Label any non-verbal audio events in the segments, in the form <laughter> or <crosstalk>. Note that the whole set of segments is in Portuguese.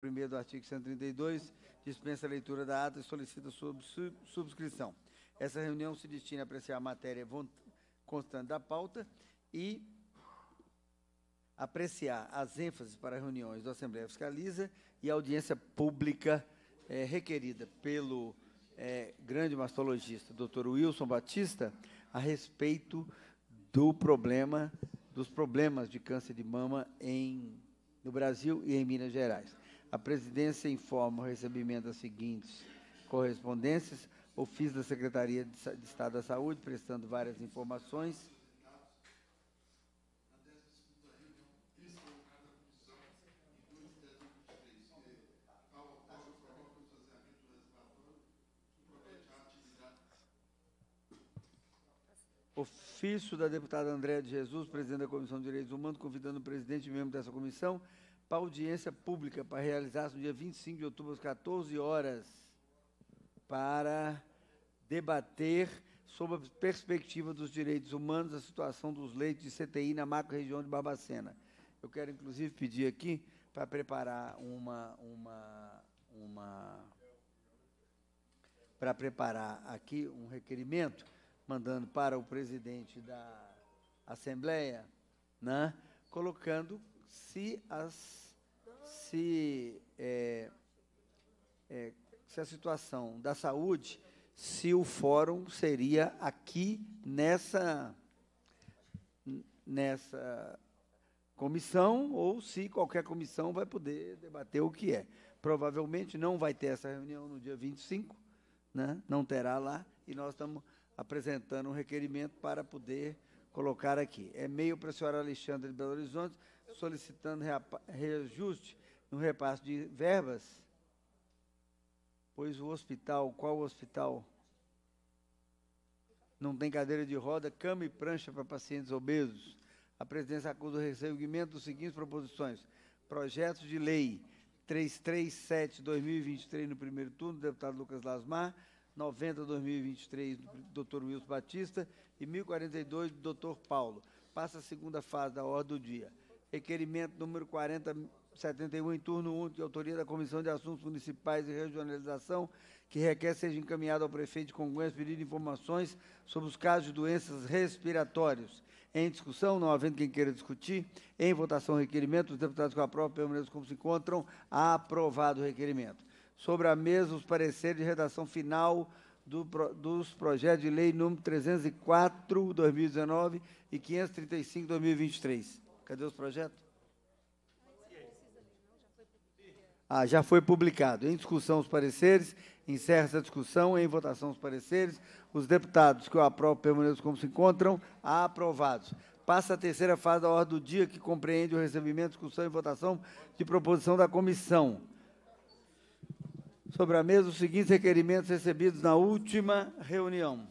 primeiro do artigo 132 dispensa a leitura da ata e solicita sua sub subscrição. Essa reunião se destina a apreciar a matéria constante da pauta e apreciar as ênfases para reuniões da Assembleia Fiscaliza e audiência pública é, requerida pelo é, grande mastologista, Dr. Wilson Batista, a respeito do problema, dos problemas de câncer de mama em, no Brasil e em Minas Gerais. A presidência informa o recebimento das seguintes correspondências: ofício da Secretaria de Estado da Saúde, prestando várias informações. Ofício da deputada Andréa de Jesus, presidente da Comissão de Direitos Humanos, convidando o presidente e membro dessa comissão para audiência pública, para realizar-se no dia 25 de outubro, às 14 horas, para debater sobre a perspectiva dos direitos humanos, a situação dos leitos de CTI na macro-região de Barbacena. Eu quero, inclusive, pedir aqui para preparar uma... uma, uma para preparar aqui um requerimento, mandando para o presidente da Assembleia, né, colocando se as se é, é, se a situação da saúde, se o fórum seria aqui nessa nessa comissão ou se qualquer comissão vai poder debater o que é. Provavelmente não vai ter essa reunião no dia 25, né? Não terá lá e nós estamos apresentando um requerimento para poder colocar aqui. É meio para a senhora Alexandre de Belo Horizonte, solicitando reajuste no repasse de verbas, pois o hospital, qual hospital? Não tem cadeira de roda, cama e prancha para pacientes obesos. A presidência acusa o recebimento dos seguintes proposições. Projeto de lei 337-2023 no primeiro turno, do deputado Lucas Lasmar, 90-2023 do Wilson Batista e 1042 do Paulo. Passa a segunda fase da ordem do dia requerimento número 4071, em turno 1, de autoria da Comissão de Assuntos Municipais e Regionalização, que requer seja encaminhado ao prefeito de Congonhas pedindo informações sobre os casos de doenças respiratórias. Em discussão, não havendo quem queira discutir, em votação o requerimento, os deputados que aprovam permaneçam como se encontram, aprovado o requerimento. Sobre a mesa, os pareceres de redação final do, dos projetos de lei número 304, 2019 e 535, 2023. Cadê os projetos? Ah, já foi publicado. Em discussão os pareceres. Encerra essa discussão. Em votação os pareceres. Os deputados que o aprovam permaneçam como se encontram. Aprovados. Passa a terceira fase da ordem do dia, que compreende o recebimento, discussão e votação de proposição da comissão. Sobre a mesa, os seguintes requerimentos recebidos na última reunião.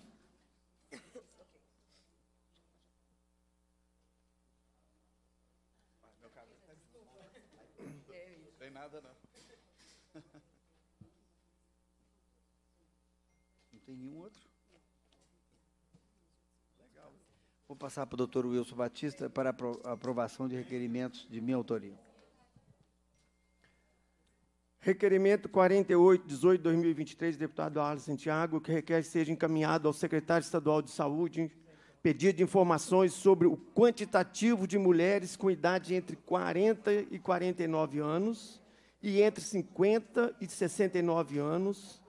Vou passar para o doutor Wilson Batista para a aprovação de requerimentos de minha autoria. Requerimento 4818-2023, deputado Arles Santiago, que requer que seja encaminhado ao secretário estadual de saúde pedido de informações sobre o quantitativo de mulheres com idade entre 40 e 49 anos e entre 50 e 69 anos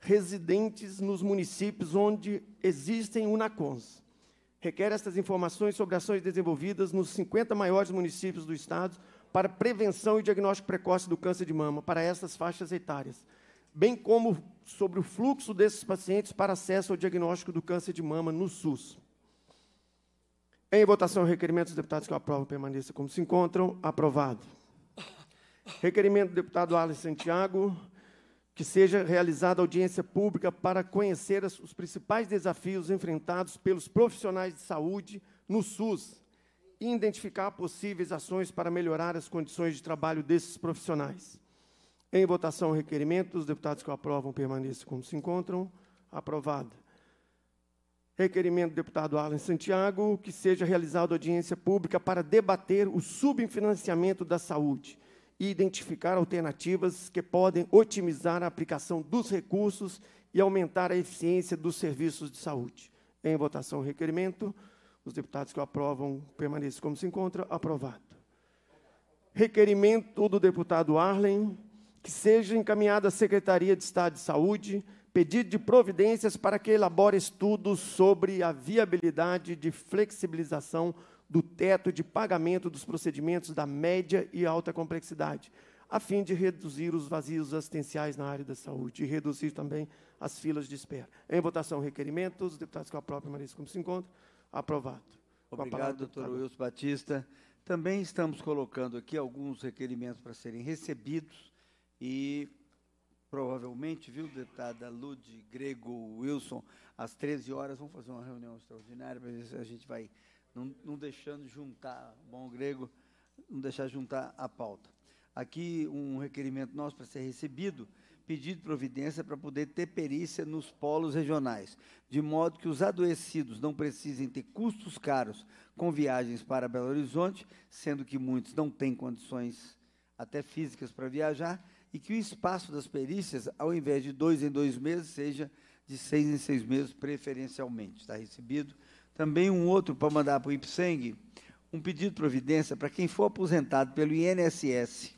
residentes nos municípios onde existem UNACONs requer essas informações sobre ações desenvolvidas nos 50 maiores municípios do Estado para prevenção e diagnóstico precoce do câncer de mama para essas faixas etárias, bem como sobre o fluxo desses pacientes para acesso ao diagnóstico do câncer de mama no SUS. Em votação, o requerimento dos deputados que aprovo permaneça como se encontram. Aprovado. Requerimento do deputado Alan Santiago que seja realizada audiência pública para conhecer os principais desafios enfrentados pelos profissionais de saúde no SUS e identificar possíveis ações para melhorar as condições de trabalho desses profissionais. Em votação, requerimento. Os deputados que o aprovam permaneçam como se encontram. Aprovado. Requerimento do deputado Arlen Santiago, que seja realizada audiência pública para debater o subfinanciamento da saúde e identificar alternativas que podem otimizar a aplicação dos recursos e aumentar a eficiência dos serviços de saúde. Em votação, o requerimento. Os deputados que o aprovam permaneçam como se encontra. Aprovado. Requerimento do deputado Arlen, que seja encaminhado à Secretaria de Estado de Saúde pedido de providências para que elabore estudos sobre a viabilidade de flexibilização do teto de pagamento dos procedimentos da média e alta complexidade, a fim de reduzir os vazios assistenciais na área da saúde e reduzir também as filas de espera. Em votação, requerimentos, Os deputados com a própria Marisa como se encontra. Aprovado. Obrigado, doutor Wilson Batista. Também estamos colocando aqui alguns requerimentos para serem recebidos e provavelmente, viu, deputada Lud Grego Wilson, às 13 horas, vamos fazer uma reunião extraordinária para ver se a gente vai não, não deixando juntar, bom grego, não deixar juntar a pauta. Aqui um requerimento nosso para ser recebido, pedido de providência para poder ter perícia nos polos regionais, de modo que os adoecidos não precisem ter custos caros com viagens para Belo Horizonte, sendo que muitos não têm condições até físicas para viajar, e que o espaço das perícias, ao invés de dois em dois meses, seja de seis em seis meses, preferencialmente. Está recebido? Também um outro para mandar para o IPSENG, um pedido de providência para quem for aposentado pelo INSS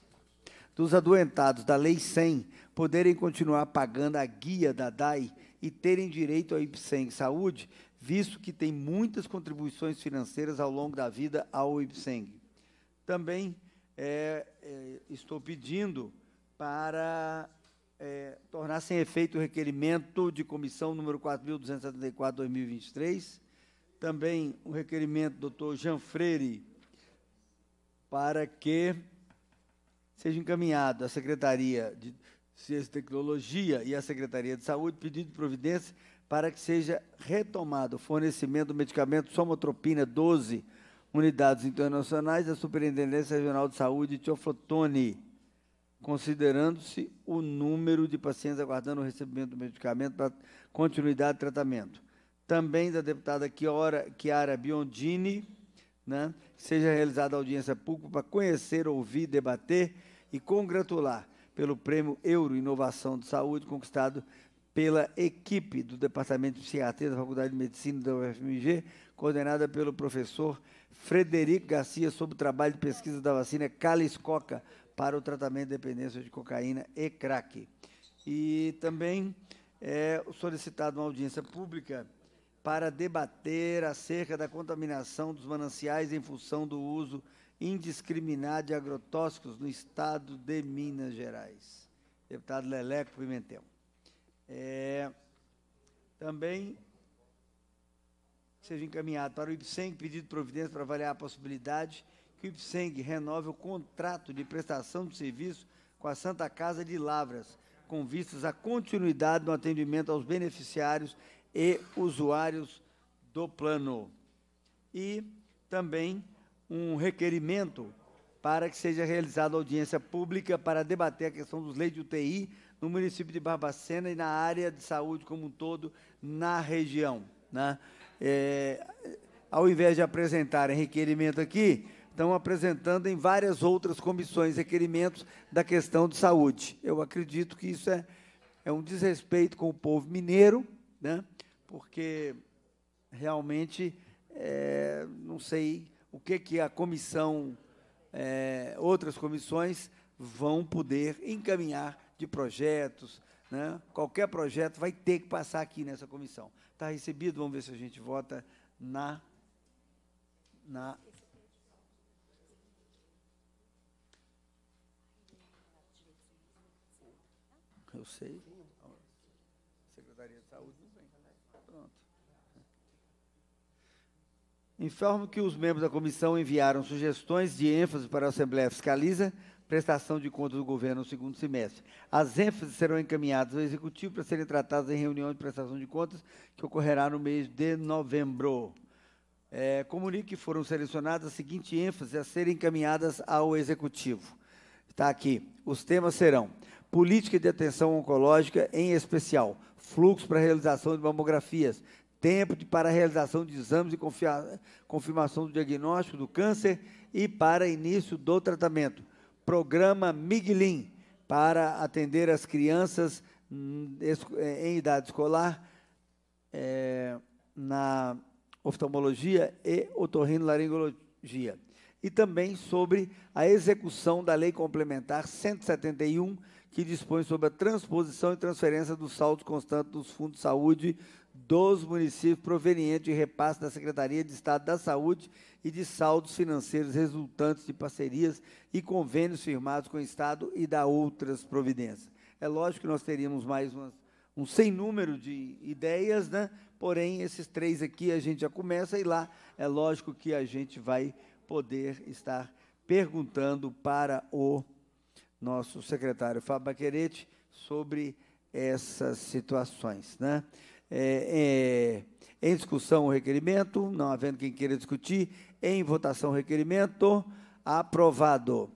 dos adoentados da Lei 100 poderem continuar pagando a guia da DAI e terem direito ao IPSENG Saúde, visto que tem muitas contribuições financeiras ao longo da vida ao IPSENG. Também é, é, estou pedindo para é, tornar sem efeito o requerimento de comissão número 4.274-2023, também um requerimento do doutor Jean Freire para que seja encaminhado à Secretaria de Ciência e Tecnologia e à Secretaria de Saúde pedido de providência para que seja retomado o fornecimento do medicamento Somotropina 12, unidades internacionais da Superintendência Regional de Saúde Tioflotone, considerando-se o número de pacientes aguardando o recebimento do medicamento para continuidade de tratamento também da deputada Chiara Biondini, né, seja realizada audiência pública para conhecer, ouvir, debater e congratular pelo Prêmio Euro Inovação de Saúde conquistado pela equipe do Departamento de Psiquiatria da Faculdade de Medicina da UFMG, coordenada pelo professor Frederico Garcia, sobre o trabalho de pesquisa da vacina Caliscoca para o tratamento de dependência de cocaína e crack. E também é solicitado uma audiência pública para debater acerca da contaminação dos mananciais em função do uso indiscriminado de agrotóxicos no estado de Minas Gerais. Deputado Leleco Pimentel. É, também seja encaminhado para o IPSENG pedido de providência para avaliar a possibilidade que o IPSENG renove o contrato de prestação de serviço com a Santa Casa de Lavras, com vistas à continuidade no atendimento aos beneficiários e usuários do plano. E também um requerimento para que seja realizada audiência pública para debater a questão dos leis de UTI no município de Barbacena e na área de saúde como um todo na região. Né? É, ao invés de apresentarem requerimento aqui, estão apresentando em várias outras comissões requerimentos da questão de saúde. Eu acredito que isso é, é um desrespeito com o povo mineiro, né? porque realmente é, não sei o que, que a comissão, é, outras comissões vão poder encaminhar de projetos. Né? Qualquer projeto vai ter que passar aqui nessa comissão. Está recebido, vamos ver se a gente vota na. na eu sei. Informo que os membros da comissão enviaram sugestões de ênfase para a Assembleia Fiscaliza, prestação de contas do governo no segundo semestre. As ênfases serão encaminhadas ao Executivo para serem tratadas em reunião de prestação de contas, que ocorrerá no mês de novembro. É, comunico que foram selecionadas as seguintes ênfases a serem encaminhadas ao Executivo. Está aqui. Os temas serão política de atenção oncológica, em especial, fluxo para realização de mamografias, tempo de, para a realização de exames e confia, confirmação do diagnóstico do câncer e para início do tratamento. Programa Miglin para atender as crianças hum, é, em idade escolar é, na oftalmologia e otorrinolaringologia. E também sobre a execução da Lei Complementar 171, que dispõe sobre a transposição e transferência dos saldo constantes dos fundos de saúde dos municípios provenientes de repasse da Secretaria de Estado da Saúde e de saldos financeiros resultantes de parcerias e convênios firmados com o Estado e da outras providências. É lógico que nós teríamos mais umas, um sem número de ideias, né? porém, esses três aqui a gente já começa e lá é lógico que a gente vai poder estar perguntando para o nosso secretário Fábio Baquerete sobre essas situações. Né? É, é, em discussão o requerimento, não havendo quem queira discutir, em votação o requerimento, aprovado.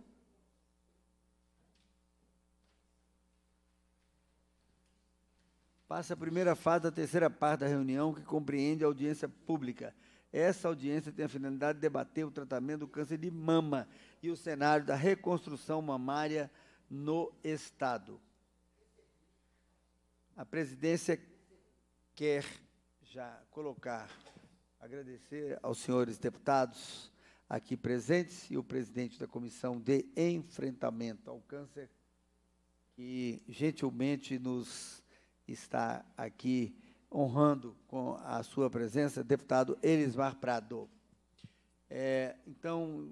Passa a primeira fase da terceira parte da reunião, que compreende a audiência pública. Essa audiência tem a finalidade de debater o tratamento do câncer de mama e o cenário da reconstrução mamária no Estado. A presidência quer já colocar, agradecer aos senhores deputados aqui presentes e o presidente da Comissão de Enfrentamento ao Câncer, que gentilmente nos está aqui honrando com a sua presença, deputado Elismar Prado. É, então,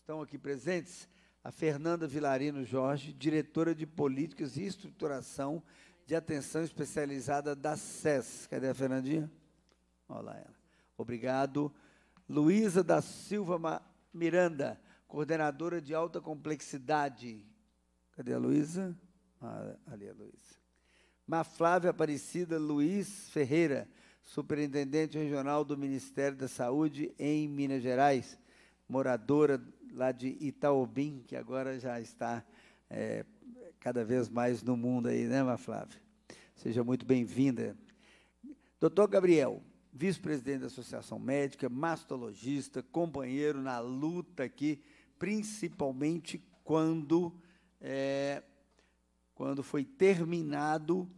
estão aqui presentes a Fernanda Vilarino Jorge, diretora de Políticas e Estruturação de Atenção Especializada da SES. Cadê a Fernandinha? Olha lá ela. Obrigado. Luísa da Silva Miranda, coordenadora de alta complexidade. Cadê a Luísa? Ah, ali é a Luísa. Ma Flávia Aparecida Luiz Ferreira, superintendente regional do Ministério da Saúde em Minas Gerais, moradora lá de Itaobim, que agora já está é, cada vez mais no mundo aí, né, Flávia? Seja muito bem-vinda. Doutor Gabriel, vice-presidente da Associação Médica, mastologista, companheiro na luta aqui, principalmente quando, é, quando foi terminado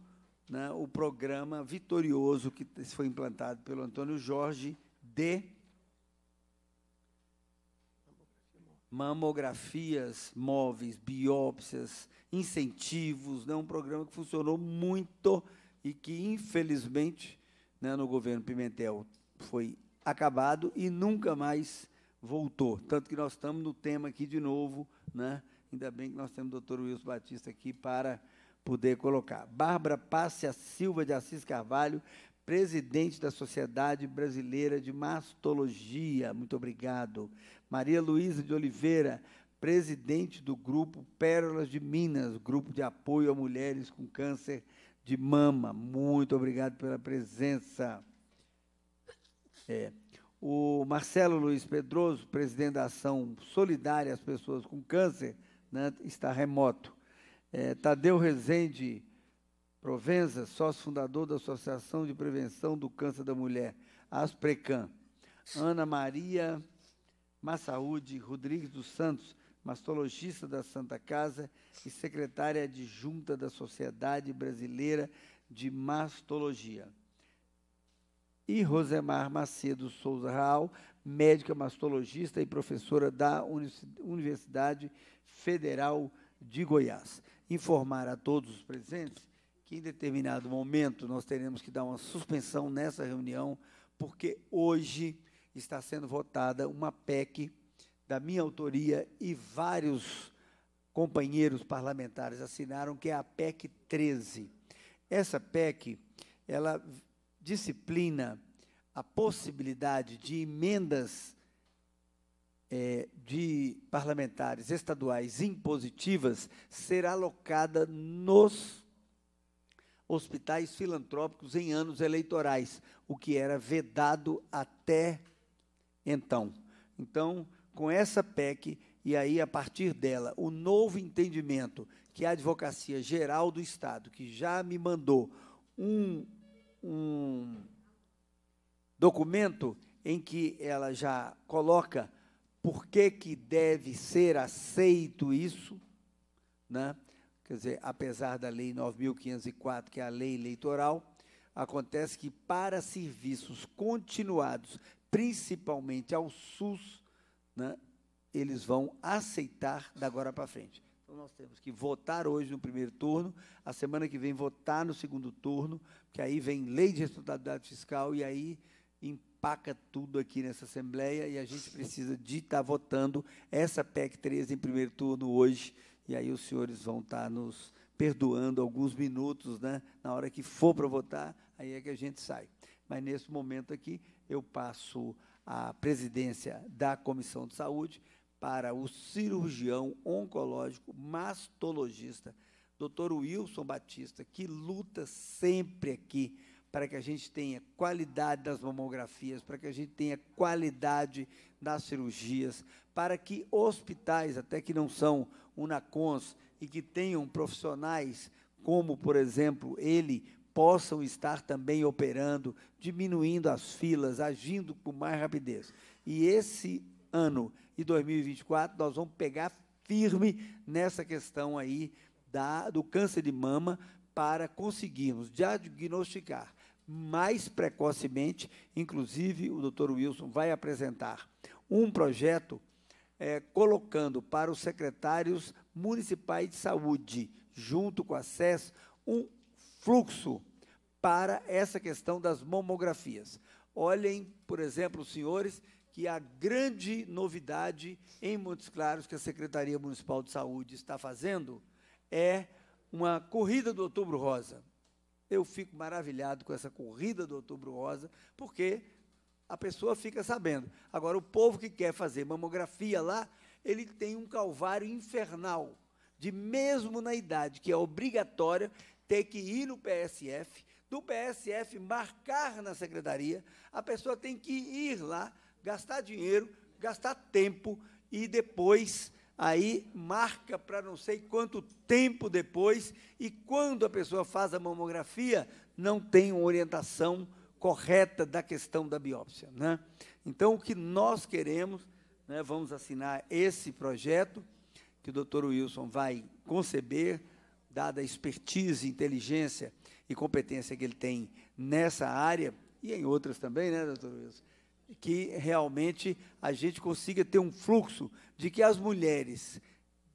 né, o programa vitorioso que foi implantado pelo Antônio Jorge de mamografias móveis, biópsias, incentivos, né, um programa que funcionou muito e que, infelizmente, né, no governo Pimentel foi acabado e nunca mais voltou. Tanto que nós estamos no tema aqui de novo, né? ainda bem que nós temos o doutor Wilson Batista aqui para poder colocar. Bárbara Pássia Silva de Assis Carvalho presidente da Sociedade Brasileira de Mastologia. Muito obrigado. Maria Luísa de Oliveira, presidente do grupo Pérolas de Minas, grupo de apoio a mulheres com câncer de mama. Muito obrigado pela presença. É. O Marcelo Luiz Pedroso, presidente da Ação Solidária às Pessoas com Câncer, né, está remoto. É, Tadeu Rezende, Provenza, sócio fundador da Associação de Prevenção do Câncer da Mulher, Asprecan. Ana Maria Massaúde Rodrigues dos Santos, mastologista da Santa Casa e secretária adjunta da Sociedade Brasileira de Mastologia. E Rosemar Macedo Souza Raal, médica mastologista e professora da Universidade Federal de Goiás. Informar a todos os presentes que em determinado momento nós teremos que dar uma suspensão nessa reunião, porque hoje está sendo votada uma PEC da minha autoria e vários companheiros parlamentares assinaram, que é a PEC 13. Essa PEC, ela disciplina a possibilidade de emendas é, de parlamentares estaduais impositivas ser alocada nos hospitais filantrópicos em anos eleitorais, o que era vedado até então. Então, com essa PEC, e aí a partir dela, o novo entendimento que a Advocacia Geral do Estado, que já me mandou um, um documento em que ela já coloca por que, que deve ser aceito isso, né? quer dizer, apesar da lei 9504, que é a lei eleitoral, acontece que para serviços continuados, principalmente ao SUS, né, eles vão aceitar da agora para frente. Então nós temos que votar hoje no primeiro turno, a semana que vem votar no segundo turno, porque aí vem lei de responsabilidade fiscal e aí empaca tudo aqui nessa Assembleia e a gente precisa de estar tá votando essa PEC 13 em primeiro turno hoje, e aí os senhores vão estar nos perdoando alguns minutos, né? Na hora que for para votar, aí é que a gente sai. Mas nesse momento aqui, eu passo a presidência da Comissão de Saúde para o cirurgião oncológico mastologista, doutor Wilson Batista, que luta sempre aqui para que a gente tenha qualidade das mamografias, para que a gente tenha qualidade das cirurgias, para que hospitais, até que não são Unacons e que tenham profissionais como, por exemplo, ele, possam estar também operando, diminuindo as filas, agindo com mais rapidez. E esse ano e 2024 nós vamos pegar firme nessa questão aí da, do câncer de mama para conseguirmos diagnosticar mais precocemente, inclusive o Dr. Wilson vai apresentar um projeto é, colocando para os secretários municipais de saúde, junto com a SES, um fluxo para essa questão das mamografias. Olhem, por exemplo, os senhores, que a grande novidade em Montes Claros que a Secretaria Municipal de Saúde está fazendo é uma corrida do Outubro Rosa. Eu fico maravilhado com essa corrida do Outubro Rosa, porque a pessoa fica sabendo. Agora, o povo que quer fazer mamografia lá, ele tem um calvário infernal, de mesmo na idade, que é obrigatória, ter que ir no PSF, do PSF marcar na secretaria, a pessoa tem que ir lá, gastar dinheiro, gastar tempo e depois aí marca para não sei quanto tempo depois e quando a pessoa faz a mamografia não tem uma orientação correta da questão da biópsia. Né? Então, o que nós queremos, né, vamos assinar esse projeto que o doutor Wilson vai conceber, dada a expertise, inteligência e competência que ele tem nessa área e em outras também, né, doutor Wilson? Que realmente a gente consiga ter um fluxo de que as mulheres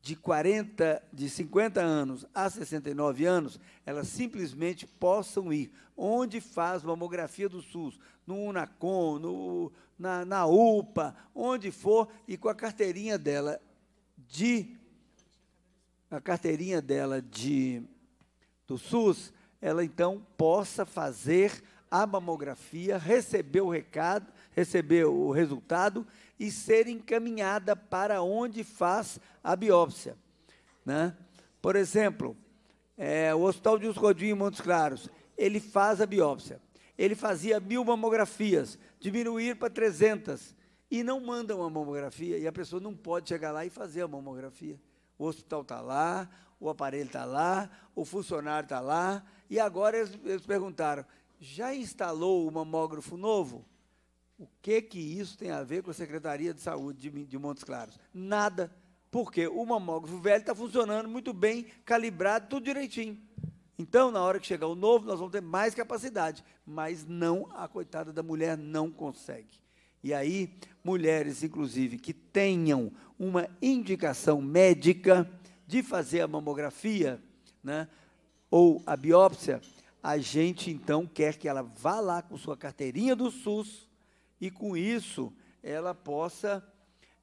de 40, de 50 anos a 69 anos, elas simplesmente possam ir onde faz mamografia do SUS, no Unacom, no, na, na UPA, onde for, e com a carteirinha dela de a carteirinha dela de do SUS, ela então possa fazer a mamografia, receber o recado, receber o resultado e ser encaminhada para onde faz a biópsia. Né? Por exemplo, é, o Hospital de Uscodinho, em Montes Claros, ele faz a biópsia. Ele fazia mil mamografias, diminuir para 300, e não manda uma mamografia, e a pessoa não pode chegar lá e fazer a mamografia. O hospital está lá, o aparelho está lá, o funcionário está lá, e agora eles, eles perguntaram, já instalou o mamógrafo novo? O que que isso tem a ver com a Secretaria de Saúde de, de Montes Claros? Nada, porque o mamógrafo velho está funcionando muito bem, calibrado, tudo direitinho. Então, na hora que chegar o novo, nós vamos ter mais capacidade, mas não a coitada da mulher não consegue. E aí, mulheres, inclusive, que tenham uma indicação médica de fazer a mamografia, né, ou a biópsia, a gente então quer que ela vá lá com sua carteirinha do SUS, e com isso ela possa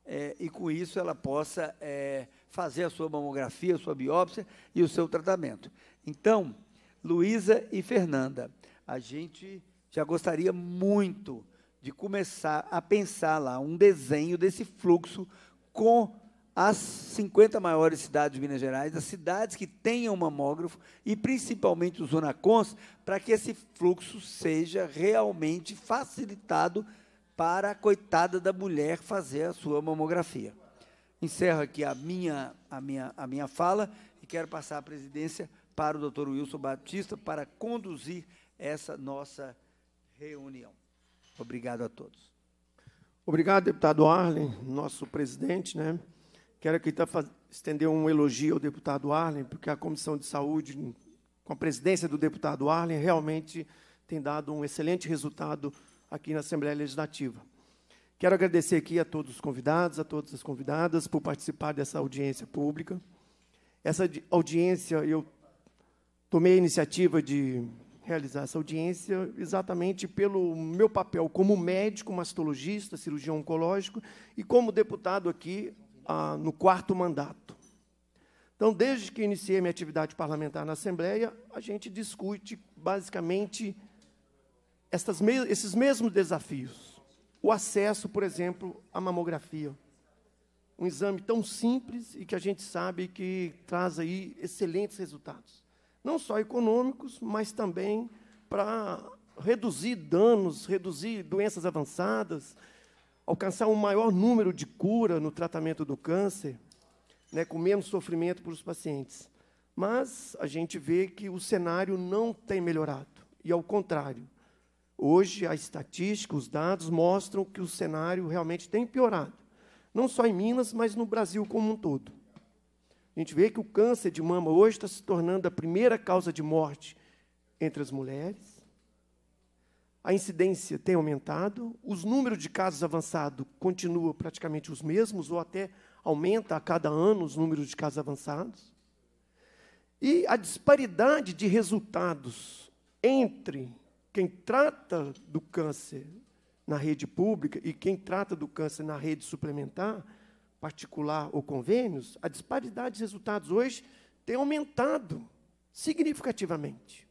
é, e com isso ela possa é, fazer a sua mamografia, a sua biópsia e o seu tratamento. Então, Luísa e Fernanda, a gente já gostaria muito de começar a pensar lá um desenho desse fluxo com as 50 maiores cidades de Minas Gerais, as cidades que tenham mamógrafo e principalmente os zonacons, para que esse fluxo seja realmente facilitado para a coitada da mulher fazer a sua mamografia. Encerro aqui a minha, a minha, a minha fala e quero passar a presidência para o doutor Wilson Batista para conduzir essa nossa reunião. Obrigado a todos. Obrigado, deputado Arlen, nosso presidente. Né? Quero aqui tá estender um elogio ao deputado Arlen, porque a Comissão de Saúde, com a presidência do deputado Arlen, realmente tem dado um excelente resultado aqui na Assembleia Legislativa. Quero agradecer aqui a todos os convidados, a todas as convidadas, por participar dessa audiência pública. Essa audiência, eu tomei a iniciativa de realizar essa audiência exatamente pelo meu papel como médico, mastologista, cirurgião oncológico e como deputado aqui ah, no quarto mandato. Então, desde que iniciei minha atividade parlamentar na Assembleia, a gente discute basicamente esses mesmos desafios. O acesso, por exemplo, à mamografia. Um exame tão simples e que a gente sabe que traz aí excelentes resultados. Não só econômicos, mas também para reduzir danos, reduzir doenças avançadas, alcançar um maior número de cura no tratamento do câncer, né, com menos sofrimento para os pacientes. Mas a gente vê que o cenário não tem melhorado, e ao contrário, Hoje, a estatística, os dados mostram que o cenário realmente tem piorado, não só em Minas, mas no Brasil como um todo. A gente vê que o câncer de mama hoje está se tornando a primeira causa de morte entre as mulheres. A incidência tem aumentado, os números de casos avançados continuam praticamente os mesmos, ou até aumenta a cada ano os números de casos avançados. E a disparidade de resultados entre quem trata do câncer na rede pública e quem trata do câncer na rede suplementar, particular ou convênios, a disparidade de resultados hoje tem aumentado significativamente.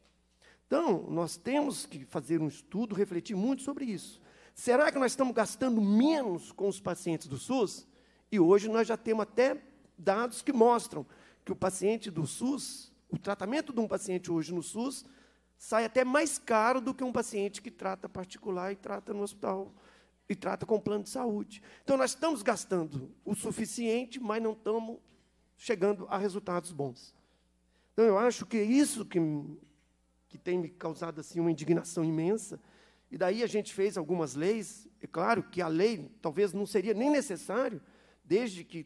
Então, nós temos que fazer um estudo, refletir muito sobre isso. Será que nós estamos gastando menos com os pacientes do SUS? E hoje nós já temos até dados que mostram que o paciente do SUS, o tratamento de um paciente hoje no SUS, sai até mais caro do que um paciente que trata particular e trata no hospital e trata com plano de saúde. Então nós estamos gastando o suficiente, mas não estamos chegando a resultados bons. Então eu acho que é isso que que tem me causado assim uma indignação imensa. E daí a gente fez algumas leis. É claro que a lei talvez não seria nem necessário, desde que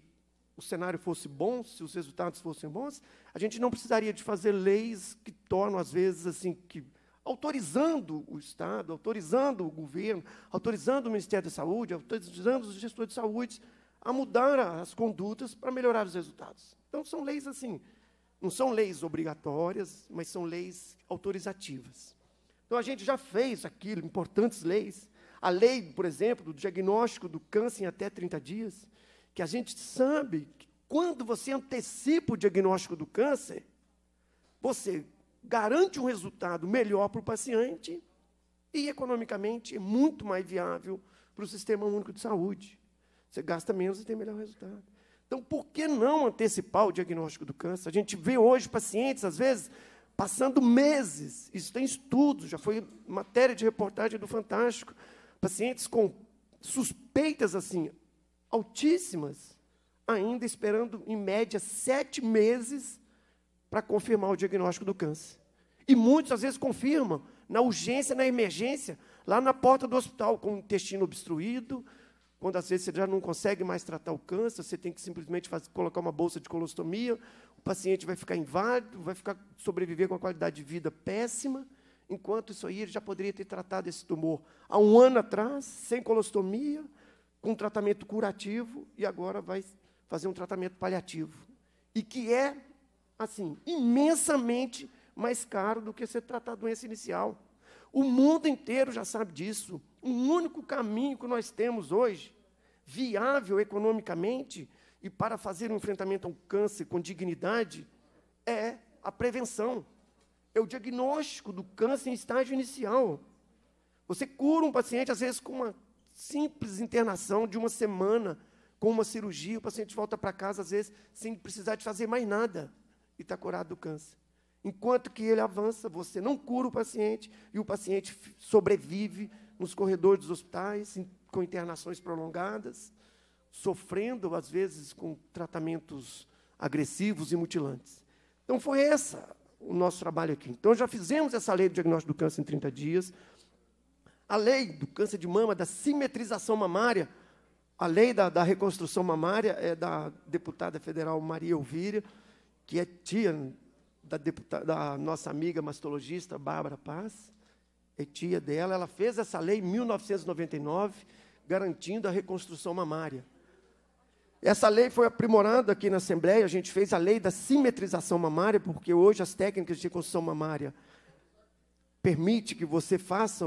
o cenário fosse bom, se os resultados fossem bons, a gente não precisaria de fazer leis que tornam, às vezes, assim, que autorizando o Estado, autorizando o governo, autorizando o Ministério da Saúde, autorizando os gestores de saúde a mudar as condutas para melhorar os resultados. Então, são leis assim, não são leis obrigatórias, mas são leis autorizativas. Então, a gente já fez aquilo, importantes leis. A lei, por exemplo, do diagnóstico do câncer em até 30 dias, que a gente sabe que quando você antecipa o diagnóstico do câncer, você garante um resultado melhor para o paciente e economicamente é muito mais viável para o sistema único de saúde. Você gasta menos e tem melhor resultado. Então, por que não antecipar o diagnóstico do câncer? A gente vê hoje pacientes, às vezes, passando meses. Isso tem estudos, já foi matéria de reportagem do Fantástico. Pacientes com suspeitas assim, altíssimas, ainda esperando em média sete meses para confirmar o diagnóstico do câncer. E muitas às vezes confirmam na urgência, na emergência, lá na porta do hospital, com o intestino obstruído, quando às vezes você já não consegue mais tratar o câncer, você tem que simplesmente fazer, colocar uma bolsa de colostomia, o paciente vai ficar inválido, vai ficar sobreviver com uma qualidade de vida péssima, enquanto isso aí ele já poderia ter tratado esse tumor há um ano atrás, sem colostomia, com tratamento curativo e agora vai fazer um tratamento paliativo. E que é, assim, imensamente mais caro do que você tratar a doença inicial. O mundo inteiro já sabe disso. O único caminho que nós temos hoje, viável economicamente, e para fazer um enfrentamento ao câncer com dignidade, é a prevenção. É o diagnóstico do câncer em estágio inicial. Você cura um paciente, às vezes, com uma simples internação de uma semana com uma cirurgia, o paciente volta para casa, às vezes, sem precisar de fazer mais nada, e está curado do câncer. Enquanto que ele avança, você não cura o paciente, e o paciente sobrevive nos corredores dos hospitais, com internações prolongadas, sofrendo, às vezes, com tratamentos agressivos e mutilantes. Então, foi essa o nosso trabalho aqui. Então, já fizemos essa lei de diagnóstico do câncer em 30 dias, a lei do câncer de mama, da simetrização mamária, a lei da, da reconstrução mamária é da deputada federal Maria Elvíria, que é tia da, deputada, da nossa amiga mastologista Bárbara Paz, é tia dela. Ela fez essa lei em 1999, garantindo a reconstrução mamária. Essa lei foi aprimorada aqui na Assembleia, a gente fez a lei da simetrização mamária, porque hoje as técnicas de reconstrução mamária permite que você faça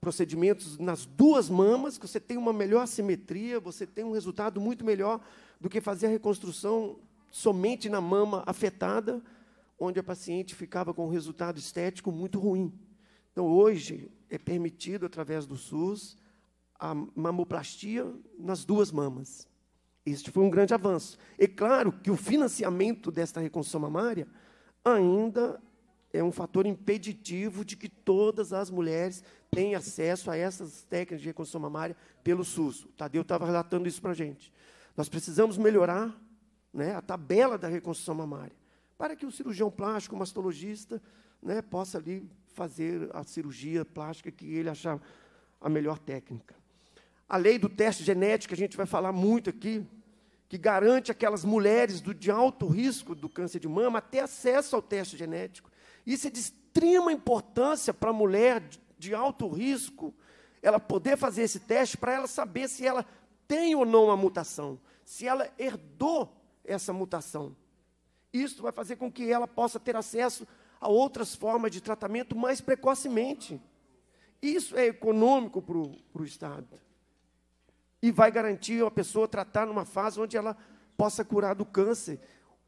procedimentos nas duas mamas, que você tem uma melhor simetria, você tem um resultado muito melhor do que fazer a reconstrução somente na mama afetada, onde a paciente ficava com um resultado estético muito ruim. Então, hoje, é permitido, através do SUS, a mamoplastia nas duas mamas. Este foi um grande avanço. E é claro que o financiamento desta reconstrução mamária ainda é um fator impeditivo de que todas as mulheres tenham acesso a essas técnicas de reconstrução mamária pelo SUS. O Tadeu estava relatando isso para a gente. Nós precisamos melhorar né, a tabela da reconstrução mamária para que o cirurgião plástico, o mastologista, né, possa ali fazer a cirurgia plástica que ele achar a melhor técnica. A lei do teste genético, a gente vai falar muito aqui, que garante aquelas mulheres do, de alto risco do câncer de mama até acesso ao teste genético. Isso é de extrema importância para a mulher de alto risco, ela poder fazer esse teste para ela saber se ela tem ou não a mutação, se ela herdou essa mutação. Isso vai fazer com que ela possa ter acesso a outras formas de tratamento mais precocemente. Isso é econômico para o Estado. E vai garantir a pessoa tratar numa fase onde ela possa curar do câncer.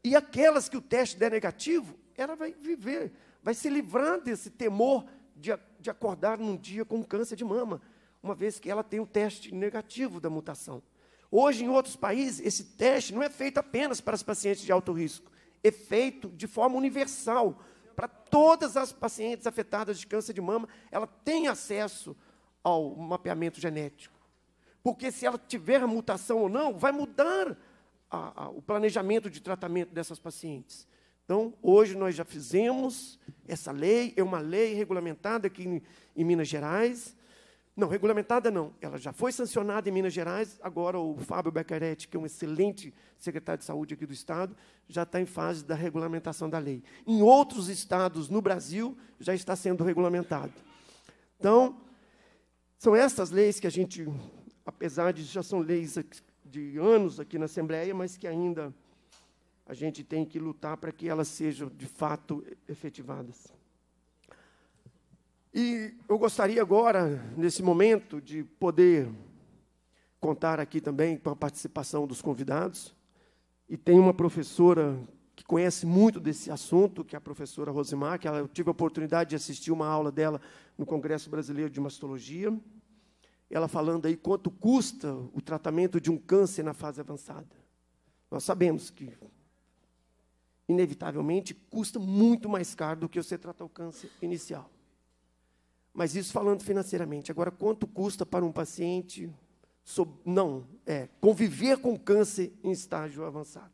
E aquelas que o teste der negativo, ela vai viver vai se livrar desse temor de, de acordar num dia com câncer de mama, uma vez que ela tem o um teste negativo da mutação. Hoje, em outros países, esse teste não é feito apenas para as pacientes de alto risco, é feito de forma universal. Para todas as pacientes afetadas de câncer de mama, ela tem acesso ao mapeamento genético. Porque se ela tiver mutação ou não, vai mudar a, a, o planejamento de tratamento dessas pacientes. Então, hoje nós já fizemos essa lei, é uma lei regulamentada aqui em, em Minas Gerais. Não, regulamentada não, ela já foi sancionada em Minas Gerais, agora o Fábio Becaretti, que é um excelente secretário de saúde aqui do Estado, já está em fase da regulamentação da lei. Em outros estados no Brasil, já está sendo regulamentado. Então, são essas leis que a gente, apesar de já são leis de anos aqui na Assembleia, mas que ainda a gente tem que lutar para que elas sejam de fato efetivadas. E eu gostaria agora, nesse momento, de poder contar aqui também com a participação dos convidados. E tem uma professora que conhece muito desse assunto, que é a professora Rosimar, que eu tive a oportunidade de assistir uma aula dela no Congresso Brasileiro de Mastologia. Ela falando aí quanto custa o tratamento de um câncer na fase avançada. Nós sabemos que inevitavelmente, custa muito mais caro do que você tratar o câncer inicial. Mas isso falando financeiramente. Agora, quanto custa para um paciente sob, não é conviver com câncer em estágio avançado?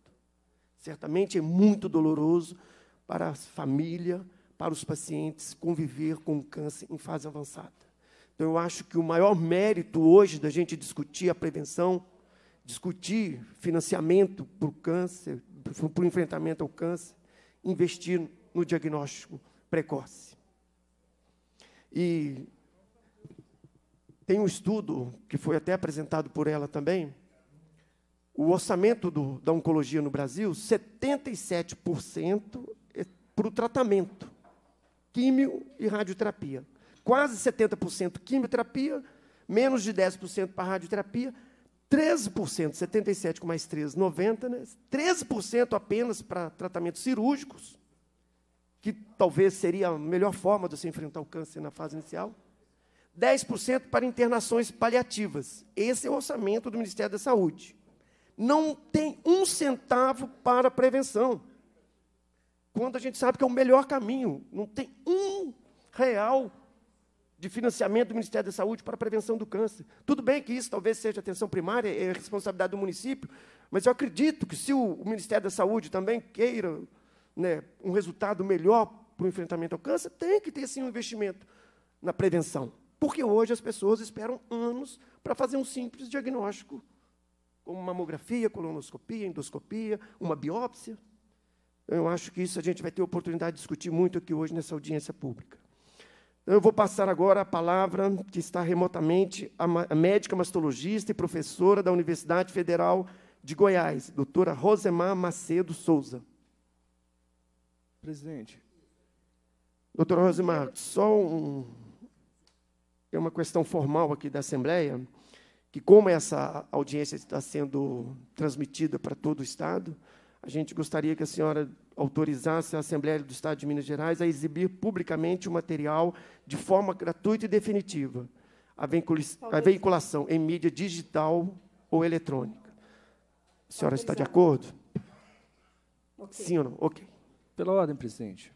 Certamente é muito doloroso para a família, para os pacientes conviver com câncer em fase avançada. Então, eu acho que o maior mérito hoje da gente discutir a prevenção, discutir financiamento para o câncer, para o enfrentamento ao câncer, investir no diagnóstico precoce. E tem um estudo que foi até apresentado por ela também. O orçamento do, da oncologia no Brasil, 77% é para o tratamento, químio e radioterapia. Quase 70% quimioterapia, menos de 10% para radioterapia, 13%, 77 com mais 13, 90, né? 13% apenas para tratamentos cirúrgicos, que talvez seria a melhor forma de se enfrentar o câncer na fase inicial. 10% para internações paliativas. Esse é o orçamento do Ministério da Saúde. Não tem um centavo para prevenção. Quando a gente sabe que é o melhor caminho, não tem um real de financiamento do Ministério da Saúde para a prevenção do câncer. Tudo bem que isso talvez seja atenção primária, é responsabilidade do município, mas eu acredito que se o, Ministério da Saúde também queira né, um resultado melhor para o enfrentamento ao câncer, tem que ter sim um investimento na prevenção. Porque hoje as pessoas esperam anos para fazer um simples diagnóstico, como mamografia, colonoscopia, endoscopia, uma biópsia. Eu acho que isso a gente vai ter oportunidade de discutir muito aqui hoje nessa audiência pública. Então, eu vou passar agora a palavra que está remotamente a médica mastologista e professora da Universidade Federal de Goiás, doutora Rosemar Macedo Souza. Presidente. Doutora Rosemar, só um, é uma questão formal aqui da Assembleia, que como essa audiência está sendo transmitida para todo o Estado, a gente gostaria que a senhora autorizasse a Assembleia do Estado de Minas Gerais a exibir publicamente o material de forma gratuita e definitiva, a, vincul a veiculação em mídia digital ou eletrônica. A senhora está de acordo? Okay. Sim ou não? Ok. Pela ordem, presidente.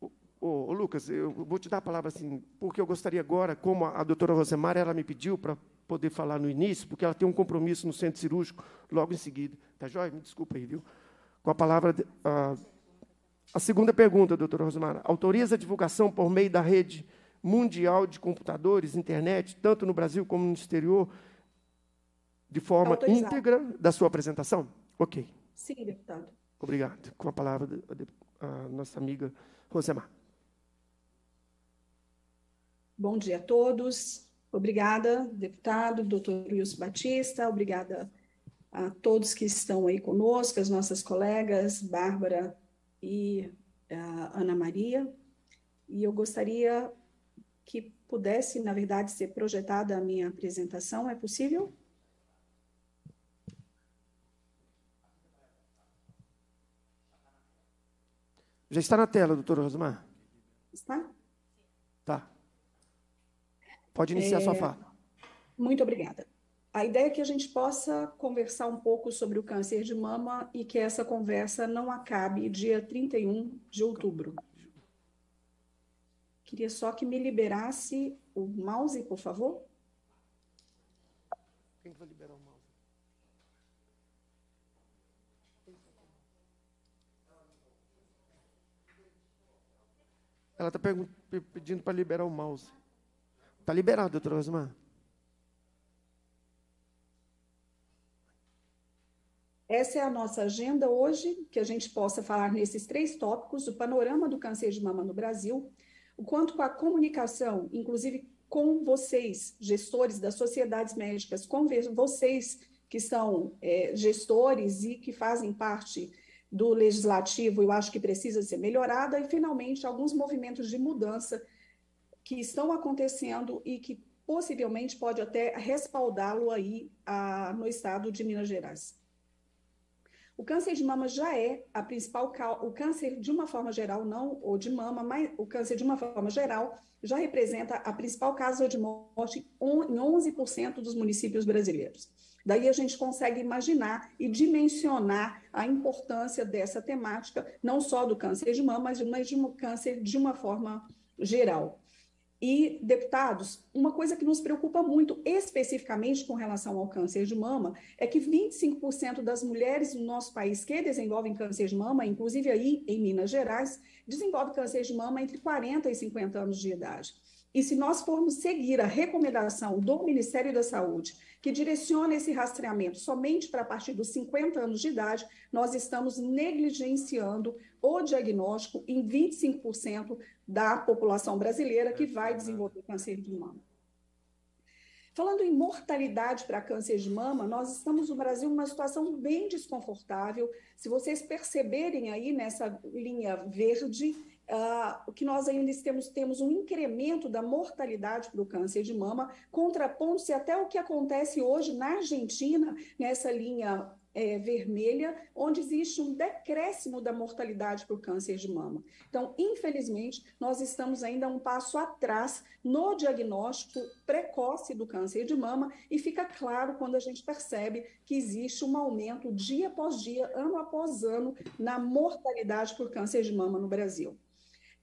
Ô, ô, Lucas, eu vou te dar a palavra assim, porque eu gostaria agora, como a, a doutora Rosemar, ela me pediu para poder falar no início, porque ela tem um compromisso no centro cirúrgico logo em seguida. Tá joia? Me desculpa aí, viu? Com a palavra. De, a, a segunda pergunta, doutora Rosemara. Autoriza a divulgação por meio da rede mundial de computadores, internet, tanto no Brasil como no exterior, de forma Autorizado. íntegra da sua apresentação? Ok. Sim, deputado. Obrigado. Com a palavra a, a nossa amiga Rosemar. Bom dia a todos. Obrigada, deputado, doutor Wilson Batista, obrigada a todos que estão aí conosco, as nossas colegas, Bárbara e eh, Ana Maria. E eu gostaria que pudesse, na verdade, ser projetada a minha apresentação, é possível? Já está na tela, doutora Rosmar. Está? Pode iniciar é... sua fala. Muito obrigada. A ideia é que a gente possa conversar um pouco sobre o câncer de mama e que essa conversa não acabe dia 31 de outubro. Queria só que me liberasse o mouse, por favor. Quem vai liberar o mouse? Ela está pedindo para liberar o mouse. Está liberado, doutora Osmar. Essa é a nossa agenda hoje, que a gente possa falar nesses três tópicos: o panorama do câncer de mama no Brasil, o quanto com a comunicação, inclusive com vocês, gestores das sociedades médicas, com vocês que são é, gestores e que fazem parte do legislativo, eu acho que precisa ser melhorada, e finalmente alguns movimentos de mudança que estão acontecendo e que possivelmente pode até respaldá-lo aí a, no estado de Minas Gerais. O câncer de mama já é a principal causa, o câncer de uma forma geral, não ou de mama, mas o câncer de uma forma geral já representa a principal causa de morte em 11% dos municípios brasileiros. Daí a gente consegue imaginar e dimensionar a importância dessa temática, não só do câncer de mama, mas de um câncer de uma forma geral. E, deputados, uma coisa que nos preocupa muito, especificamente com relação ao câncer de mama, é que 25% das mulheres no nosso país que desenvolvem câncer de mama, inclusive aí em Minas Gerais, desenvolve câncer de mama entre 40 e 50 anos de idade. E se nós formos seguir a recomendação do Ministério da Saúde, que direciona esse rastreamento somente para a partir dos 50 anos de idade, nós estamos negligenciando o diagnóstico em 25% da população brasileira que vai desenvolver câncer de mama. Falando em mortalidade para câncer de mama, nós estamos no Brasil numa situação bem desconfortável. Se vocês perceberem aí nessa linha verde, uh, que nós ainda temos, temos um incremento da mortalidade para o câncer de mama, contrapondo-se até o que acontece hoje na Argentina, nessa linha é, vermelha, onde existe um decréscimo da mortalidade para o câncer de mama. Então, infelizmente, nós estamos ainda um passo atrás no diagnóstico precoce do câncer de mama e fica claro quando a gente percebe que existe um aumento dia após dia, ano após ano, na mortalidade por câncer de mama no Brasil.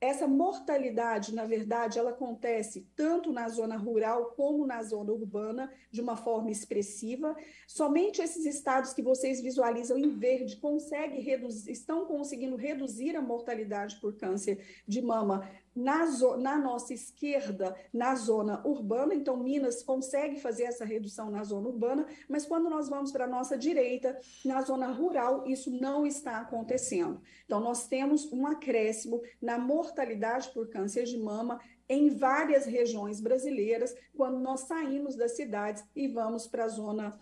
Essa mortalidade, na verdade, ela acontece tanto na zona rural como na zona urbana, de uma forma expressiva. Somente esses estados que vocês visualizam em verde conseguem reduzir, estão conseguindo reduzir a mortalidade por câncer de mama na, na, nossa esquerda, na zona urbana, então Minas consegue fazer essa redução na zona urbana, mas quando nós vamos para a nossa direita, na zona rural, isso não está acontecendo. Então, nós temos um acréscimo na mortalidade por câncer de mama em várias regiões brasileiras, quando nós saímos das cidades e vamos para a zona,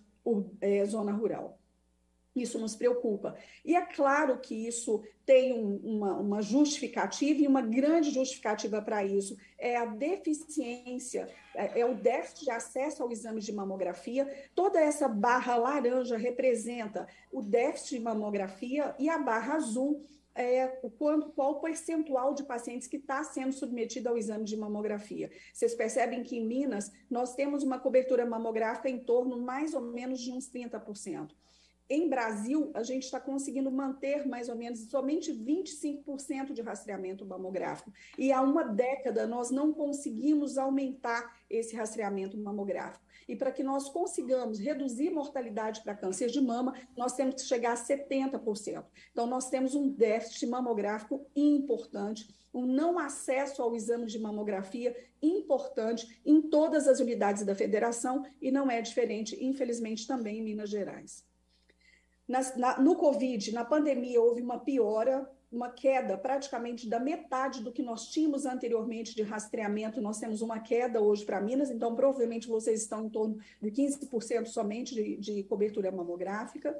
é, zona rural isso nos preocupa. E é claro que isso tem um, uma, uma justificativa, e uma grande justificativa para isso é a deficiência, é, é o déficit de acesso ao exame de mamografia. Toda essa barra laranja representa o déficit de mamografia e a barra azul é, o quanto, qual o percentual de pacientes que está sendo submetido ao exame de mamografia. Vocês percebem que em Minas nós temos uma cobertura mamográfica em torno mais ou menos de uns 30% em Brasil, a gente está conseguindo manter mais ou menos somente 25% de rastreamento mamográfico. E há uma década nós não conseguimos aumentar esse rastreamento mamográfico. E para que nós consigamos reduzir mortalidade para câncer de mama, nós temos que chegar a 70%. Então, nós temos um déficit mamográfico importante, um não acesso ao exame de mamografia importante em todas as unidades da federação, e não é diferente, infelizmente, também em Minas Gerais na, no Covid, na pandemia, houve uma piora, uma queda praticamente da metade do que nós tínhamos anteriormente de rastreamento. Nós temos uma queda hoje para Minas, então provavelmente vocês estão em torno de 15% somente de, de cobertura mamográfica.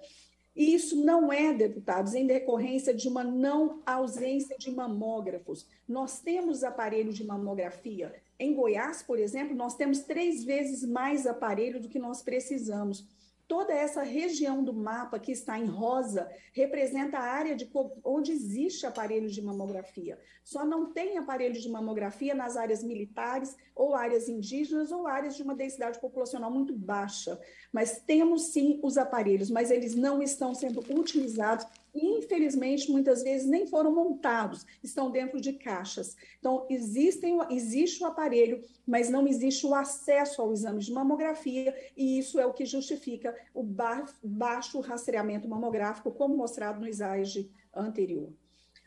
E isso não é, deputados, em decorrência de uma não ausência de mamógrafos. Nós temos aparelho de mamografia. Em Goiás, por exemplo, nós temos três vezes mais aparelho do que nós precisamos. Toda essa região do mapa que está em rosa representa a área de onde existe aparelho de mamografia. Só não tem aparelho de mamografia nas áreas militares ou áreas indígenas ou áreas de uma densidade populacional muito baixa. Mas temos sim os aparelhos, mas eles não estão sendo utilizados infelizmente, muitas vezes nem foram montados, estão dentro de caixas. Então, existem, existe o aparelho, mas não existe o acesso ao exame de mamografia, e isso é o que justifica o ba baixo rastreamento mamográfico, como mostrado no slide anterior.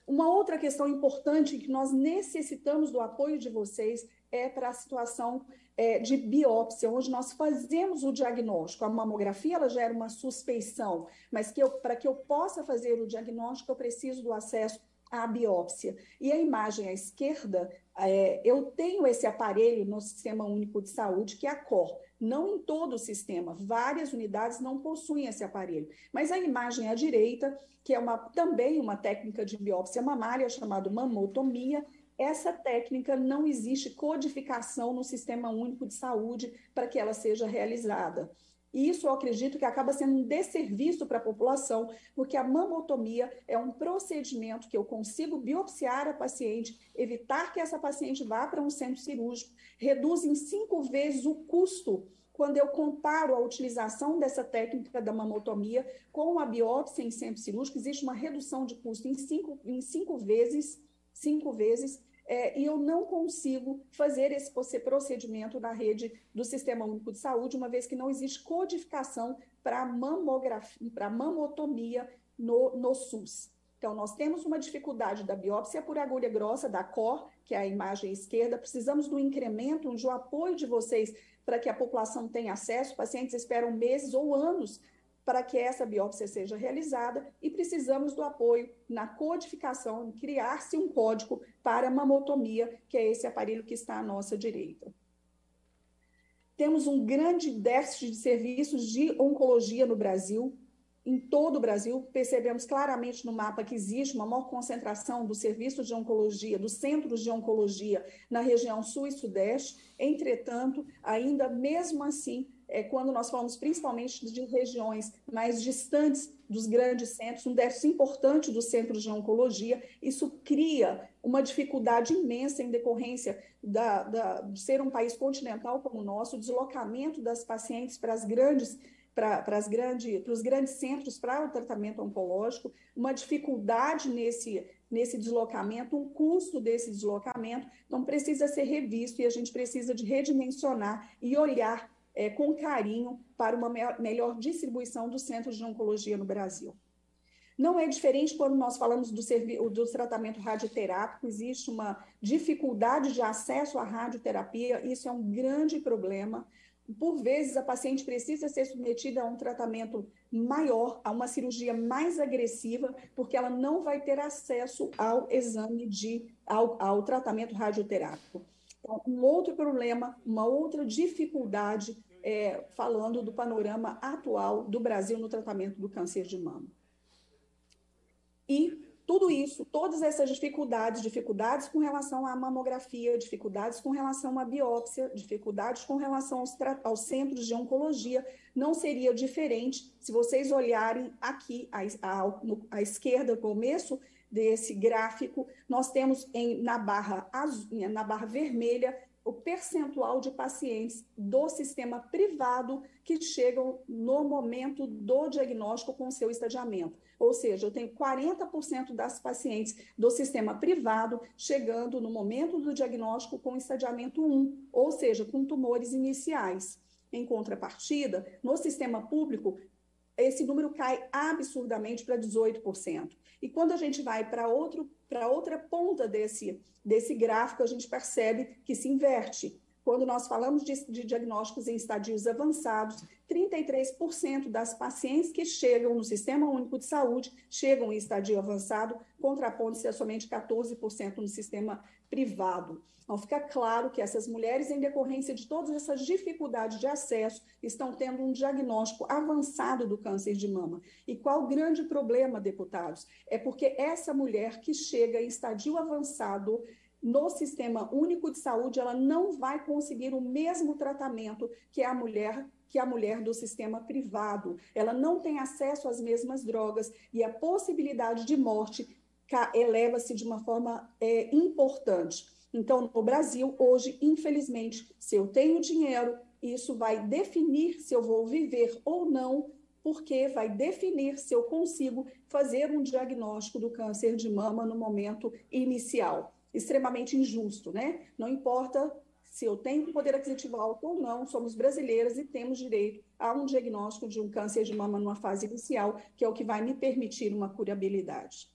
Uma outra questão importante que nós necessitamos do apoio de vocês é para a situação é, de biópsia, onde nós fazemos o diagnóstico. A mamografia ela gera uma suspeição, mas que para que eu possa fazer o diagnóstico, eu preciso do acesso à biópsia. E a imagem à esquerda, é, eu tenho esse aparelho no Sistema Único de Saúde, que é a COR. Não em todo o sistema, várias unidades não possuem esse aparelho. Mas a imagem à direita, que é uma, também uma técnica de biópsia mamária chamada mamotomia, essa técnica não existe codificação no Sistema Único de Saúde para que ela seja realizada. E isso eu acredito que acaba sendo um desserviço para a população, porque a mamotomia é um procedimento que eu consigo biopsiar a paciente, evitar que essa paciente vá para um centro cirúrgico, reduz em cinco vezes o custo quando eu comparo a utilização dessa técnica da mamotomia com a biópsia em centro cirúrgico, existe uma redução de custo em cinco, em cinco vezes, cinco vezes, é, e eu não consigo fazer esse procedimento na rede do Sistema Único de Saúde, uma vez que não existe codificação para mamografia, para mamotomia no, no SUS. Então, nós temos uma dificuldade da biópsia por agulha grossa, da cor, que é a imagem esquerda. Precisamos do incremento, do apoio de vocês para que a população tenha acesso. Pacientes esperam meses ou anos para que essa biópsia seja realizada e precisamos do apoio na codificação, criar-se um código para mamotomia, que é esse aparelho que está à nossa direita. Temos um grande déficit de serviços de oncologia no Brasil, em todo o Brasil, percebemos claramente no mapa que existe uma maior concentração dos serviços de oncologia, dos centros de oncologia na região sul e sudeste. Entretanto, ainda mesmo assim, é, quando nós falamos principalmente de regiões mais distantes dos grandes centros, um déficit importante dos centros de oncologia, isso cria uma dificuldade imensa em decorrência da, da, de ser um país continental como o nosso, o deslocamento das pacientes para as grandes para, as grande, para os grandes centros para o tratamento oncológico, uma dificuldade nesse, nesse deslocamento, um custo desse deslocamento. Então, precisa ser revisto e a gente precisa de redimensionar e olhar é, com carinho para uma melhor distribuição dos centros de oncologia no Brasil. Não é diferente quando nós falamos do, do tratamento radioterápico, existe uma dificuldade de acesso à radioterapia, isso é um grande problema. Por vezes, a paciente precisa ser submetida a um tratamento maior, a uma cirurgia mais agressiva, porque ela não vai ter acesso ao exame de, ao, ao tratamento radioterápico. Então, um outro problema, uma outra dificuldade, é, falando do panorama atual do Brasil no tratamento do câncer de mama. E tudo isso, todas essas dificuldades, dificuldades com relação à mamografia, dificuldades com relação à biópsia, dificuldades com relação aos, aos centros de oncologia, não seria diferente se vocês olharem aqui à, à, no, à esquerda, começo, desse gráfico, nós temos em, na, barra azul, na barra vermelha o percentual de pacientes do sistema privado que chegam no momento do diagnóstico com seu estadiamento. Ou seja, eu tenho 40% das pacientes do sistema privado chegando no momento do diagnóstico com estadiamento 1, ou seja, com tumores iniciais. Em contrapartida, no sistema público, esse número cai absurdamente para 18%. E quando a gente vai para para outra ponta desse desse gráfico, a gente percebe que se inverte. Quando nós falamos de, de diagnósticos em estadios avançados, 33% das pacientes que chegam no Sistema Único de Saúde chegam em estadio avançado, contrapondo-se a somente 14% no Sistema privado. Então, fica claro que essas mulheres, em decorrência de todas essas dificuldades de acesso, estão tendo um diagnóstico avançado do câncer de mama. E qual o grande problema, deputados? É porque essa mulher que chega em estadio avançado no sistema único de saúde, ela não vai conseguir o mesmo tratamento que a mulher que a mulher do sistema privado. Ela não tem acesso às mesmas drogas e a possibilidade de morte eleva-se de uma forma é, importante. Então, no Brasil, hoje, infelizmente, se eu tenho dinheiro, isso vai definir se eu vou viver ou não, porque vai definir se eu consigo fazer um diagnóstico do câncer de mama no momento inicial. Extremamente injusto, né? Não importa se eu tenho poder aquisitivo alto ou não, somos brasileiras e temos direito a um diagnóstico de um câncer de mama numa fase inicial, que é o que vai me permitir uma curabilidade.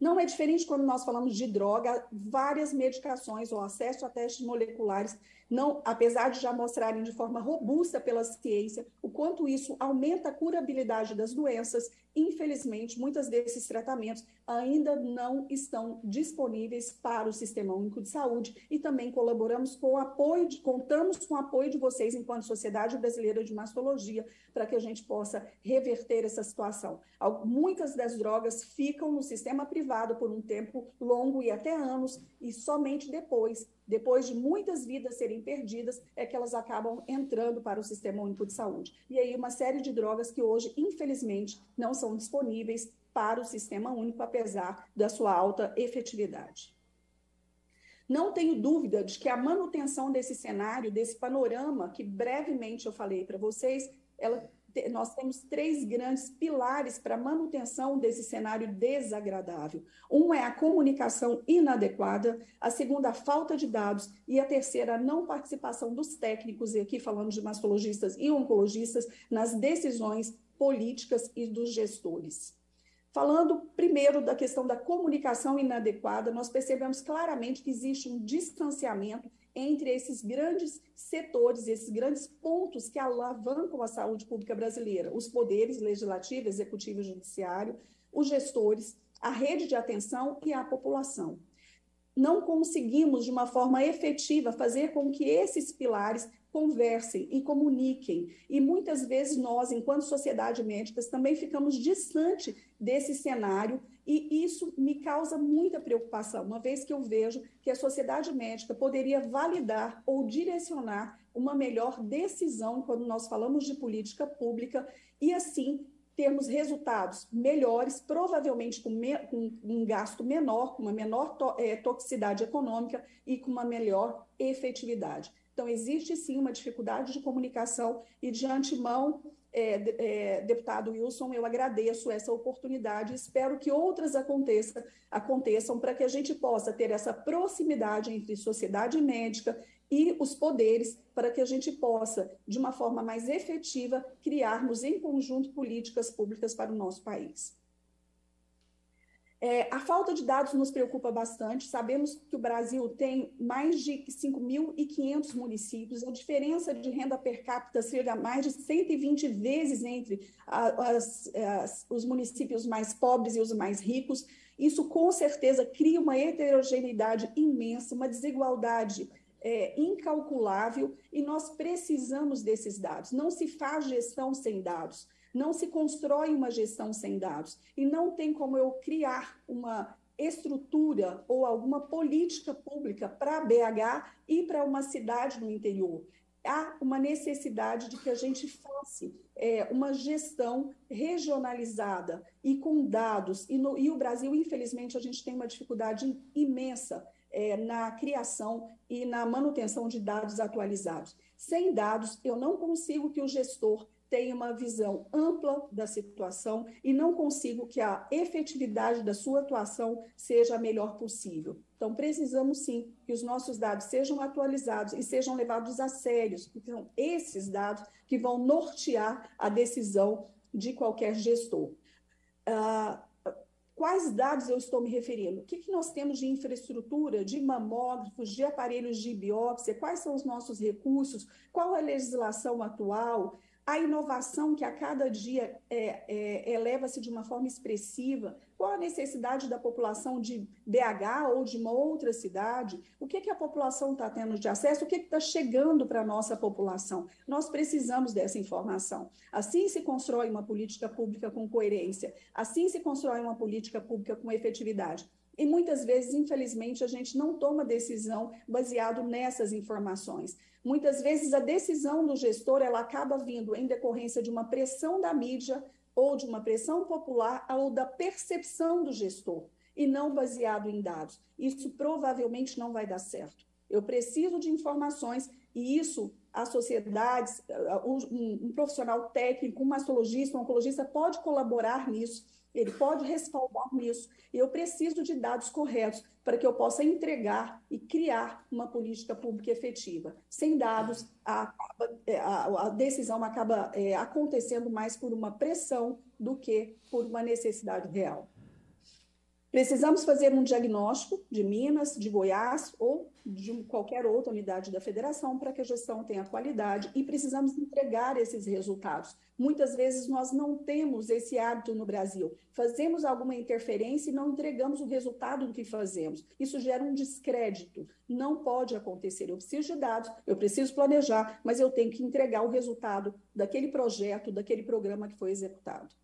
Não é diferente quando nós falamos de droga, várias medicações ou acesso a testes moleculares não, apesar de já mostrarem de forma robusta pela ciência o quanto isso aumenta a curabilidade das doenças, infelizmente, muitos desses tratamentos ainda não estão disponíveis para o Sistema Único de Saúde e também colaboramos com o apoio, de, contamos com o apoio de vocês enquanto Sociedade Brasileira de Mastologia para que a gente possa reverter essa situação. Muitas das drogas ficam no sistema privado por um tempo longo e até anos e somente depois depois de muitas vidas serem perdidas, é que elas acabam entrando para o Sistema Único de Saúde. E aí, uma série de drogas que hoje, infelizmente, não são disponíveis para o Sistema Único, apesar da sua alta efetividade. Não tenho dúvida de que a manutenção desse cenário, desse panorama que brevemente eu falei para vocês, ela nós temos três grandes pilares para manutenção desse cenário desagradável. Um é a comunicação inadequada, a segunda, a falta de dados, e a terceira, a não participação dos técnicos, e aqui falando de mastologistas e oncologistas, nas decisões políticas e dos gestores. Falando primeiro da questão da comunicação inadequada, nós percebemos claramente que existe um distanciamento entre esses grandes setores, esses grandes pontos que alavancam a saúde pública brasileira: os poderes legislativo, executivo e judiciário, os gestores, a rede de atenção e a população. Não conseguimos, de uma forma efetiva, fazer com que esses pilares conversem e comuniquem. E muitas vezes nós, enquanto sociedade médica também ficamos distante desse cenário e isso me causa muita preocupação, uma vez que eu vejo que a sociedade médica poderia validar ou direcionar uma melhor decisão quando nós falamos de política pública e assim termos resultados melhores, provavelmente com, me, com, um gasto menor, com uma menor to, é, toxicidade econômica e com uma melhor efetividade. Então, existe sim uma dificuldade de comunicação e, de antemão, é, é, deputado Wilson, eu agradeço essa oportunidade e espero que outras aconteça, aconteçam para que a gente possa ter essa proximidade entre sociedade médica e os poderes, para que a gente possa, de uma forma mais efetiva, criarmos em conjunto políticas públicas para o nosso país. É, a falta de dados nos preocupa bastante. Sabemos que o Brasil tem mais de 5.500 municípios, a diferença de renda per capita chega a mais de 120 vezes entre as, as, os municípios mais pobres e os mais ricos. Isso, com certeza, cria uma heterogeneidade imensa, uma desigualdade é, incalculável, e nós precisamos desses dados. Não se faz gestão sem dados. Não se constrói uma gestão sem dados e não tem como eu criar uma estrutura ou alguma política pública para BH e para uma cidade no interior. Há uma necessidade de que a gente faça é, uma gestão regionalizada e com dados. E, no, e o Brasil, infelizmente, a gente tem uma dificuldade imensa é, na criação e na manutenção de dados atualizados. Sem dados, eu não consigo que o gestor tenha uma visão ampla da situação e não consigo que a efetividade da sua atuação seja a melhor possível. Então, precisamos sim que os nossos dados sejam atualizados e sejam levados a sérios, porque são esses dados que vão nortear a decisão de qualquer gestor. Ah, quais dados eu estou me referindo? O que, que nós temos de infraestrutura, de mamógrafos, de aparelhos de biópsia? Quais são os nossos recursos? Qual a legislação atual? a inovação que a cada dia é, é, eleva-se de uma forma expressiva, qual a necessidade da população de BH ou de uma outra cidade, o que, que a população está tendo de acesso, o que está chegando para a nossa população. Nós precisamos dessa informação. Assim se constrói uma política pública com coerência, assim se constrói uma política pública com efetividade. E muitas vezes, infelizmente, a gente não toma decisão baseado nessas informações. Muitas vezes a decisão do gestor ela acaba vindo em decorrência de uma pressão da mídia ou de uma pressão popular ou da percepção do gestor e não baseado em dados. Isso provavelmente não vai dar certo. Eu preciso de informações e isso as sociedades, eh, um, profissional técnico, um mastologista, um oncologista pode colaborar nisso ele pode respaldar isso. E eu preciso de dados corretos para que eu possa entregar e criar uma política pública efetiva. Sem dados, a, é, a, a decisão acaba é, acontecendo mais por uma pressão do que por uma necessidade real. Precisamos fazer um diagnóstico de Minas, de Goiás ou de qualquer outra unidade da federação para que a gestão tenha qualidade e precisamos entregar esses resultados. Muitas vezes nós não temos esse hábito no Brasil. Fazemos alguma interferência e não entregamos o resultado do que fazemos. Isso gera um descrédito. Não pode acontecer. Eu preciso de dados, eu preciso planejar, mas eu tenho que entregar o resultado daquele projeto, daquele programa que foi executado.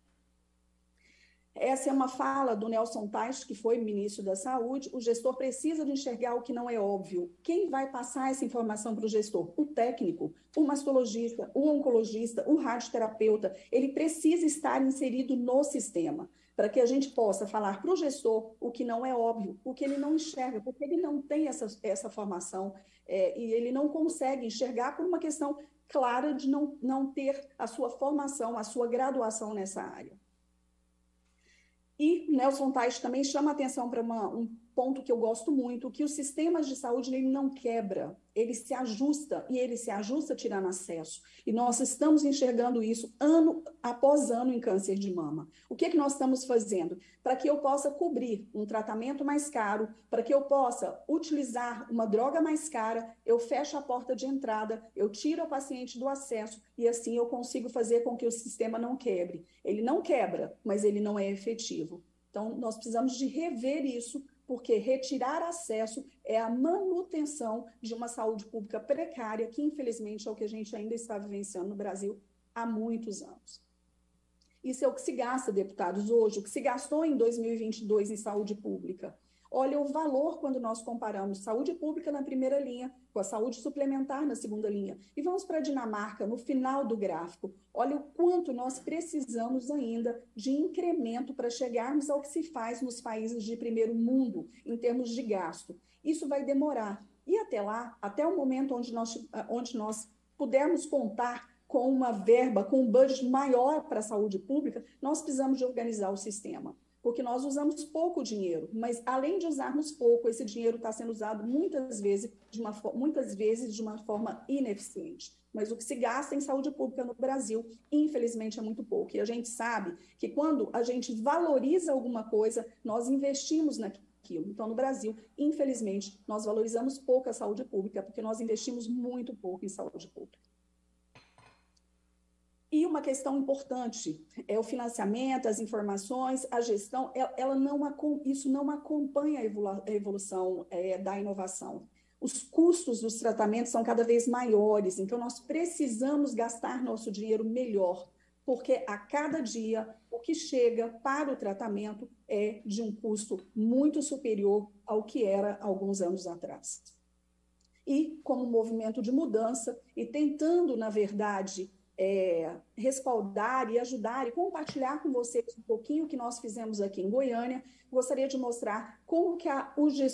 Essa é uma fala do Nelson Tais, que foi ministro da Saúde. O gestor precisa de enxergar o que não é óbvio. Quem vai passar essa informação para o gestor? O técnico, o mastologista, o oncologista, o radioterapeuta. Ele precisa estar inserido no sistema para que a gente possa falar para o gestor o que não é óbvio, o que ele não enxerga, porque ele não tem essa, essa formação é, e ele não consegue enxergar por uma questão clara de não, não ter a sua formação, a sua graduação nessa área. E Nelson Tais também chama atenção para uma, um ponto que eu gosto muito, que os sistemas de saúde ele não quebra, ele se ajusta e ele se ajusta tirando acesso. E nós estamos enxergando isso ano após ano em câncer de mama. O que é que nós estamos fazendo? Para que eu possa cobrir um tratamento mais caro, para que eu possa utilizar uma droga mais cara, eu fecho a porta de entrada, eu tiro o paciente do acesso e assim eu consigo fazer com que o sistema não quebre. Ele não quebra, mas ele não é efetivo. Então, nós precisamos de rever isso porque retirar acesso é a manutenção de uma saúde pública precária, que infelizmente é o que a gente ainda está vivenciando no Brasil há muitos anos. Isso é o que se gasta, deputados, hoje, o que se gastou em 2022 em saúde pública olha o valor quando nós comparamos saúde pública na primeira linha com a saúde suplementar na segunda linha. E vamos para a Dinamarca, no final do gráfico. Olha o quanto nós precisamos ainda de incremento para chegarmos ao que se faz nos países de primeiro mundo em termos de gasto. Isso vai demorar. E até lá, até o momento onde nós, onde nós pudermos contar com uma verba, com um budget maior para a saúde pública, nós precisamos de organizar o sistema porque nós usamos pouco dinheiro, mas além de usarmos pouco, esse dinheiro está sendo usado muitas vezes, de uma, muitas vezes de uma forma ineficiente. Mas o que se gasta em saúde pública no Brasil, infelizmente, é muito pouco. E a gente sabe que quando a gente valoriza alguma coisa, nós investimos naquilo. Então, no Brasil, infelizmente, nós valorizamos pouco a saúde pública, porque nós investimos muito pouco em saúde pública. E uma questão importante é o financiamento, as informações, a gestão, ela não, isso não acompanha a evolução é, da inovação. Os custos dos tratamentos são cada vez maiores, então nós precisamos gastar nosso dinheiro melhor, porque a cada dia o que chega para o tratamento é de um custo muito superior ao que era alguns anos atrás. E como movimento de mudança e tentando, na verdade, é, respaldar e ajudar e compartilhar com vocês um pouquinho o que nós fizemos aqui em Goiânia, gostaria de mostrar como que a,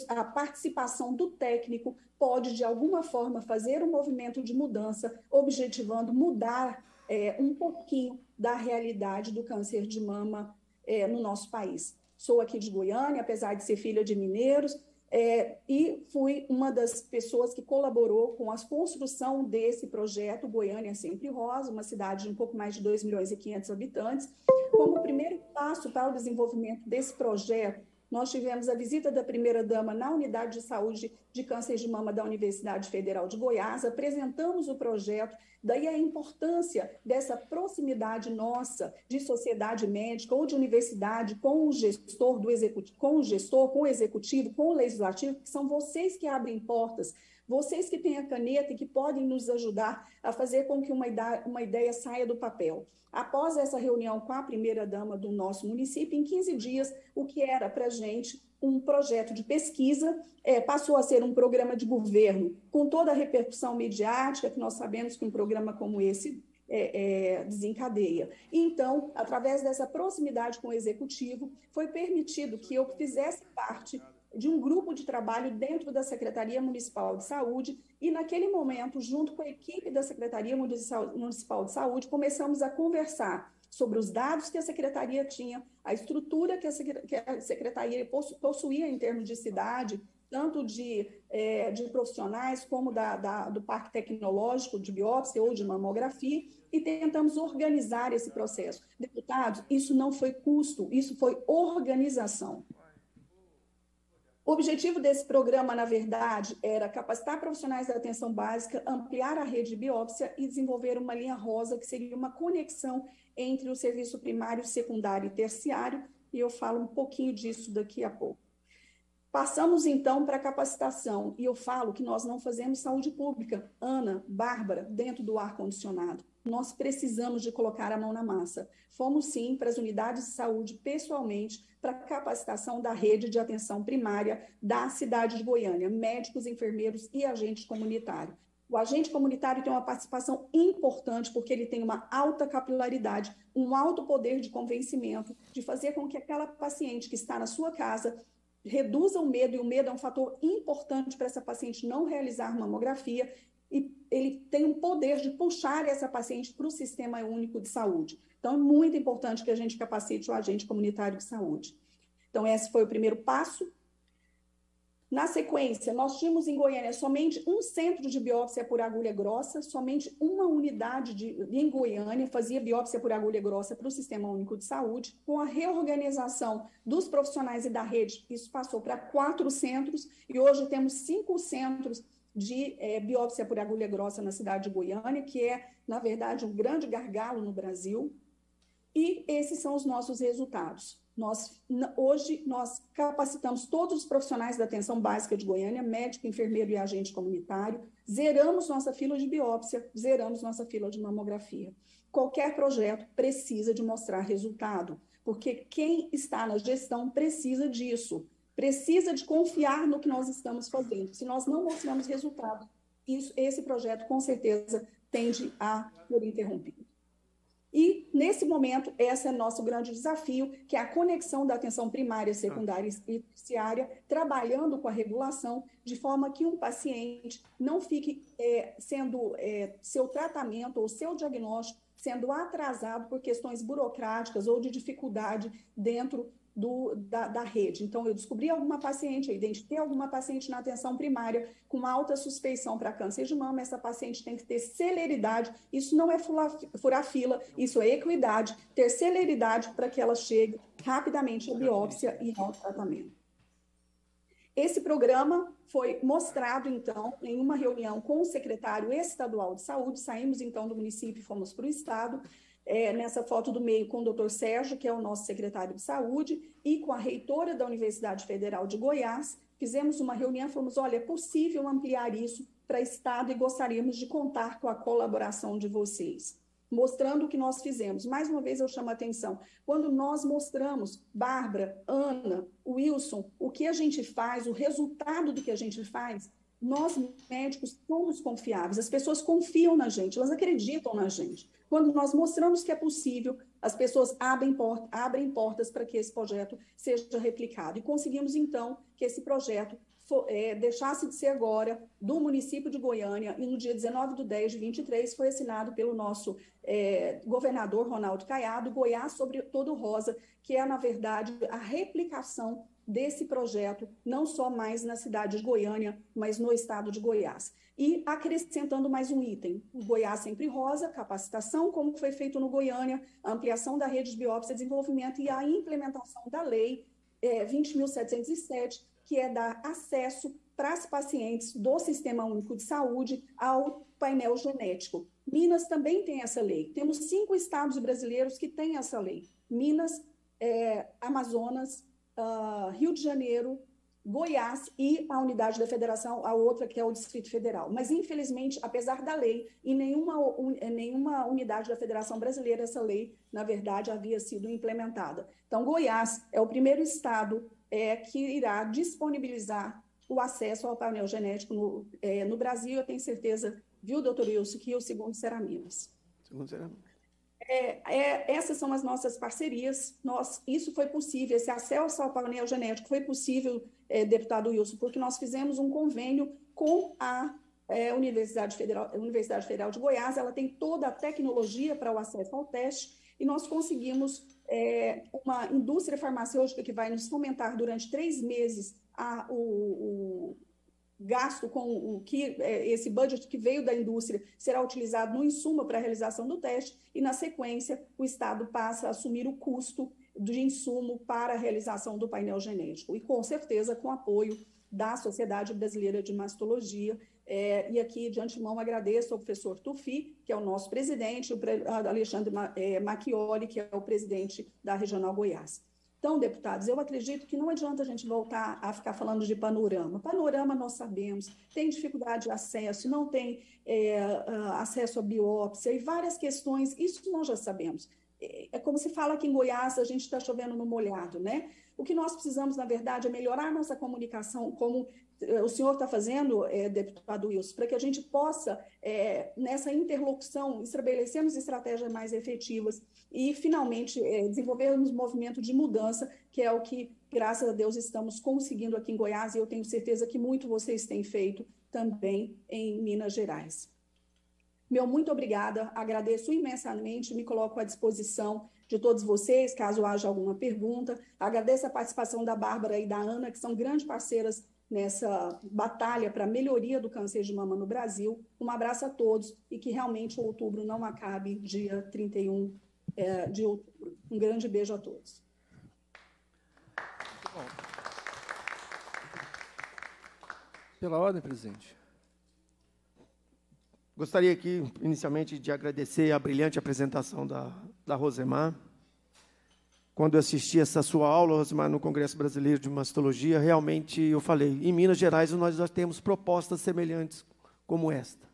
a participação do técnico pode, de alguma forma, fazer um movimento de mudança, objetivando mudar é, um pouquinho da realidade do câncer de mama é, no nosso país. Sou aqui de Goiânia, apesar de ser filha de mineiros, é, e fui uma das pessoas que colaborou com a construção desse projeto Goiânia Sempre Rosa, uma cidade de um pouco mais de 2 milhões e 500 habitantes, como primeiro passo para o desenvolvimento desse projeto nós tivemos a visita da primeira-dama na unidade de saúde de câncer de mama da Universidade Federal de Goiás, apresentamos o projeto, daí a importância dessa proximidade nossa de sociedade médica ou de universidade com o gestor do executivo, com o gestor, com o executivo, com o legislativo, que são vocês que abrem portas vocês que têm a caneta e que podem nos ajudar a fazer com que uma, uma ideia saia do papel. Após essa reunião com a primeira-dama do nosso município, em 15 dias, o que era para a gente um projeto de pesquisa, é, passou a ser um programa de governo, com toda a repercussão mediática que nós sabemos que um programa como esse é, é, desencadeia. Então, através dessa proximidade com o executivo, foi permitido que eu fizesse parte de um grupo de trabalho dentro da Secretaria Municipal de Saúde e naquele momento, junto com a equipe da Secretaria Municipal de Saúde, começamos a conversar sobre os dados que a secretaria tinha, a estrutura que a secretaria possuía em termos de cidade, tanto de, é, de profissionais como da, da, do parque tecnológico de biópsia ou de mamografia, e tentamos organizar esse processo. Deputados, isso não foi custo, isso foi organização. O objetivo desse programa, na verdade, era capacitar profissionais da atenção básica, ampliar a rede de biópsia e desenvolver uma linha rosa, que seria uma conexão entre o serviço primário, secundário e terciário, e eu falo um pouquinho disso daqui a pouco. Passamos então para a capacitação, e eu falo que nós não fazemos saúde pública, Ana, Bárbara, dentro do ar-condicionado nós precisamos de colocar a mão na massa. Fomos sim para as unidades de saúde pessoalmente para capacitação da rede de atenção primária da cidade de Goiânia, médicos, enfermeiros e agentes comunitários. O agente comunitário tem uma participação importante porque ele tem uma alta capilaridade, um alto poder de convencimento, de fazer com que aquela paciente que está na sua casa reduza o medo, e o medo é um fator importante para essa paciente não realizar mamografia e ele tem um poder de puxar essa paciente para o sistema único de saúde. Então, é muito importante que a gente capacite o agente comunitário de saúde. Então, esse foi o primeiro passo. Na sequência, nós tínhamos em Goiânia somente um centro de biópsia por agulha grossa, somente uma unidade de, em Goiânia fazia biópsia por agulha grossa para o Sistema Único de Saúde. Com a reorganização dos profissionais e da rede, isso passou para quatro centros e hoje temos cinco centros de é, biópsia por agulha grossa na cidade de Goiânia, que é, na verdade, um grande gargalo no Brasil. E esses são os nossos resultados. Nós, hoje, nós capacitamos todos os profissionais da atenção básica de Goiânia, médico, enfermeiro e agente comunitário, zeramos nossa fila de biópsia, zeramos nossa fila de mamografia. Qualquer projeto precisa de mostrar resultado, porque quem está na gestão precisa disso precisa de confiar no que nós estamos fazendo. Se nós não mostramos resultado, isso, esse projeto com certeza tende a ser interrompido. E, nesse momento, esse é nosso grande desafio, que é a conexão da atenção primária, secundária e terciária, trabalhando com a regulação, de forma que um paciente não fique é, sendo é, seu tratamento ou seu diagnóstico sendo atrasado por questões burocráticas ou de dificuldade dentro do, da, da, rede. Então, eu descobri alguma paciente, eu identifiquei alguma paciente na atenção primária com alta suspeição para câncer de mama, essa paciente tem que ter celeridade, isso não é furar fila, isso é equidade, ter celeridade para que ela chegue rapidamente à biópsia e ao tratamento. Esse programa foi mostrado, então, em uma reunião com o secretário estadual de saúde, saímos, então, do município e fomos para o estado, é, nessa foto do meio com o doutor Sérgio, que é o nosso secretário de saúde, e com a reitora da Universidade Federal de Goiás. Fizemos uma reunião, fomos, olha, é possível ampliar isso para Estado e gostaríamos de contar com a colaboração de vocês mostrando o que nós fizemos. Mais uma vez eu chamo a atenção. Quando nós mostramos, Bárbara, Ana, Wilson, o que a gente faz, o resultado do que a gente faz, nós, médicos, somos confiáveis, as pessoas confiam na gente, elas acreditam na gente. Quando nós mostramos que é possível, as pessoas abrem, porta, abrem portas para que esse projeto seja replicado. E conseguimos, então, que esse projeto é, deixasse de ser agora do município de Goiânia e no dia 19 de 10 de 23 foi assinado pelo nosso é, governador Ronaldo Caiado, Goiás sobre todo rosa, que é, na verdade, a replicação desse projeto, não só mais na cidade de Goiânia, mas no estado de Goiás. E acrescentando mais um item: o Goiás Sempre Rosa, capacitação, como foi feito no Goiânia, ampliação da rede de biópsia, desenvolvimento e a implementação da lei é, 20.707, que é dar acesso para as pacientes do Sistema Único de Saúde ao painel genético. Minas também tem essa lei. Temos cinco estados brasileiros que têm essa lei: Minas, é, Amazonas, ah, Rio de Janeiro, Goiás e a unidade da federação, a outra que é o Distrito Federal. Mas, infelizmente, apesar da lei, em nenhuma, eh, nenhuma unidade da Federação Brasileira essa lei, na verdade, havia sido implementada. Então, Goiás é o primeiro estado é, que irá disponibilizar o acesso ao painel genético no, é, no Brasil. Eu tenho certeza, viu, doutor Wilson, que o segundo será Minas. Segundo será Minas é, é, essas são as nossas parcerias. Nós, isso foi possível, esse acesso ao painel genético foi possível, é, deputado Wilson, porque nós fizemos um convênio com a é, Universidade, Federal, Universidade Federal de Goiás, ela tem toda a tecnologia para o acesso ao teste, e nós conseguimos é, uma indústria farmacêutica que vai nos fomentar durante três meses a, o, o gasto com o que é, esse budget que veio da indústria será utilizado no insumo para a realização do teste e na sequência o estado passa a assumir o custo de insumo para a realização do painel genético e com certeza com apoio da Sociedade Brasileira de Mastologia. É, e aqui, de antemão, agradeço ao professor Tufi, que é o nosso presidente, o Alexandre Macchioli, é, que é o presidente da Regional Goiás. Então, deputados, eu acredito que não adianta a gente voltar a ficar falando de panorama. Panorama nós sabemos, tem dificuldade de acesso, não tem é, ah, acesso à biópsia e várias questões, isso nós já sabemos. É, é como se fala que em Goiás a gente está chovendo no molhado, né? O que nós precisamos, na verdade, é melhorar nossa comunicação, como eh, o senhor está fazendo, é, deputado Wilson, para que a gente possa, é, nessa interlocução, estabelecermos estratégias mais efetivas e, finalmente, é, desenvolvermos um movimento de mudança, que é o que, graças a Deus, estamos conseguindo aqui em Goiás, e eu tenho certeza que muito vocês têm feito também em Minas Gerais. Meu muito obrigada, agradeço imensamente, me coloco à disposição de todos vocês, caso haja alguma pergunta. Agradeço a participação da Bárbara e da Ana, que são grandes parceiras nessa batalha para a melhoria do câncer de mama no Brasil. Um abraço a todos e que realmente o outubro não acabe dia 31 é, de outubro. Um grande beijo a todos. Muito bom. Pela ordem, presidente. Gostaria aqui, inicialmente, de agradecer a brilhante apresentação da, da Rosemar. Quando eu assisti essa sua aula, Rosemar, no Congresso Brasileiro de Mastologia, realmente eu falei, em Minas Gerais nós já temos propostas semelhantes como esta.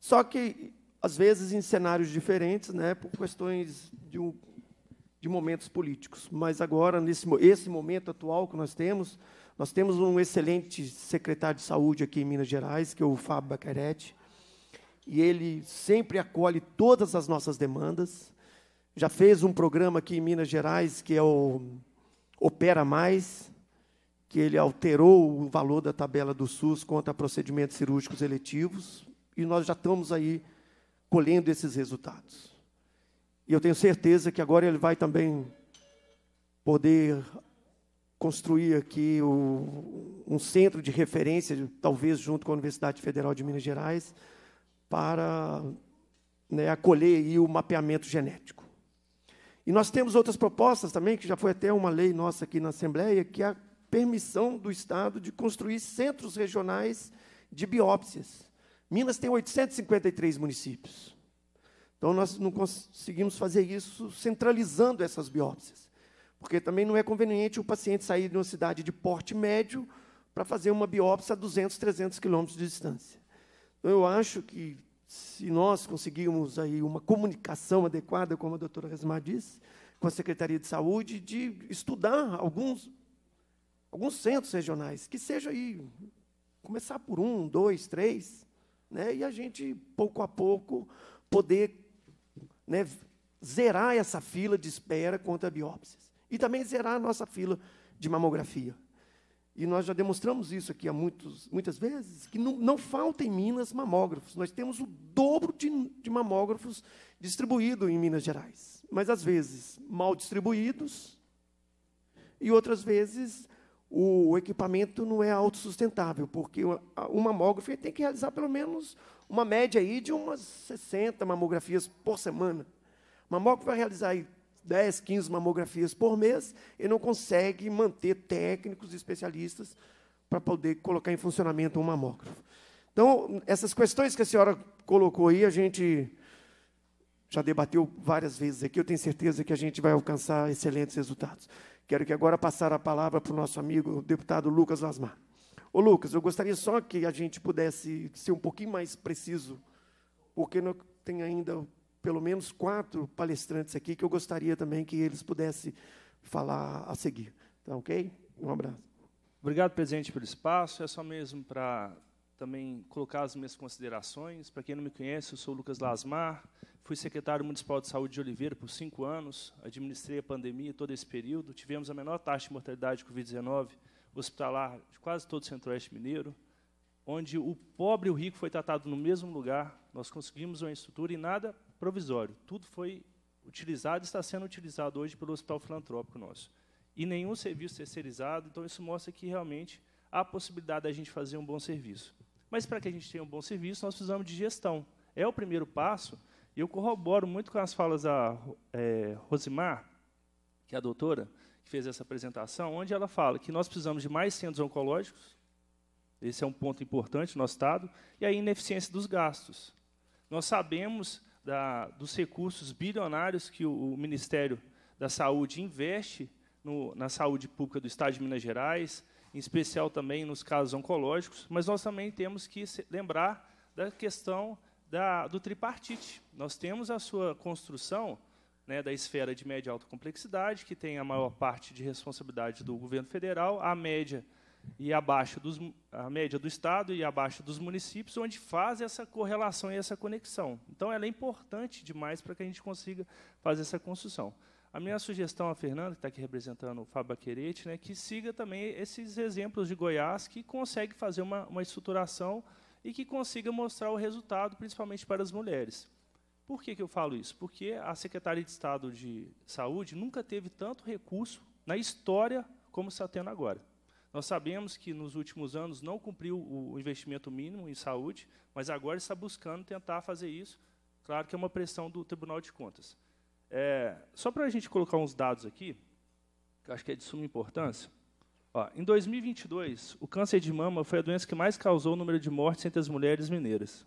Só que às vezes em cenários diferentes, né, por questões de, um, de momentos políticos. Mas agora, nesse esse momento atual que nós temos, nós temos um excelente secretário de saúde aqui em Minas Gerais, que é o Fábio Bacarete, e ele sempre acolhe todas as nossas demandas. Já fez um programa aqui em Minas Gerais que é o Opera Mais, que ele alterou o valor da tabela do SUS contra procedimentos cirúrgicos eletivos, e nós já estamos aí colhendo esses resultados. E eu tenho certeza que agora ele vai também poder construir aqui o, um centro de referência, talvez junto com a Universidade Federal de Minas Gerais, para né, acolher o mapeamento genético. E nós temos outras propostas também, que já foi até uma lei nossa aqui na Assembleia, que é a permissão do Estado de construir centros regionais de biópsias. Minas tem 853 municípios. Então nós não conseguimos fazer isso centralizando essas biópsias. Porque também não é conveniente o paciente sair de uma cidade de porte médio para fazer uma biópsia a 200, 300 quilômetros de distância. Então eu acho que se nós conseguirmos aí uma comunicação adequada, como a doutora Resmar disse, com a Secretaria de Saúde, de estudar alguns, alguns centros regionais, que seja aí, começar por um, dois, três, né, e a gente, pouco a pouco, poder né, zerar essa fila de espera contra biópsias. E também zerar a nossa fila de mamografia. E nós já demonstramos isso aqui há muitos, muitas vezes, que não, não falta em Minas mamógrafos. Nós temos o dobro de, de mamógrafos distribuído em Minas Gerais. Mas, às vezes, mal distribuídos, e outras vezes, o, equipamento não é autossustentável, porque o mamógrafo tem que realizar pelo menos uma média aí de umas 60 mamografias por semana. O mamógrafo vai realizar aí 10, 15 mamografias por mês e não consegue manter técnicos e especialistas para poder colocar em funcionamento um mamógrafo. Então, essas questões que a senhora colocou aí, a gente já debateu várias vezes aqui, eu tenho certeza que a gente vai alcançar excelentes resultados. Quero que agora passar a palavra para o nosso amigo o deputado Lucas Lasmar. Ô Lucas, eu gostaria só que a gente pudesse ser um pouquinho mais preciso, porque não tem ainda pelo menos quatro palestrantes aqui que eu gostaria também que eles pudessem falar a seguir. Tá ok? Um abraço. Obrigado, presidente, pelo espaço. É só mesmo para também colocar as minhas considerações. Para quem não me conhece, eu sou Lucas Lasmar, fui secretário municipal de saúde de Oliveira por cinco anos, administrei a pandemia todo esse período, tivemos a menor taxa de mortalidade de Covid-19 hospitalar de quase todo o centro-oeste mineiro, onde o pobre e o rico foi tratado no mesmo lugar, nós conseguimos uma estrutura e nada provisório, tudo foi utilizado e está sendo utilizado hoje pelo hospital filantrópico nosso. E nenhum serviço terceirizado, então isso mostra que realmente há possibilidade da gente fazer um bom serviço. Mas para que a gente tenha um bom serviço, nós precisamos de gestão. É o primeiro passo, e eu corroboro muito com as falas da é, Rosimar, que é a doutora, que fez essa apresentação, onde ela fala que nós precisamos de mais centros oncológicos, esse é um ponto importante no nosso Estado, e a ineficiência dos gastos. Nós sabemos da, dos recursos bilionários que o, o Ministério da Saúde investe no, na saúde pública do Estado de Minas Gerais, em especial também nos casos oncológicos, mas nós também temos que lembrar da questão da, do tripartite. Nós temos a sua construção né, da esfera de média e alta complexidade, que tem a maior parte de responsabilidade do governo federal, a média e abaixo dos, a média do Estado e abaixo dos municípios, onde faz essa correlação e essa conexão. Então, ela é importante demais para que a gente consiga fazer essa construção. A minha sugestão à Fernanda, que está aqui representando o Fábio Baquerete, né, que siga também esses exemplos de Goiás, que consegue fazer uma, uma estruturação e que consiga mostrar o resultado, principalmente para as mulheres. Por que, que eu falo isso? Porque a Secretaria de Estado de Saúde nunca teve tanto recurso na história como está tendo agora. Nós sabemos que nos últimos anos não cumpriu o investimento mínimo em saúde, mas agora está buscando tentar fazer isso. Claro que é uma pressão do Tribunal de Contas. É, só para a gente colocar uns dados aqui, que eu acho que é de suma importância. Ó, em 2022, o câncer de mama foi a doença que mais causou o número de mortes entre as mulheres mineiras.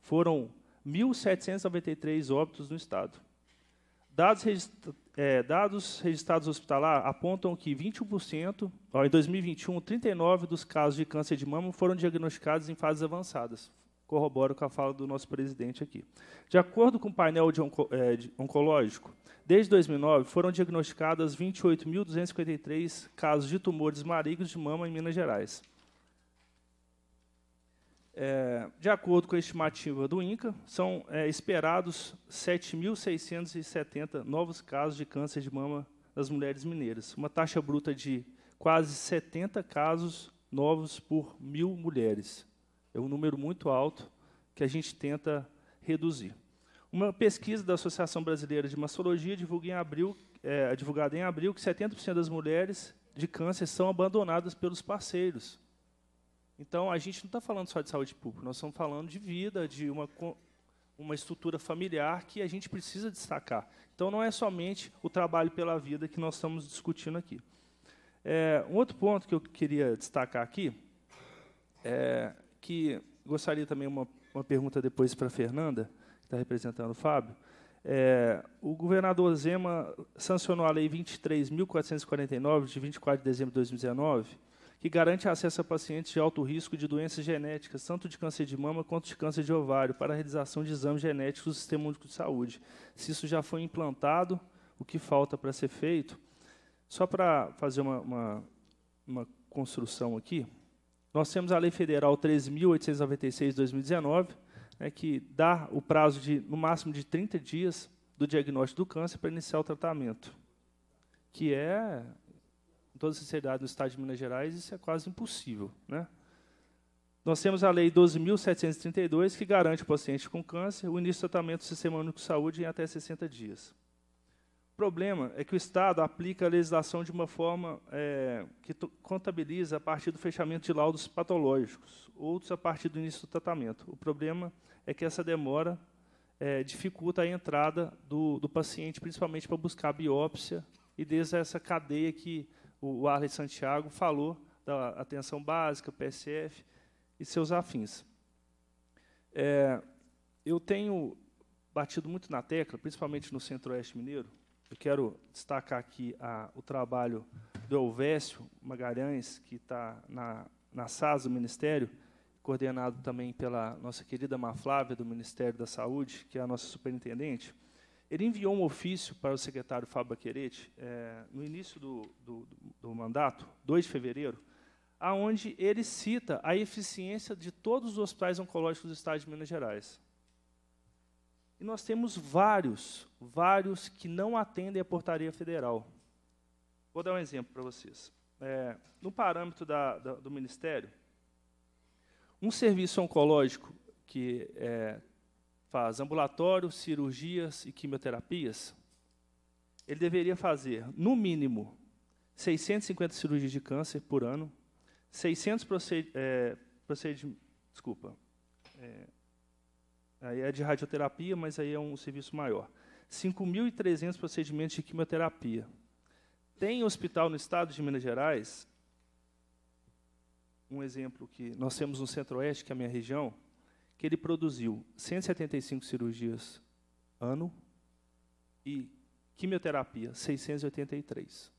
Foram 1.793 óbitos no estado. Dados, registra é, dados registrados hospitalar apontam que 21%, ó, em 2021, 39 dos casos de câncer de mama foram diagnosticados em fases avançadas corroboro com a fala do nosso presidente aqui. De acordo com o painel de onco, é, de oncológico, desde 2009 foram diagnosticadas 28.253 casos de tumores malignos de mama em Minas Gerais. É, de acordo com a estimativa do INCA, são é, esperados 7.670 novos casos de câncer de mama nas mulheres mineiras, uma taxa bruta de quase 70 casos novos por mil mulheres. É um número muito alto que a gente tenta reduzir. Uma pesquisa da Associação Brasileira de Mastologia divulga em abril, é, divulgada em abril que 70% das mulheres de câncer são abandonadas pelos parceiros. Então, a gente não está falando só de saúde pública, nós estamos falando de vida, de uma, uma estrutura familiar que a gente precisa destacar. Então, não é somente o trabalho pela vida que nós estamos discutindo aqui. É, um outro ponto que eu queria destacar aqui é, que gostaria também uma, uma pergunta depois para a Fernanda, que está representando o Fábio. É, o governador Zema sancionou a Lei 23.449, de 24 de dezembro de 2019, que garante acesso a pacientes de alto risco de doenças genéticas, tanto de câncer de mama quanto de câncer de ovário, para a realização de exames genéticos do Sistema Único de Saúde. Se isso já foi implantado, o que falta para ser feito? Só para fazer uma, uma, uma construção aqui, nós temos a Lei Federal 3.896 de 2019, né, que dá o prazo de, no máximo, de 30 dias do diagnóstico do câncer para iniciar o tratamento, que é, com toda sinceridade, no estado de Minas Gerais, isso é quase impossível. Né? Nós temos a Lei 12.732, que garante ao paciente com câncer o início do tratamento do Sistema Único de Saúde em até 60 dias. O problema é que o Estado aplica a legislação de uma forma é, que contabiliza a partir do fechamento de laudos patológicos, outros a partir do início do tratamento. O problema é que essa demora é, dificulta a entrada do, do paciente, principalmente para buscar a biópsia, e desde essa cadeia que o, o Arley Santiago falou, da atenção básica, PSF e seus afins. É, eu tenho batido muito na tecla, principalmente no Centro-Oeste Mineiro, eu quero destacar aqui a, o trabalho do Elvésio Magalhães, que está na, na SAS do Ministério, coordenado também pela nossa querida Maflávia, do Ministério da Saúde, que é a nossa superintendente. Ele enviou um ofício para o secretário Fábio Querete, é, no início do, do, do mandato, 2 de fevereiro, aonde ele cita a eficiência de todos os hospitais oncológicos do Estado de Minas Gerais. E nós temos vários, vários que não atendem a portaria federal. Vou dar um exemplo para vocês. É, no parâmetro da, da, do Ministério, um serviço oncológico que é, faz ambulatório, cirurgias e quimioterapias, ele deveria fazer, no mínimo, 650 cirurgias de câncer por ano, 600 procedimentos. é, procedi desculpa, é, Aí é de radioterapia, mas aí é um serviço maior. 5.300 procedimentos de quimioterapia. Tem hospital no estado de Minas Gerais, um exemplo que nós temos no Centro-Oeste, que é a minha região, que ele produziu 175 cirurgias ano e quimioterapia 683.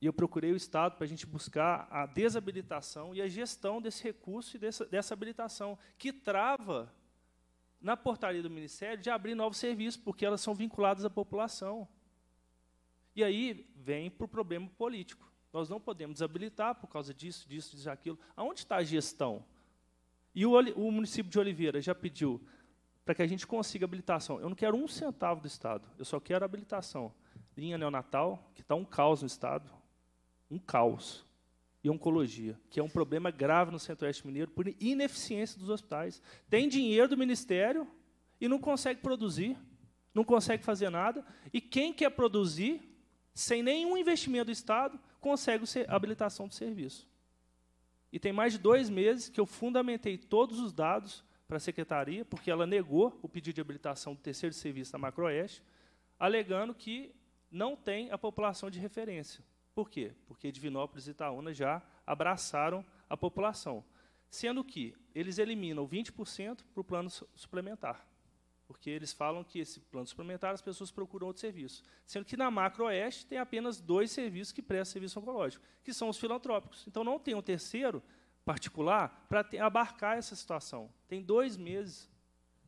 E eu procurei o Estado para a gente buscar a desabilitação e a gestão desse recurso e dessa, dessa habilitação, que trava na portaria do Ministério de abrir novos serviços, porque elas são vinculadas à população. E aí vem para o problema político. Nós não podemos desabilitar por causa disso, disso, disso, aquilo. Aonde está a gestão? E o, o município de Oliveira já pediu para que a gente consiga habilitação. Eu não quero um centavo do Estado, eu só quero habilitação. Linha neonatal, que está um caos no Estado, um caos e oncologia, que é um problema grave no Centro-Oeste Mineiro por ineficiência dos hospitais. Tem dinheiro do Ministério e não consegue produzir, não consegue fazer nada, e quem quer produzir, sem nenhum investimento do Estado, consegue a habilitação do serviço. E tem mais de dois meses que eu fundamentei todos os dados para a secretaria, porque ela negou o pedido de habilitação do terceiro serviço da Macroeste, alegando que não tem a população de referência. Por quê? Porque Divinópolis e Itaúna já abraçaram a população. Sendo que eles eliminam 20% para o plano suplementar. Porque eles falam que esse plano suplementar as pessoas procuram outro serviço. Sendo que na Macro Oeste tem apenas dois serviços que prestam serviço oncológico, que são os filantrópicos. Então não tem um terceiro particular para abarcar essa situação. Tem dois meses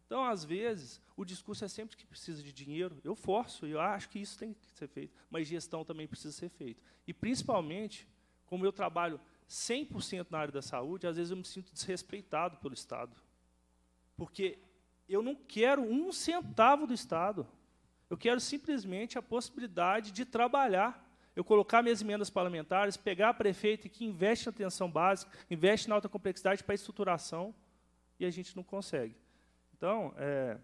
então, às vezes, o discurso é sempre que precisa de dinheiro, eu forço, eu acho que isso tem que ser feito, mas gestão também precisa ser feita. E, principalmente, como eu trabalho 100% na área da saúde, às vezes eu me sinto desrespeitado pelo Estado. Porque eu não quero um centavo do Estado. Eu quero simplesmente a possibilidade de trabalhar. Eu colocar minhas emendas parlamentares, pegar a prefeita que investe na atenção básica, investe na alta complexidade para estruturação, e a gente não consegue. Então, é,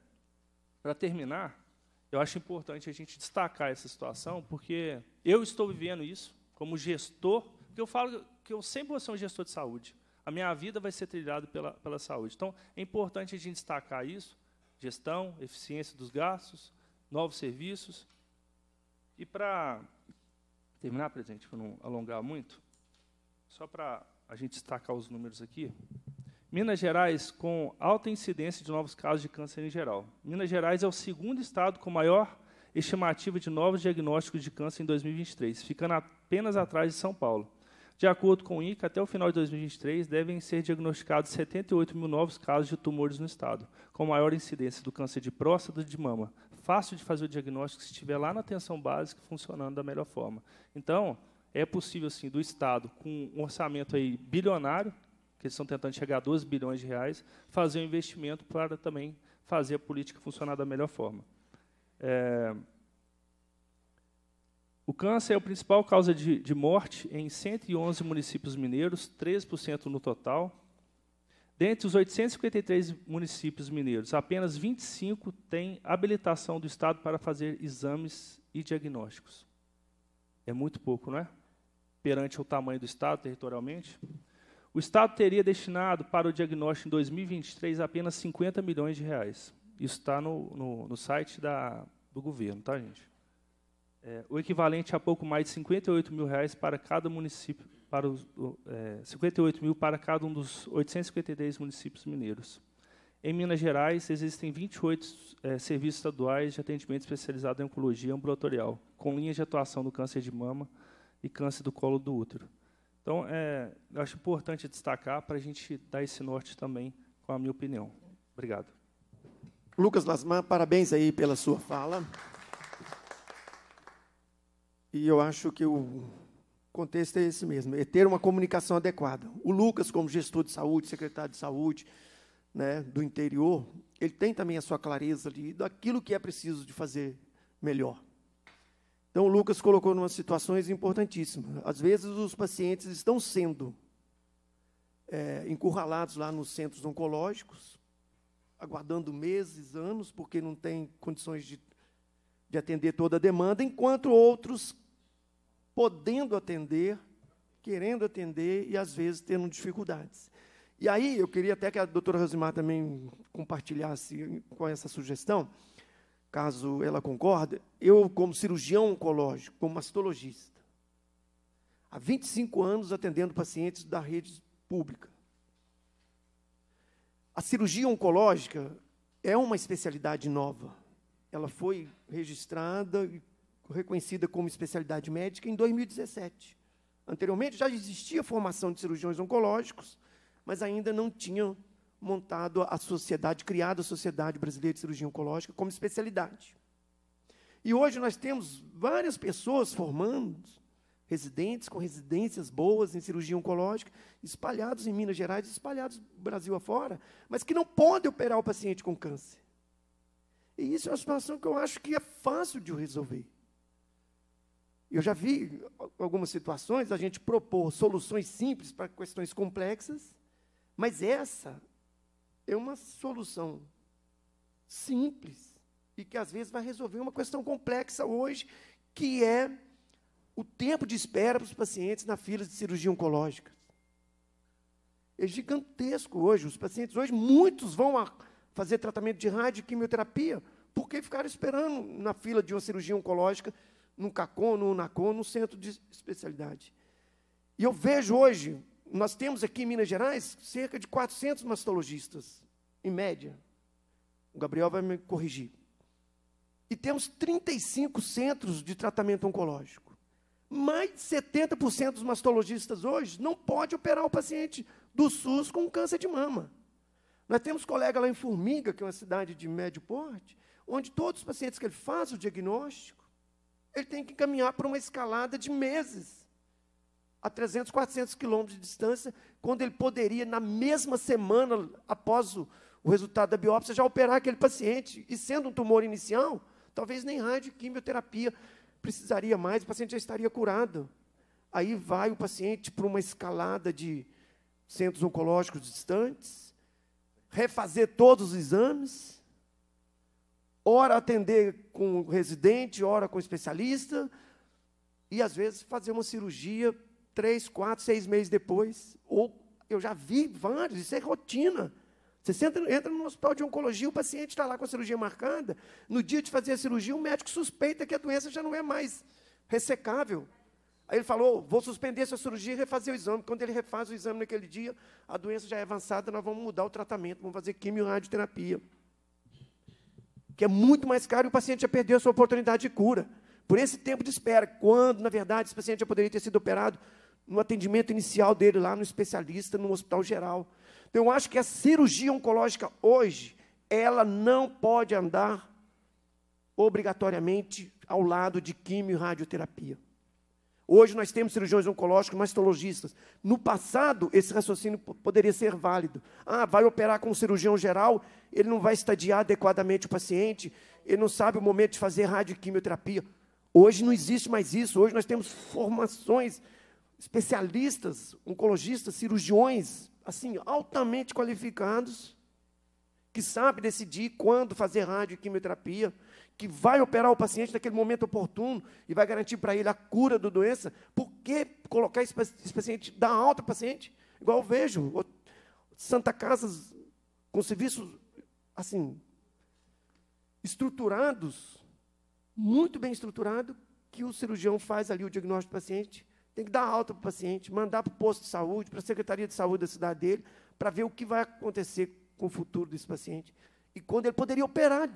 para terminar, eu acho importante a gente destacar essa situação, porque eu estou vivendo isso como gestor, porque eu falo que eu sempre vou ser um gestor de saúde. A minha vida vai ser trilhada pela, pela saúde. Então, é importante a gente destacar isso, gestão, eficiência dos gastos, novos serviços. E para terminar, presidente, para não alongar muito, só para a gente destacar os números aqui, Minas Gerais com alta incidência de novos casos de câncer em geral. Minas Gerais é o segundo estado com maior estimativa de novos diagnósticos de câncer em 2023, ficando apenas atrás de São Paulo. De acordo com o INCA, até o final de 2023 devem ser diagnosticados 78 mil novos casos de tumores no estado, com maior incidência do câncer de próstata e de mama. Fácil de fazer o diagnóstico se estiver lá na atenção básica funcionando da melhor forma. Então, é possível, sim, do estado com um orçamento aí bilionário, que eles estão tentando chegar a 12 bilhões de reais, fazer um investimento para também fazer a política funcionar da melhor forma. É... O câncer é a principal causa de, de morte em 111 municípios mineiros, 13% no total. Dentre os 853 municípios mineiros, apenas 25 têm habilitação do Estado para fazer exames e diagnósticos. É muito pouco, não é? Perante o tamanho do Estado territorialmente. O Estado teria destinado para o diagnóstico em 2023 apenas 50 milhões de reais. Isso está no, no, no site da, do governo, tá, gente? É, o equivalente a pouco mais de 58 mil reais para cada município, para os, é, 58 mil para cada um dos 853 municípios mineiros. Em Minas Gerais, existem 28 é, serviços estaduais de atendimento especializado em oncologia ambulatorial, com linhas de atuação do câncer de mama e câncer do colo do útero. Então, é, eu acho importante destacar para a gente dar esse norte também, com a minha opinião. Obrigado. Lucas Lasman, parabéns aí pela sua fala. E eu acho que o contexto é esse mesmo, é ter uma comunicação adequada. O Lucas, como gestor de saúde, secretário de saúde né, do interior, ele tem também a sua clareza ali daquilo que é preciso de fazer melhor. Então, Lucas colocou umas situações importantíssimas. Às vezes, os pacientes estão sendo é, encurralados lá nos centros oncológicos, aguardando meses, anos, porque não tem condições de, de atender toda a demanda, enquanto outros podendo atender, querendo atender e, às vezes, tendo dificuldades. E aí, eu queria até que a doutora Rosimar também compartilhasse com essa sugestão caso ela concorde, eu, como cirurgião oncológico, como mastologista, há 25 anos atendendo pacientes da rede pública. A cirurgia oncológica é uma especialidade nova. Ela foi registrada e reconhecida como especialidade médica em 2017. Anteriormente já existia formação de cirurgiões oncológicos, mas ainda não tinham montado a sociedade, criado a Sociedade Brasileira de Cirurgia Oncológica como especialidade. E hoje nós temos várias pessoas formando, residentes com residências boas em cirurgia oncológica, espalhados em Minas Gerais, espalhados Brasil afora, mas que não podem operar o paciente com câncer. E isso é uma situação que eu acho que é fácil de resolver. Eu já vi algumas situações a gente propor soluções simples para questões complexas, mas essa é uma solução simples e que às vezes vai resolver uma questão complexa hoje, que é o tempo de espera para os pacientes na fila de cirurgia oncológica. É gigantesco hoje. Os pacientes hoje, muitos vão fazer tratamento de rádio e quimioterapia porque ficaram esperando na fila de uma cirurgia oncológica no CACON, no UNACON, no centro de especialidade. E eu vejo hoje nós temos aqui em Minas Gerais cerca de 400 mastologistas, em média. O Gabriel vai me corrigir. E temos 35 centros de tratamento oncológico. Mais de 70% dos mastologistas hoje não pode operar o paciente do SUS com câncer de mama. Nós temos colega lá em Formiga, que é uma cidade de médio porte, onde todos os pacientes que ele faz o diagnóstico, ele tem que caminhar para uma escalada de meses a 300, 400 quilômetros de distância, quando ele poderia, na mesma semana após o, o resultado da biópsia, já operar aquele paciente. E sendo um tumor inicial, talvez nem rádio quimioterapia precisaria mais, o paciente já estaria curado. Aí vai o paciente para uma escalada de centros oncológicos distantes, refazer todos os exames, ora atender com o residente, ora com o especialista, e às vezes fazer uma cirurgia três, quatro, seis meses depois, ou eu já vi vários, isso é rotina. Você entra, entra no hospital de oncologia, o paciente está lá com a cirurgia marcada, no dia de fazer a cirurgia, o médico suspeita que a doença já não é mais ressecável. Aí ele falou, oh, vou suspender essa cirurgia e refazer o exame. Quando ele refaz o exame naquele dia, a doença já é avançada, nós vamos mudar o tratamento, vamos fazer quimio-radioterapia. Que é muito mais caro e o paciente já perdeu a sua oportunidade de cura. Por esse tempo de espera, quando, na verdade, esse paciente já poderia ter sido operado no atendimento inicial dele lá no especialista, no hospital geral. Então, eu acho que a cirurgia oncológica hoje, ela não pode andar obrigatoriamente ao lado de quimio e radioterapia. Hoje nós temos cirurgiões oncológicos, mastologistas. No passado, esse raciocínio poderia ser válido. Ah, vai operar com um cirurgião geral, ele não vai estadiar adequadamente o paciente, ele não sabe o momento de fazer radioquimioterapia. Hoje não existe mais isso. Hoje nós temos formações especialistas, oncologistas, cirurgiões, assim, altamente qualificados, que sabe decidir quando fazer rádio e quimioterapia, que vai operar o paciente naquele momento oportuno e vai garantir para ele a cura da do doença, por que colocar esse paciente, dar alta paciente? Igual eu vejo, Santa Casas com serviços, assim, estruturados, muito bem estruturado, que o cirurgião faz ali o diagnóstico do paciente, tem que dar alta para o paciente, mandar para o posto de saúde, para a Secretaria de Saúde da cidade dele, para ver o que vai acontecer com o futuro desse paciente. E quando ele poderia operar.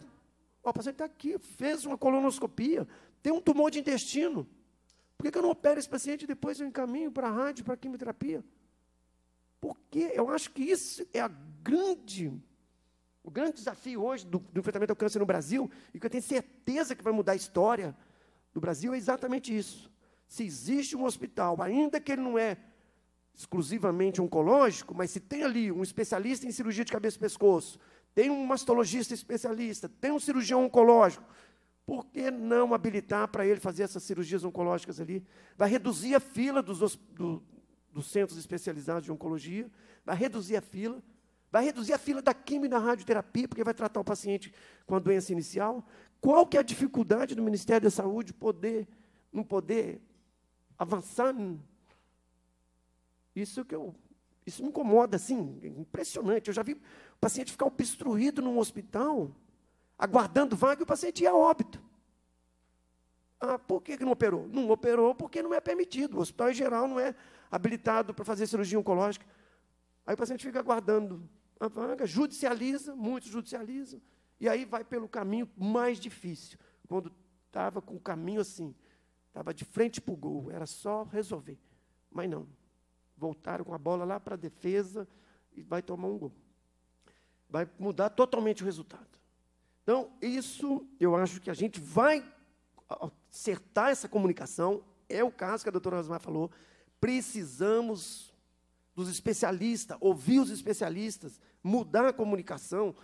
o paciente está aqui, fez uma colonoscopia, tem um tumor de intestino. Por que, que eu não opero esse paciente e depois eu encaminho para a rádio, para a quimioterapia? Porque eu acho que isso é a grande, o grande desafio hoje do, do enfrentamento ao câncer no Brasil, e que eu tenho certeza que vai mudar a história do Brasil, é exatamente isso. Se existe um hospital, ainda que ele não é exclusivamente oncológico, mas se tem ali um especialista em cirurgia de cabeça e pescoço, tem um mastologista especialista, tem um cirurgião oncológico, por que não habilitar para ele fazer essas cirurgias oncológicas ali? Vai reduzir a fila dos, do, dos centros especializados de oncologia, vai reduzir a fila, vai reduzir a fila da quimio e da radioterapia, porque vai tratar o paciente com a doença inicial. Qual que é a dificuldade do Ministério da Saúde poder, não poder avançando. Isso que eu, isso me incomoda, assim, impressionante. Eu já vi o paciente ficar obstruído num hospital, aguardando vaga e o paciente ia a óbito. Ah, por que, que não operou? Não operou porque não é permitido. O hospital em geral não é habilitado para fazer cirurgia oncológica. Aí o paciente fica aguardando a vaga, judicializa, muitos judicializam, e aí vai pelo caminho mais difícil. Quando estava com o caminho assim, Estava de frente para o gol, era só resolver. Mas não. Voltaram com a bola lá para a defesa e vai tomar um gol. Vai mudar totalmente o resultado. Então, isso eu acho que a gente vai acertar essa comunicação. É o caso que a doutora Rosmar falou. Precisamos dos especialistas, ouvir os especialistas, mudar a comunicação,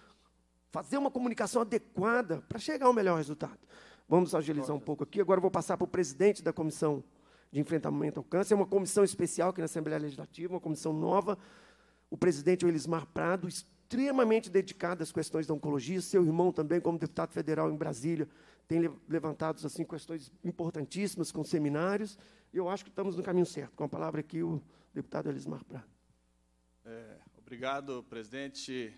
fazer uma comunicação adequada para chegar ao melhor resultado. Vamos agilizar um pouco aqui. Agora vou passar para o presidente da Comissão de Enfrentamento ao Câncer. É uma comissão especial aqui na Assembleia Legislativa, uma comissão nova. O presidente Elismar Prado, extremamente dedicado às questões da oncologia. Seu irmão também, como deputado federal em Brasília, tem levantado assim, questões importantíssimas com seminários. E eu acho que estamos no caminho certo. Com a palavra aqui, o deputado Elismar Prado. É, obrigado, presidente.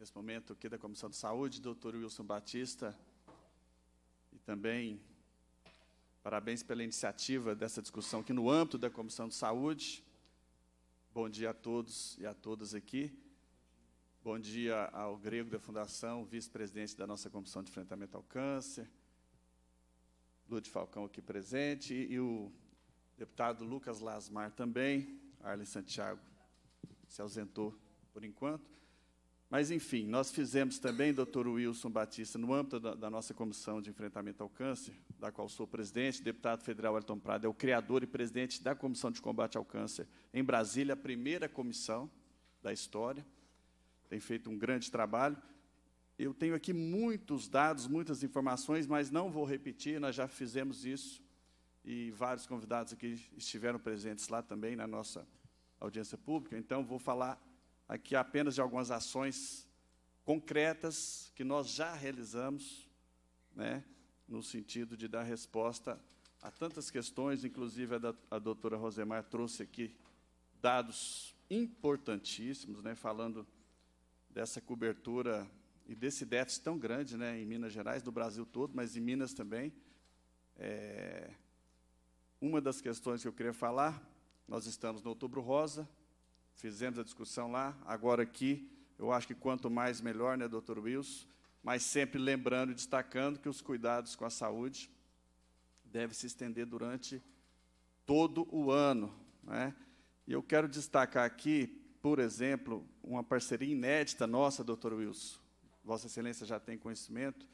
Nesse momento aqui da Comissão de Saúde, doutor Wilson Batista, também parabéns pela iniciativa dessa discussão aqui no âmbito da Comissão de Saúde. Bom dia a todos e a todas aqui. Bom dia ao Grego da Fundação, vice-presidente da nossa Comissão de Enfrentamento ao Câncer, Lúcio Falcão aqui presente, e, o deputado Lucas Lasmar também, Arlen Santiago se ausentou por enquanto. Mas, enfim, nós fizemos também, doutor Wilson Batista, no âmbito da, da, nossa Comissão de Enfrentamento ao Câncer, da qual sou presidente, deputado federal Elton Prado é o criador e presidente da Comissão de Combate ao Câncer em Brasília, a primeira comissão da história, tem feito um grande trabalho. Eu tenho aqui muitos dados, muitas informações, mas não vou repetir, nós já fizemos isso e vários convidados aqui estiveram presentes lá também na nossa audiência pública, então vou falar aqui apenas de algumas ações concretas que nós já realizamos, né, no sentido de dar resposta a tantas questões, inclusive a, da, a doutora Rosemar trouxe aqui dados importantíssimos, né, falando dessa cobertura e desse déficit tão grande né, em Minas Gerais, do Brasil todo, mas em Minas também. É, uma das questões que eu queria falar, nós estamos no Outubro Rosa, Fizemos a discussão lá, agora aqui, eu acho que quanto mais melhor, né, doutor Wilson? Mas sempre lembrando e destacando que os cuidados com a saúde devem se estender durante todo o ano. Né? E eu quero destacar aqui, por exemplo, uma parceria inédita nossa, doutor Wilson. Vossa Excelência já tem conhecimento,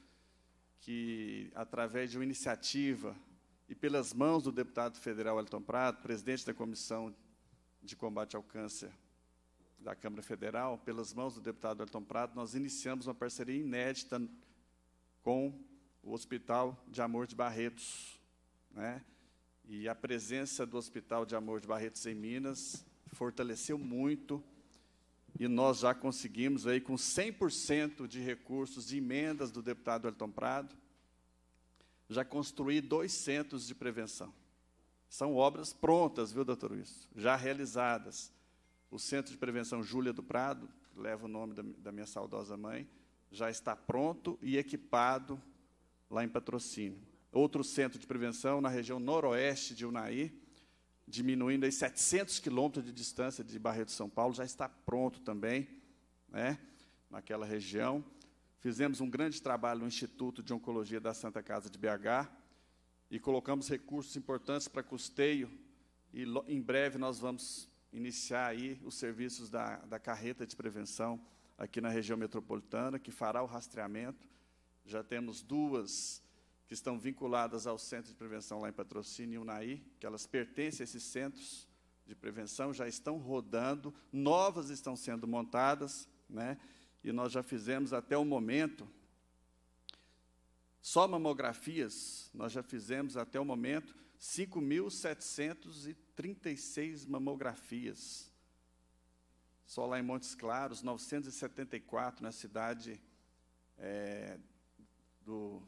que através de uma iniciativa e pelas mãos do deputado federal Elton Prado, presidente da Comissão de combate ao câncer da Câmara Federal, pelas mãos do deputado Elton Prado, nós iniciamos uma parceria inédita com o Hospital de Amor de Barretos. Né? E a presença do Hospital de Amor de Barretos em Minas fortaleceu muito e nós já conseguimos aí com 100% de recursos de emendas do deputado Elton Prado já construir dois centros de prevenção. São obras prontas, viu, doutor Luiz? Já realizadas. O Centro de Prevenção Júlia do Prado, que leva o nome da, da minha saudosa mãe, já está pronto e equipado lá em patrocínio. Outro centro de prevenção na região noroeste de Unai diminuindo aí 700 quilômetros de distância de Barreto de São Paulo, já está pronto também, né, naquela região. Fizemos um grande trabalho no Instituto de Oncologia da Santa Casa de BH, e colocamos recursos importantes para custeio, e em breve nós vamos iniciar aí os serviços da, da carreta de prevenção aqui na região metropolitana, que fará o rastreamento. Já temos duas que estão vinculadas ao Centro de Prevenção lá em Patrocínio e Unaí, que elas pertencem a esses centros de prevenção, já estão rodando, novas estão sendo montadas, né? e nós já fizemos até o momento só mamografias, nós já fizemos até o momento 5.736 mamografias. Só lá em Montes Claros, 974 na cidade é, do,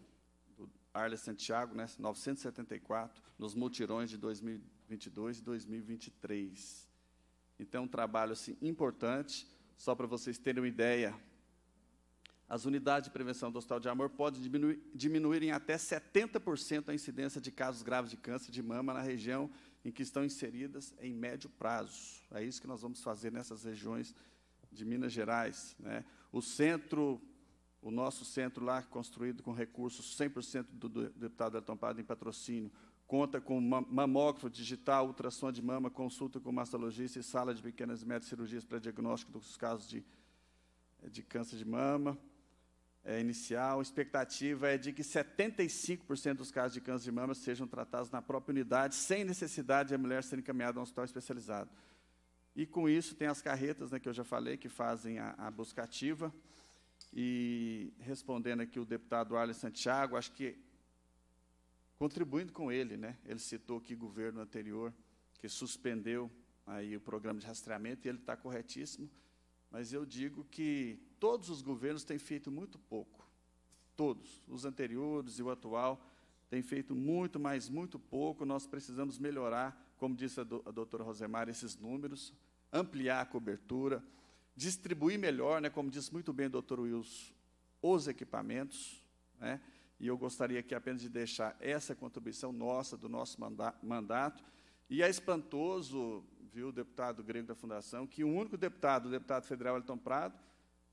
do Arles Santiago, né, 974, nos multirões de 2022 e 2023. Então, um trabalho assim, importante, só para vocês terem uma ideia, as unidades de prevenção do Hospital de Amor podem diminuir, diminuir em até 70% a incidência de casos graves de câncer de mama na região em que estão inseridas em médio prazo. É isso que nós vamos fazer nessas regiões de Minas Gerais. Né? O centro, o nosso centro lá, construído com recursos 100% do, deputado Elton Padre em patrocínio, conta com mamógrafo digital, ultrassom de mama, consulta com mastologista e sala de pequenas e médias cirurgias para diagnóstico dos casos de, de câncer de mama é, inicial, a expectativa é de que 75% dos casos de câncer de mama sejam tratados na própria unidade, sem necessidade de a mulher ser encaminhada a um hospital especializado. E com isso tem as carretas, né, que eu já falei, que fazem a, a busca ativa. E respondendo aqui o deputado Arlen Santiago, acho que contribuindo com ele, né, ele citou aqui governo anterior que suspendeu aí o programa de rastreamento e ele está corretíssimo mas eu digo que todos os governos têm feito muito pouco. Todos, os anteriores e o atual, têm feito muito, mas muito pouco. Nós precisamos melhorar, como disse a, do, a doutora Rosemar, esses números, ampliar a cobertura, distribuir melhor, né, como disse muito bem o doutor Wilson, os equipamentos. Né, e eu gostaria aqui apenas de deixar essa contribuição nossa, do nosso manda mandato. E é espantoso viu, o deputado grego da Fundação, que o único deputado, o deputado federal Elton Prado,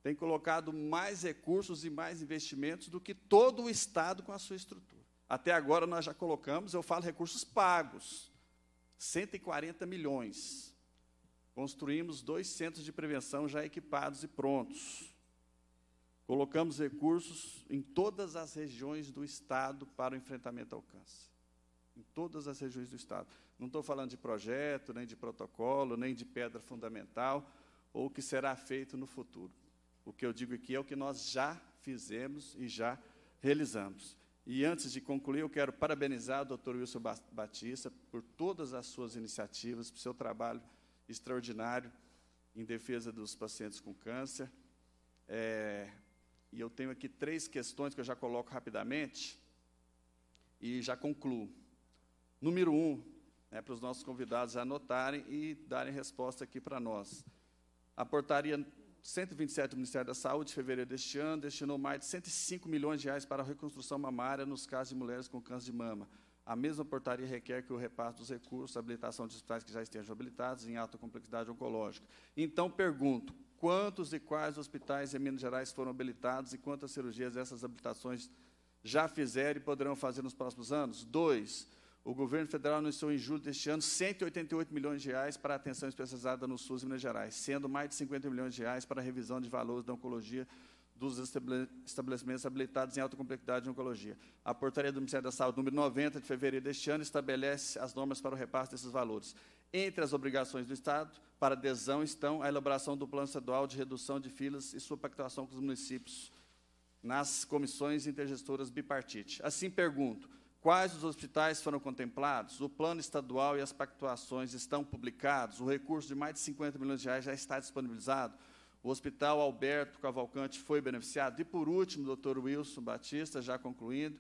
tem colocado mais recursos e mais investimentos do que todo o Estado com a sua estrutura. Até agora nós já colocamos, eu falo recursos pagos, 140 milhões. Construímos dois centros de prevenção já equipados e prontos. Colocamos recursos em todas as regiões do Estado para o enfrentamento ao câncer em todas as regiões do Estado. Não estou falando de projeto, nem de protocolo, nem de pedra fundamental, ou o que será feito no futuro. O que eu digo aqui é o que nós já fizemos e já realizamos. E antes de concluir, eu quero parabenizar o doutor Wilson Batista por todas as suas iniciativas, por seu trabalho extraordinário em defesa dos pacientes com câncer. É, e eu tenho aqui três questões que eu já coloco rapidamente e já concluo número um, né, para os nossos convidados anotarem e darem resposta aqui para nós. A portaria 127 do Ministério da Saúde, de fevereiro deste ano, destinou mais de 105 milhões de reais para a reconstrução mamária nos casos de mulheres com câncer de mama. A mesma portaria requer que o repasse dos recursos, habilitação de hospitais que já estejam habilitados em alta complexidade oncológica. Então, pergunto, quantos e quais hospitais em Minas Gerais foram habilitados e quantas cirurgias essas habilitações já fizeram e poderão fazer nos próximos anos? Dois, o governo federal anunciou em julho deste ano 188 milhões de reais para a atenção especializada no SUS Minas Gerais, sendo mais de 50 milhões de reais para a revisão de valores da oncologia dos estabelecimentos habilitados em alta complexidade de oncologia. A portaria do Ministério da Saúde, número 90 de fevereiro deste ano, estabelece as normas para o repasse desses valores. Entre as obrigações do Estado para adesão estão a elaboração do plano estadual de redução de filas e sua pactuação com os municípios nas comissões intergestoras bipartite. Assim pergunto, Quais os hospitais foram contemplados? O plano estadual e as pactuações estão publicados? O recurso de mais de 50 milhões de reais já está disponibilizado? O Hospital Alberto Cavalcante foi beneficiado? E, por último, doutor Wilson Batista, já concluindo,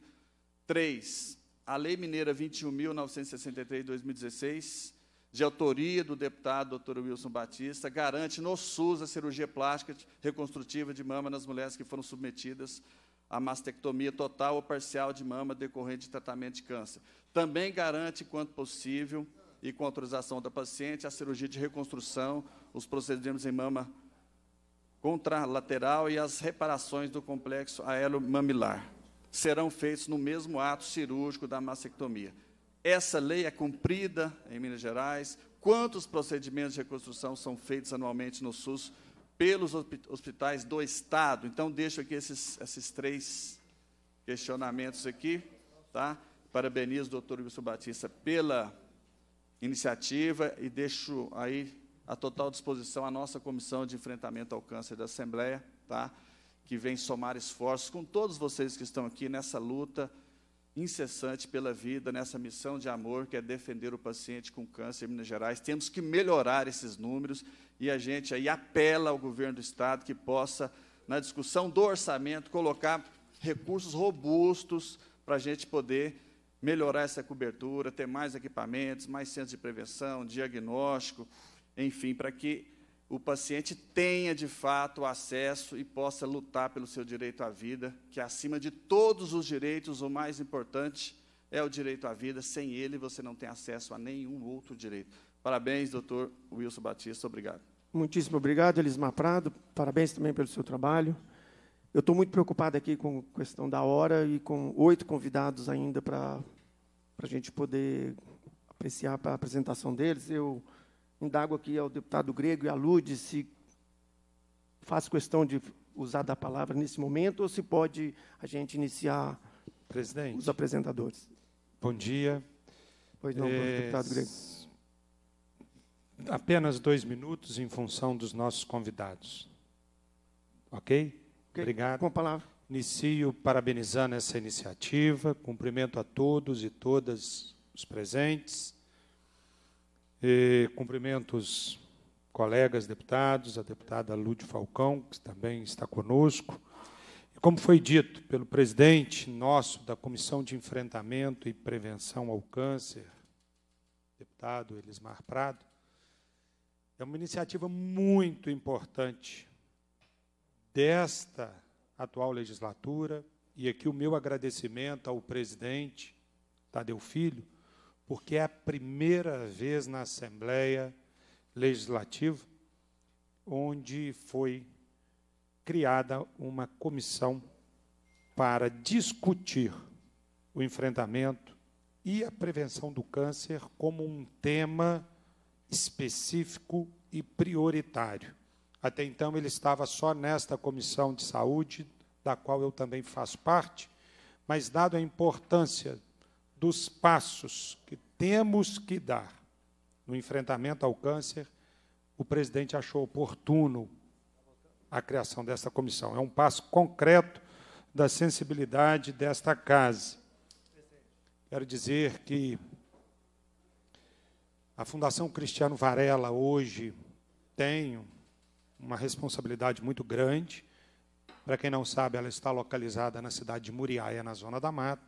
três, a Lei Mineira 21.963, 2016, de autoria do deputado doutor Wilson Batista, garante no SUS a cirurgia plástica reconstrutiva de mama nas mulheres que foram submetidas a mastectomia total ou parcial de mama decorrente de tratamento de câncer. Também garante, quanto possível, e com autorização da paciente, a cirurgia de reconstrução, os procedimentos em mama contralateral e as reparações do complexo aeromamilar. Serão feitos no mesmo ato cirúrgico da mastectomia. Essa lei é cumprida em Minas Gerais. Quantos procedimentos de reconstrução são feitos anualmente no SUS? pelos hospitais do Estado. Então, deixo aqui esses, esses três questionamentos aqui, tá? Parabenizo o doutor Wilson Batista pela iniciativa e deixo aí à total disposição a nossa Comissão de Enfrentamento ao Câncer da Assembleia, tá? que vem somar esforços com todos vocês que estão aqui nessa luta incessante pela vida, nessa missão de amor que é defender o paciente com câncer em Minas Gerais. Temos que melhorar esses números, e a gente aí apela ao governo do Estado que possa, na discussão do orçamento, colocar recursos robustos para a gente poder melhorar essa cobertura, ter mais equipamentos, mais centros de prevenção, diagnóstico, enfim, para que o paciente tenha de fato acesso e possa lutar pelo seu direito à vida, que acima de todos os direitos, o mais importante é o direito à vida. Sem ele, você não tem acesso a nenhum outro direito. Parabéns, doutor Wilson Batista. Obrigado. Muitíssimo obrigado, Elismar Prado. Parabéns também pelo seu trabalho. Eu estou muito preocupado aqui com a questão da hora e com oito convidados ainda para a gente poder apreciar a apresentação deles. Eu indago aqui ao deputado grego e alude se faz questão de usar da palavra nesse momento ou se pode a gente iniciar Presidente, os apresentadores. Bom dia. Pois não, é... deputado grego apenas dois minutos em função dos nossos convidados. Ok? okay. Obrigado. Com a palavra. Inicio parabenizando essa iniciativa, cumprimento a todos e todas os presentes, e cumprimento os colegas deputados, a deputada Lúcia Falcão, que também está conosco. E como foi dito pelo presidente nosso da Comissão de Enfrentamento e Prevenção ao Câncer, deputado Elismar Prado, é uma iniciativa muito importante desta atual legislatura, e aqui o meu agradecimento ao presidente Tadeu Filho, porque é a primeira vez na Assembleia Legislativa onde foi criada uma comissão para discutir o enfrentamento e a prevenção do câncer como um tema específico e prioritário. Até então, ele estava só nesta comissão de saúde, da qual eu também faço parte, mas, dado a importância dos passos que temos que dar no enfrentamento ao câncer, o presidente achou oportuno a criação desta comissão. É um passo concreto da sensibilidade desta casa. Quero dizer que a Fundação Cristiano Varela hoje tem uma responsabilidade muito grande. Para quem não sabe, ela está localizada na cidade de Muriaia, na Zona da Mata,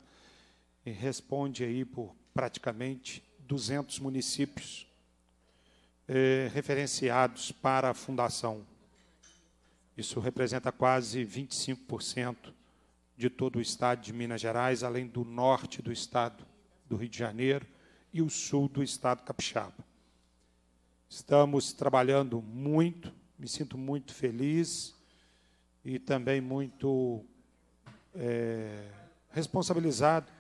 e responde aí por praticamente 200 municípios eh, referenciados para a fundação. Isso representa quase 25% de todo o estado de Minas Gerais, além do norte do estado do Rio de Janeiro e o sul do estado capixaba. Estamos trabalhando muito, me sinto muito feliz e também muito é, responsabilizado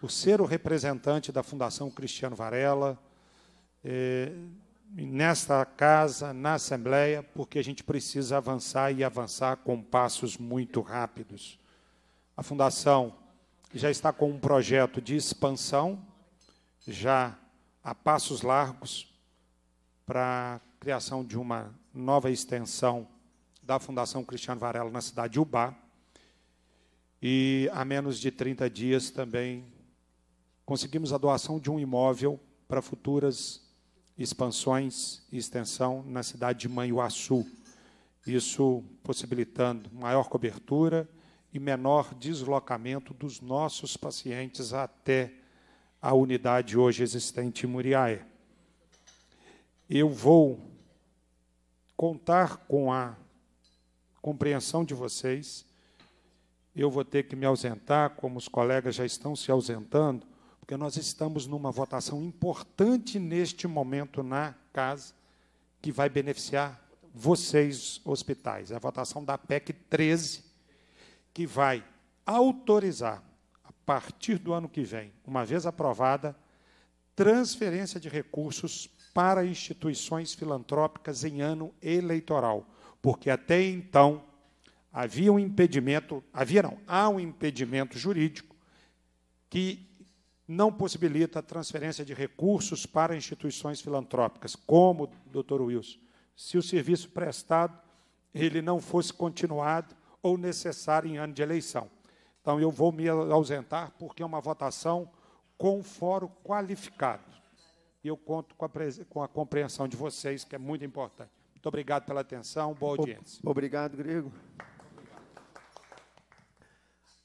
por ser o representante da Fundação Cristiano Varela é, nesta casa, na Assembleia, porque a gente precisa avançar e avançar com passos muito rápidos. A Fundação já está com um projeto de expansão já a passos largos para a criação de uma nova extensão da Fundação Cristiano Varela na cidade de Ubá. E há menos de 30 dias também conseguimos a doação de um imóvel para futuras expansões e extensão na cidade de Manhuaçu. Isso possibilitando maior cobertura e menor deslocamento dos nossos pacientes até a unidade hoje existente em Muriaé. Eu vou contar com a compreensão de vocês. Eu vou ter que me ausentar, como os colegas já estão se ausentando, porque nós estamos numa votação importante neste momento na casa que vai beneficiar vocês, hospitais. É a votação da PEC 13, que vai autorizar partir do ano que vem, uma vez aprovada, transferência de recursos para instituições filantrópicas em ano eleitoral, porque até então havia um impedimento, havia não, há um impedimento jurídico que não possibilita a transferência de recursos para instituições filantrópicas, como, doutor Wilson, se o serviço prestado ele não fosse continuado ou necessário em ano de eleição. Então eu vou me ausentar porque é uma votação com fórum qualificado. E eu conto com a, com a, compreensão de vocês, que é muito importante. Muito obrigado pela atenção, boa audiência. Obrigado, Grego.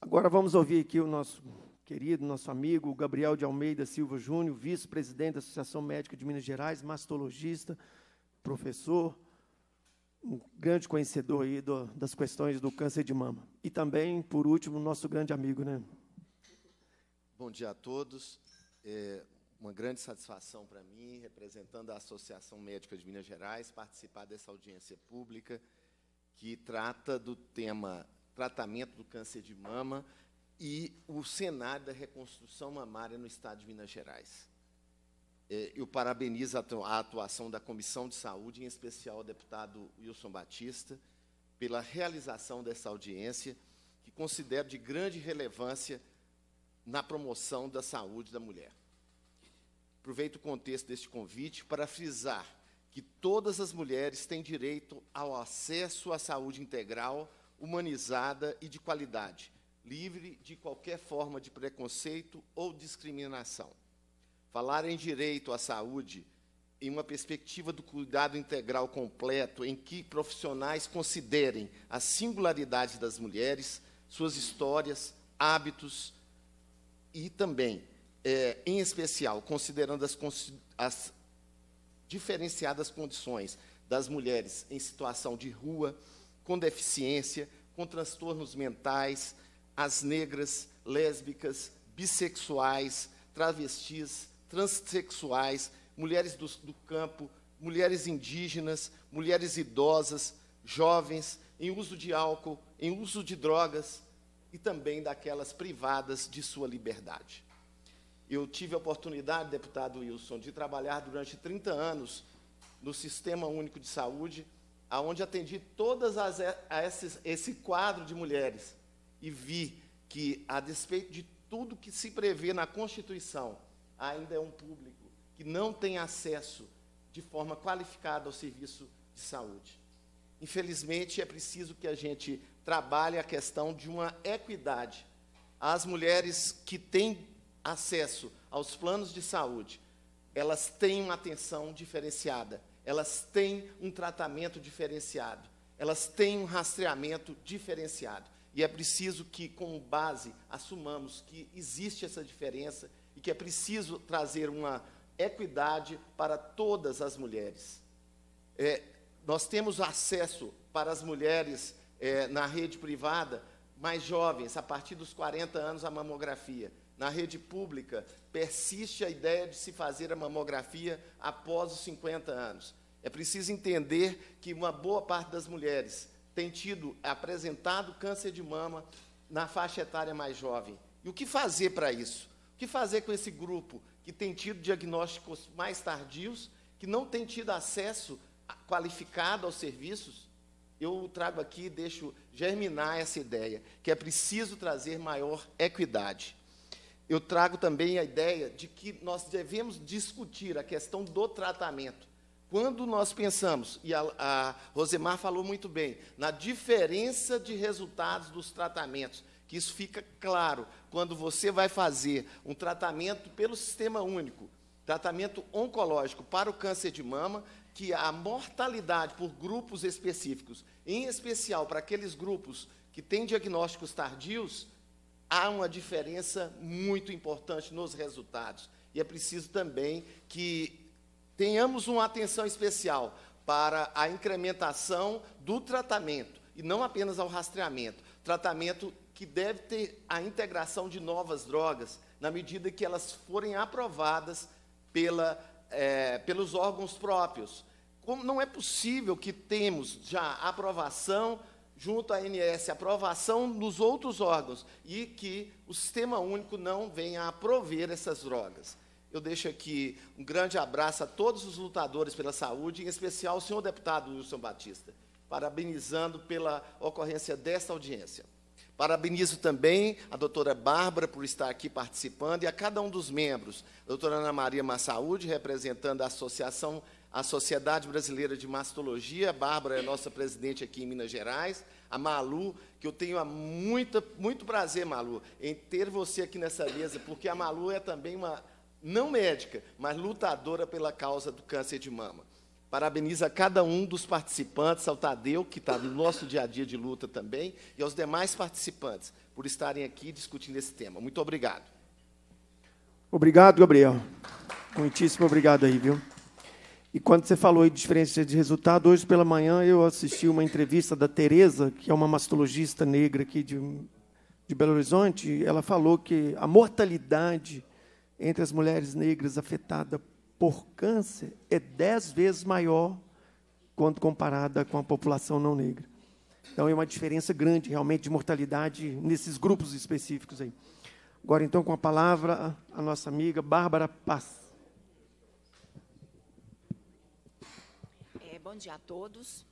Agora vamos ouvir aqui o nosso querido, nosso amigo Gabriel de Almeida Silva Júnior, vice-presidente da Associação Médica de Minas Gerais, mastologista, professor um grande conhecedor aí do, das questões do câncer de mama. E também, por último, nosso grande amigo, né? Bom dia a todos. É uma grande satisfação para mim, representando a Associação Médica de Minas Gerais, participar dessa audiência pública que trata do tema tratamento do câncer de mama e o cenário da reconstrução mamária no estado de Minas Gerais. É, eu parabenizo a atuação da Comissão de Saúde, em especial ao deputado Wilson Batista, pela realização dessa audiência, que considero de grande relevância na promoção da saúde da mulher. Aproveito o contexto deste convite para frisar que todas as mulheres têm direito ao acesso à saúde integral, humanizada e de qualidade, livre de qualquer forma de preconceito ou discriminação. Falar em direito à saúde em uma perspectiva do cuidado integral completo, em que profissionais considerem a singularidade das mulheres, suas histórias, hábitos e também, é, em especial, considerando as, as diferenciadas condições das mulheres em situação de rua, com deficiência, com transtornos mentais, as negras, lésbicas, bissexuais, travestis, transexuais, mulheres do, do campo, mulheres indígenas, mulheres idosas, jovens, em uso de álcool, em uso de drogas e também daquelas privadas de sua liberdade. Eu tive a oportunidade, deputado Wilson, de trabalhar durante 30 anos no Sistema Único de Saúde, aonde atendi todas as, eh, a esses, esse quadro de mulheres e vi que, a despeito de tudo que se prevê na Constituição ainda é um público que não tem acesso de forma qualificada ao serviço de saúde. Infelizmente, é preciso que a gente trabalhe a questão de uma equidade. As mulheres que têm acesso aos planos de saúde, elas têm uma atenção diferenciada, elas têm um tratamento diferenciado, elas têm um rastreamento diferenciado. E é preciso que, como base, assumamos que existe essa diferença que é preciso trazer uma equidade para todas as mulheres. É, nós temos acesso para as mulheres é, na rede privada, mais jovens, a partir dos 40 anos, a mamografia. Na rede pública, persiste a ideia de se fazer a mamografia após os 50 anos. É preciso entender que uma boa parte das mulheres tem tido apresentado câncer de mama na faixa etária mais jovem. E o que fazer para isso? O que fazer com esse grupo que tem tido diagnósticos mais tardios, que não tem tido acesso qualificado aos serviços? Eu trago aqui e deixo germinar essa ideia, que é preciso trazer maior equidade. Eu trago também a ideia de que nós devemos discutir a questão do tratamento. Quando nós pensamos, e a, a Rosemar falou muito bem, na diferença de resultados dos tratamentos, que isso fica claro quando você vai fazer um tratamento pelo sistema único, tratamento oncológico para o câncer de mama, que a mortalidade por grupos específicos, em especial para aqueles grupos que têm diagnósticos tardios, há uma diferença muito importante nos resultados. E é preciso também que tenhamos uma atenção especial para a incrementação do tratamento, e não apenas ao rastreamento. Tratamento que deve ter a integração de novas drogas na medida que elas forem aprovadas pela, é, pelos órgãos próprios. Como não é possível que temos já aprovação junto à ANS, aprovação nos outros órgãos e que o Sistema Único não venha a prover essas drogas. Eu deixo aqui um grande abraço a todos os lutadores pela saúde, em especial ao senhor deputado Wilson Batista, parabenizando pela ocorrência desta audiência. Parabenizo também a doutora Bárbara por estar aqui participando e a cada um dos membros. A doutora Ana Maria Massaúde, representando a Associação, a Sociedade Brasileira de Mastologia. A Bárbara é nossa presidente aqui em Minas Gerais. A Malu, que eu tenho muita, muito prazer, Malu, em ter você aqui nessa mesa, porque a Malu é também uma não médica, mas lutadora pela causa do câncer de mama. Parabeniza a cada um dos participantes, ao Tadeu, que está no nosso dia a dia de luta também, e aos demais participantes por estarem aqui discutindo esse tema. Muito obrigado. Obrigado, Gabriel. Muitíssimo obrigado aí, viu? E quando você falou aí de diferença de resultado, hoje pela manhã eu assisti uma entrevista da Tereza, que é uma mastologista negra aqui de, de Belo Horizonte. Ela falou que a mortalidade entre as mulheres negras afetada por câncer é dez vezes maior quando comparada com a população não negra. Então é uma diferença grande realmente de mortalidade nesses grupos específicos aí. Agora então com a palavra a nossa amiga Bárbara Paz. É, bom dia a todos.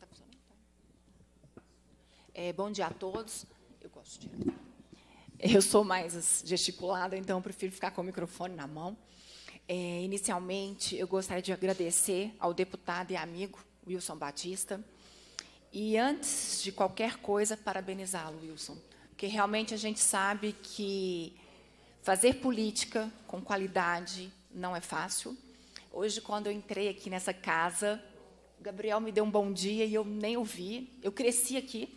Tá tá. É, bom dia a todos. Eu gosto de. Eu sou mais gesticulada, então prefiro ficar com o microfone na mão. É, inicialmente, eu gostaria de agradecer ao deputado e amigo Wilson Batista. E, antes de qualquer coisa, parabenizá-lo, Wilson, porque realmente a gente sabe que fazer política com qualidade não é fácil. Hoje, quando eu entrei aqui nessa casa, o Gabriel me deu um bom dia e eu nem ouvi. Eu cresci aqui,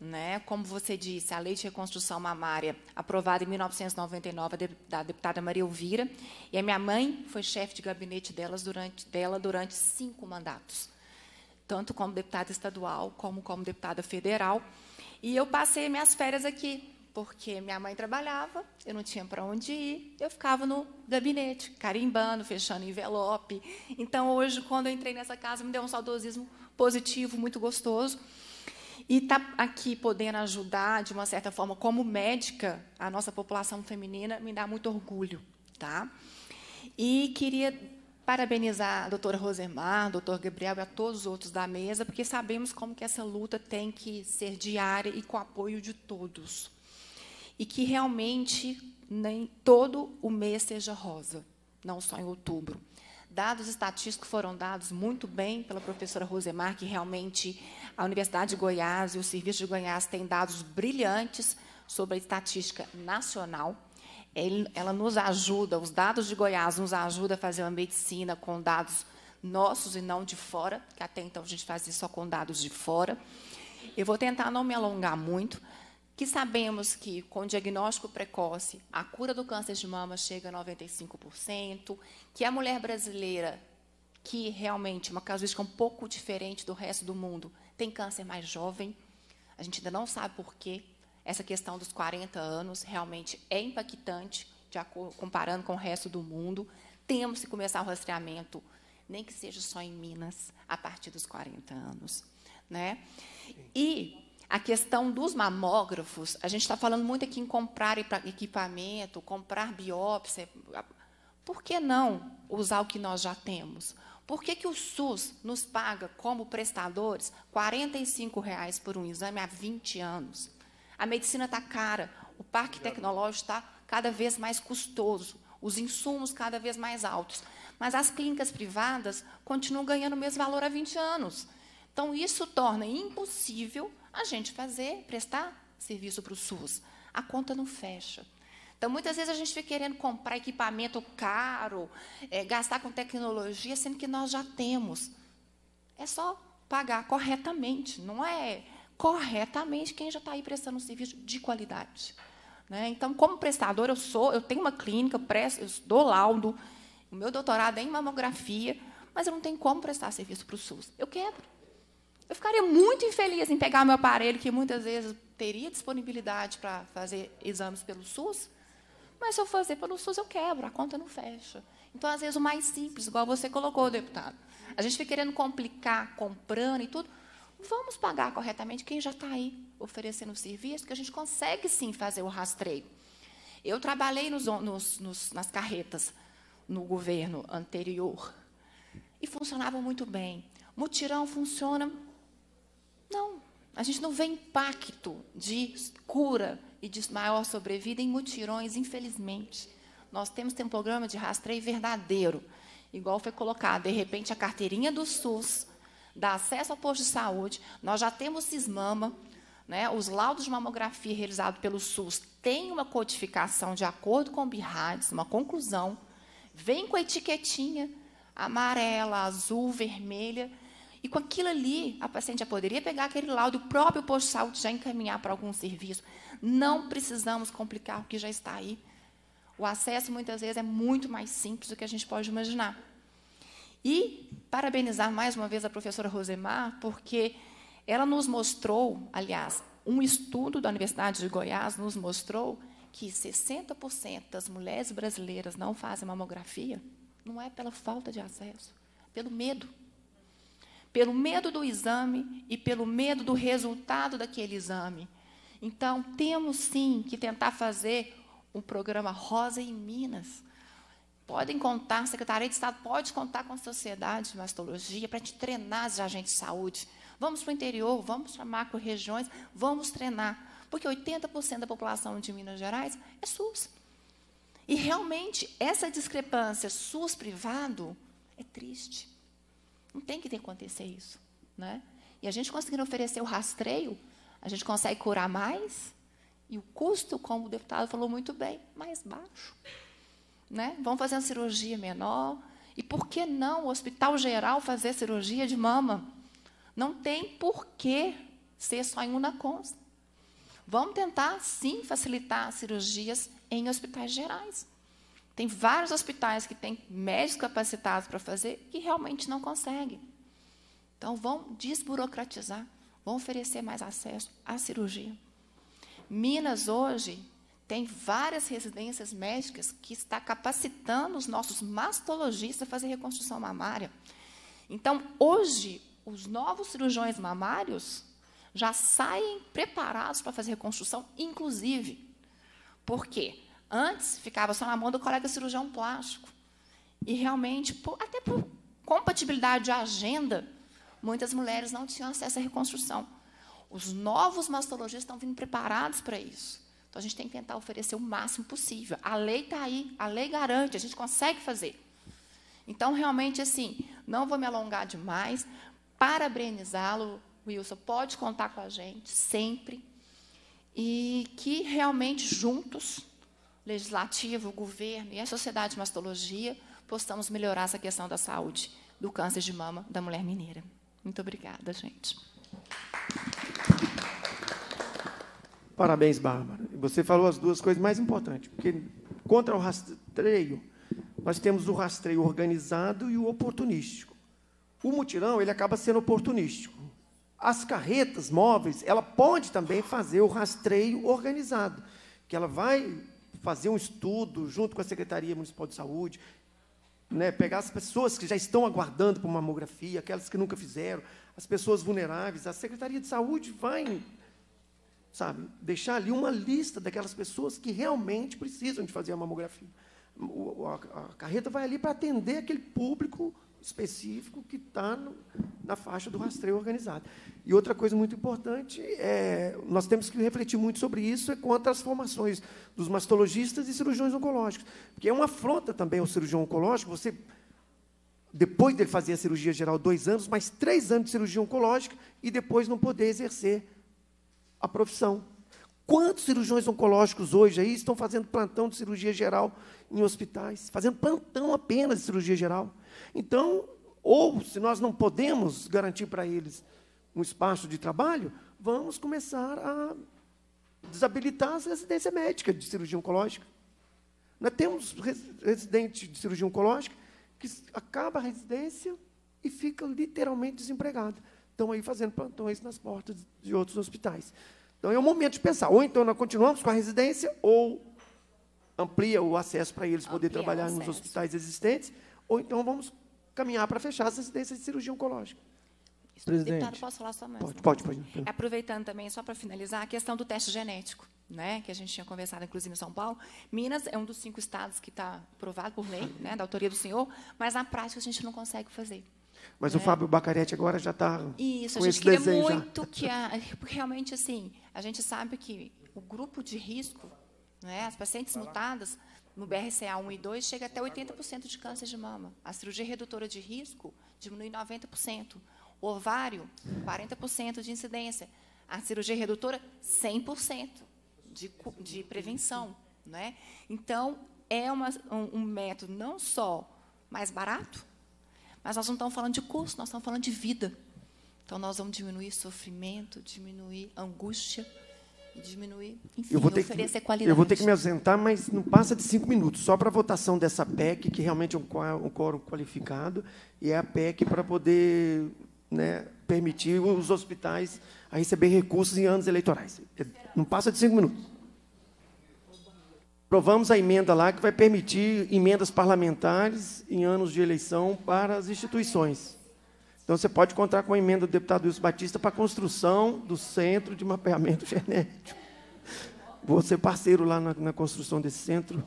né? Como você disse, a Lei de Reconstrução Mamária, aprovada em 1999 da deputada Maria Elvira, e a minha mãe foi chefe de gabinete delas durante, dela durante cinco mandatos, tanto como deputada estadual como como deputada federal. E eu passei minhas férias aqui, porque minha mãe trabalhava, eu não tinha para onde ir, eu ficava no gabinete, carimbando, fechando envelope. Então, hoje, quando eu entrei nessa casa, me deu um saudosismo positivo, muito gostoso e tá aqui podendo ajudar, de uma certa forma, como médica, a nossa população feminina, me dá muito orgulho. Tá? E queria parabenizar a doutora Rosemar, doutor Gabriel e a todos os outros da mesa, porque sabemos como que essa luta tem que ser diária e com o apoio de todos. E que realmente nem todo o mês seja rosa, não só em outubro. Dados estatísticos foram dados muito bem pela professora Rosemar, que realmente a Universidade de Goiás e o Serviço de Goiás têm dados brilhantes sobre a estatística nacional. Ele, ela nos ajuda, os dados de Goiás nos ajudam a fazer uma medicina com dados nossos e não de fora, que até então a gente fazia só com dados de fora. Eu vou tentar não me alongar muito, que sabemos que com diagnóstico precoce a cura do câncer de mama chega a 95%, que a mulher brasileira, que realmente é uma casuística um pouco diferente do resto do mundo, tem câncer mais jovem, a gente ainda não sabe por quê. Essa questão dos 40 anos realmente é impactante, acordo, comparando com o resto do mundo. Temos que começar o rastreamento, nem que seja só em Minas, a partir dos 40 anos. Né? E a questão dos mamógrafos, a gente está falando muito aqui em comprar equipamento, comprar biópsia. Por que não usar o que nós já temos? Por que, que o SUS nos paga como prestadores R$ reais por um exame há 20 anos? A medicina está cara, o parque tecnológico está cada vez mais custoso, os insumos cada vez mais altos. Mas as clínicas privadas continuam ganhando o mesmo valor há 20 anos. Então, isso torna impossível a gente fazer, prestar serviço para o SUS. A conta não fecha. Então, muitas vezes a gente fica querendo comprar equipamento caro, é, gastar com tecnologia, sendo que nós já temos. É só pagar corretamente, não é corretamente quem já está aí prestando um serviço de qualidade. Né? Então, como prestador, eu sou, eu tenho uma clínica, presto, eu dou laudo, o meu doutorado é em mamografia, mas eu não tenho como prestar serviço para o SUS. Eu quebro. Eu ficaria muito infeliz em pegar meu aparelho, que muitas vezes teria disponibilidade para fazer exames pelo SUS, mas se eu fazer pelo SUS, eu quebro, a conta não fecha. Então, às vezes, o mais simples, igual você colocou, deputado. A gente fica querendo complicar, comprando e tudo. Vamos pagar corretamente quem já está aí oferecendo serviço, que a gente consegue sim fazer o rastreio. Eu trabalhei nos, nos, nos, nas carretas no governo anterior e funcionava muito bem. Mutirão funciona? Não. A gente não vê impacto de cura e de maior sobrevida em mutirões, infelizmente. Nós temos tem um programa de rastreio verdadeiro, igual foi colocado. De repente, a carteirinha do SUS dá acesso ao posto de saúde. Nós já temos cismama, né? Os laudos de mamografia realizados pelo SUS têm uma codificação de acordo com o BIRADS, uma conclusão. Vem com a etiquetinha amarela, azul, vermelha e com aquilo ali, a paciente já poderia pegar aquele laudo, o próprio post-saúde já encaminhar para algum serviço. Não precisamos complicar o que já está aí. O acesso, muitas vezes, é muito mais simples do que a gente pode imaginar. E parabenizar mais uma vez a professora Rosemar, porque ela nos mostrou, aliás, um estudo da Universidade de Goiás nos mostrou que 60% das mulheres brasileiras não fazem mamografia, não é pela falta de acesso, é pelo medo pelo medo do exame e pelo medo do resultado daquele exame. Então, temos sim que tentar fazer um programa Rosa em Minas. Podem contar, a Secretaria de Estado pode contar com a Sociedade de Mastologia para te treinar os agentes de saúde. Vamos para o interior, vamos para macro-regiões, vamos treinar. Porque 80% da população de Minas Gerais é SUS. E realmente, essa discrepância SUS-privado é triste. Não tem que acontecer isso. Né? E a gente conseguindo oferecer o rastreio, a gente consegue curar mais e o custo, como o deputado falou muito bem, mais baixo. Né? Vamos fazer uma cirurgia menor. E por que não o hospital geral fazer cirurgia de mama? Não tem porquê ser só em uma Unacons. Vamos tentar, sim, facilitar cirurgias em hospitais gerais. Tem vários hospitais que têm médicos capacitados para fazer que realmente não conseguem. Então, vão desburocratizar, vão oferecer mais acesso à cirurgia. Minas, hoje, tem várias residências médicas que está capacitando os nossos mastologistas a fazer reconstrução mamária. Então, hoje, os novos cirurgiões mamários já saem preparados para fazer reconstrução, inclusive. Por quê? Antes, ficava só na mão do colega cirurgião plástico. E realmente, por, até por compatibilidade de agenda, muitas mulheres não tinham acesso à reconstrução. Os novos mastologistas estão vindo preparados para isso. Então, a gente tem que tentar oferecer o máximo possível. A lei está aí, a lei garante, a gente consegue fazer. Então, realmente, assim, não vou me alongar demais. Parabenizá-lo, Wilson, pode contar com a gente sempre. E que realmente juntos legislativo, governo e a sociedade de mastologia possamos melhorar essa questão da saúde do câncer de mama da mulher mineira. Muito obrigada, gente. Parabéns, Bárbara. Você falou as duas coisas mais importantes, porque contra o rastreio, nós temos o rastreio organizado e o oportunístico. O mutirão, ele acaba sendo oportunístico. As carretas móveis, ela pode também fazer o rastreio organizado, que ela vai fazer um estudo junto com a Secretaria Municipal de Saúde, né, pegar as pessoas que já estão aguardando para uma mamografia, aquelas que nunca fizeram, as pessoas vulneráveis. A Secretaria de Saúde vai, sabe, deixar ali uma lista daquelas pessoas que realmente precisam de fazer a mamografia. O, a, a carreta vai ali para atender aquele público específico que está na faixa do rastreio organizado. E outra coisa muito importante, é, nós temos que refletir muito sobre isso, é contra as formações dos mastologistas e cirurgiões oncológicos. Porque é uma afronta também ao cirurgião oncológico, você, depois dele fazer a cirurgia geral, dois anos, mais três anos de cirurgia oncológica, e depois não poder exercer a profissão. Quantos cirurgiões oncológicos hoje aí estão fazendo plantão de cirurgia geral em hospitais? Fazendo plantão apenas de cirurgia geral. Então, ou se nós não podemos garantir para eles um espaço de trabalho, vamos começar a desabilitar as residências médicas de cirurgia oncológica. Nós temos residente de cirurgia oncológica que acaba a residência e fica literalmente desempregado. Estão aí fazendo plantões nas portas de outros hospitais. Então é o momento de pensar, ou então nós continuamos com a residência, ou amplia o acesso para eles poderem trabalhar nos hospitais existentes, ou então vamos caminhar para fechar as residências de cirurgia oncológica. Presidente. Deputado, posso falar só mais? Pode, pode, pode, é, Aproveitando também, só para finalizar, a questão do teste genético, né, que a gente tinha conversado, inclusive, em São Paulo. Minas é um dos cinco estados que está aprovado por lei, né, da autoria do senhor, mas na prática a gente não consegue fazer. Mas né? o é. Fábio Bacaretti agora já está Isso, com a gente queria muito já. que... A, realmente, assim, a gente sabe que o grupo de risco, né, as pacientes mutadas no BRCA 1 e 2 chega até 80% de câncer de mama. A cirurgia redutora de risco diminui 90%. O ovário, 40% de incidência. A cirurgia redutora, 100% de, de prevenção. Né? Então, é uma, um, um método não só mais barato, mas nós não estamos falando de custo, nós estamos falando de vida. Então, nós vamos diminuir sofrimento, diminuir angústia, diminuir, enfim, eu vou ter oferecer que, qualidade. Eu vou ter que me ausentar, mas não passa de cinco minutos, só para a votação dessa PEC, que realmente é um, um quórum qualificado, e é a PEC para poder né, permitir os hospitais a receber recursos em anos eleitorais. Não passa de cinco minutos. Provamos a emenda lá que vai permitir emendas parlamentares em anos de eleição para as instituições. Então você pode contar com a emenda do deputado Wilson Batista para a construção do centro de mapeamento <laughs> genético. Vou ser parceiro lá na, na construção desse centro,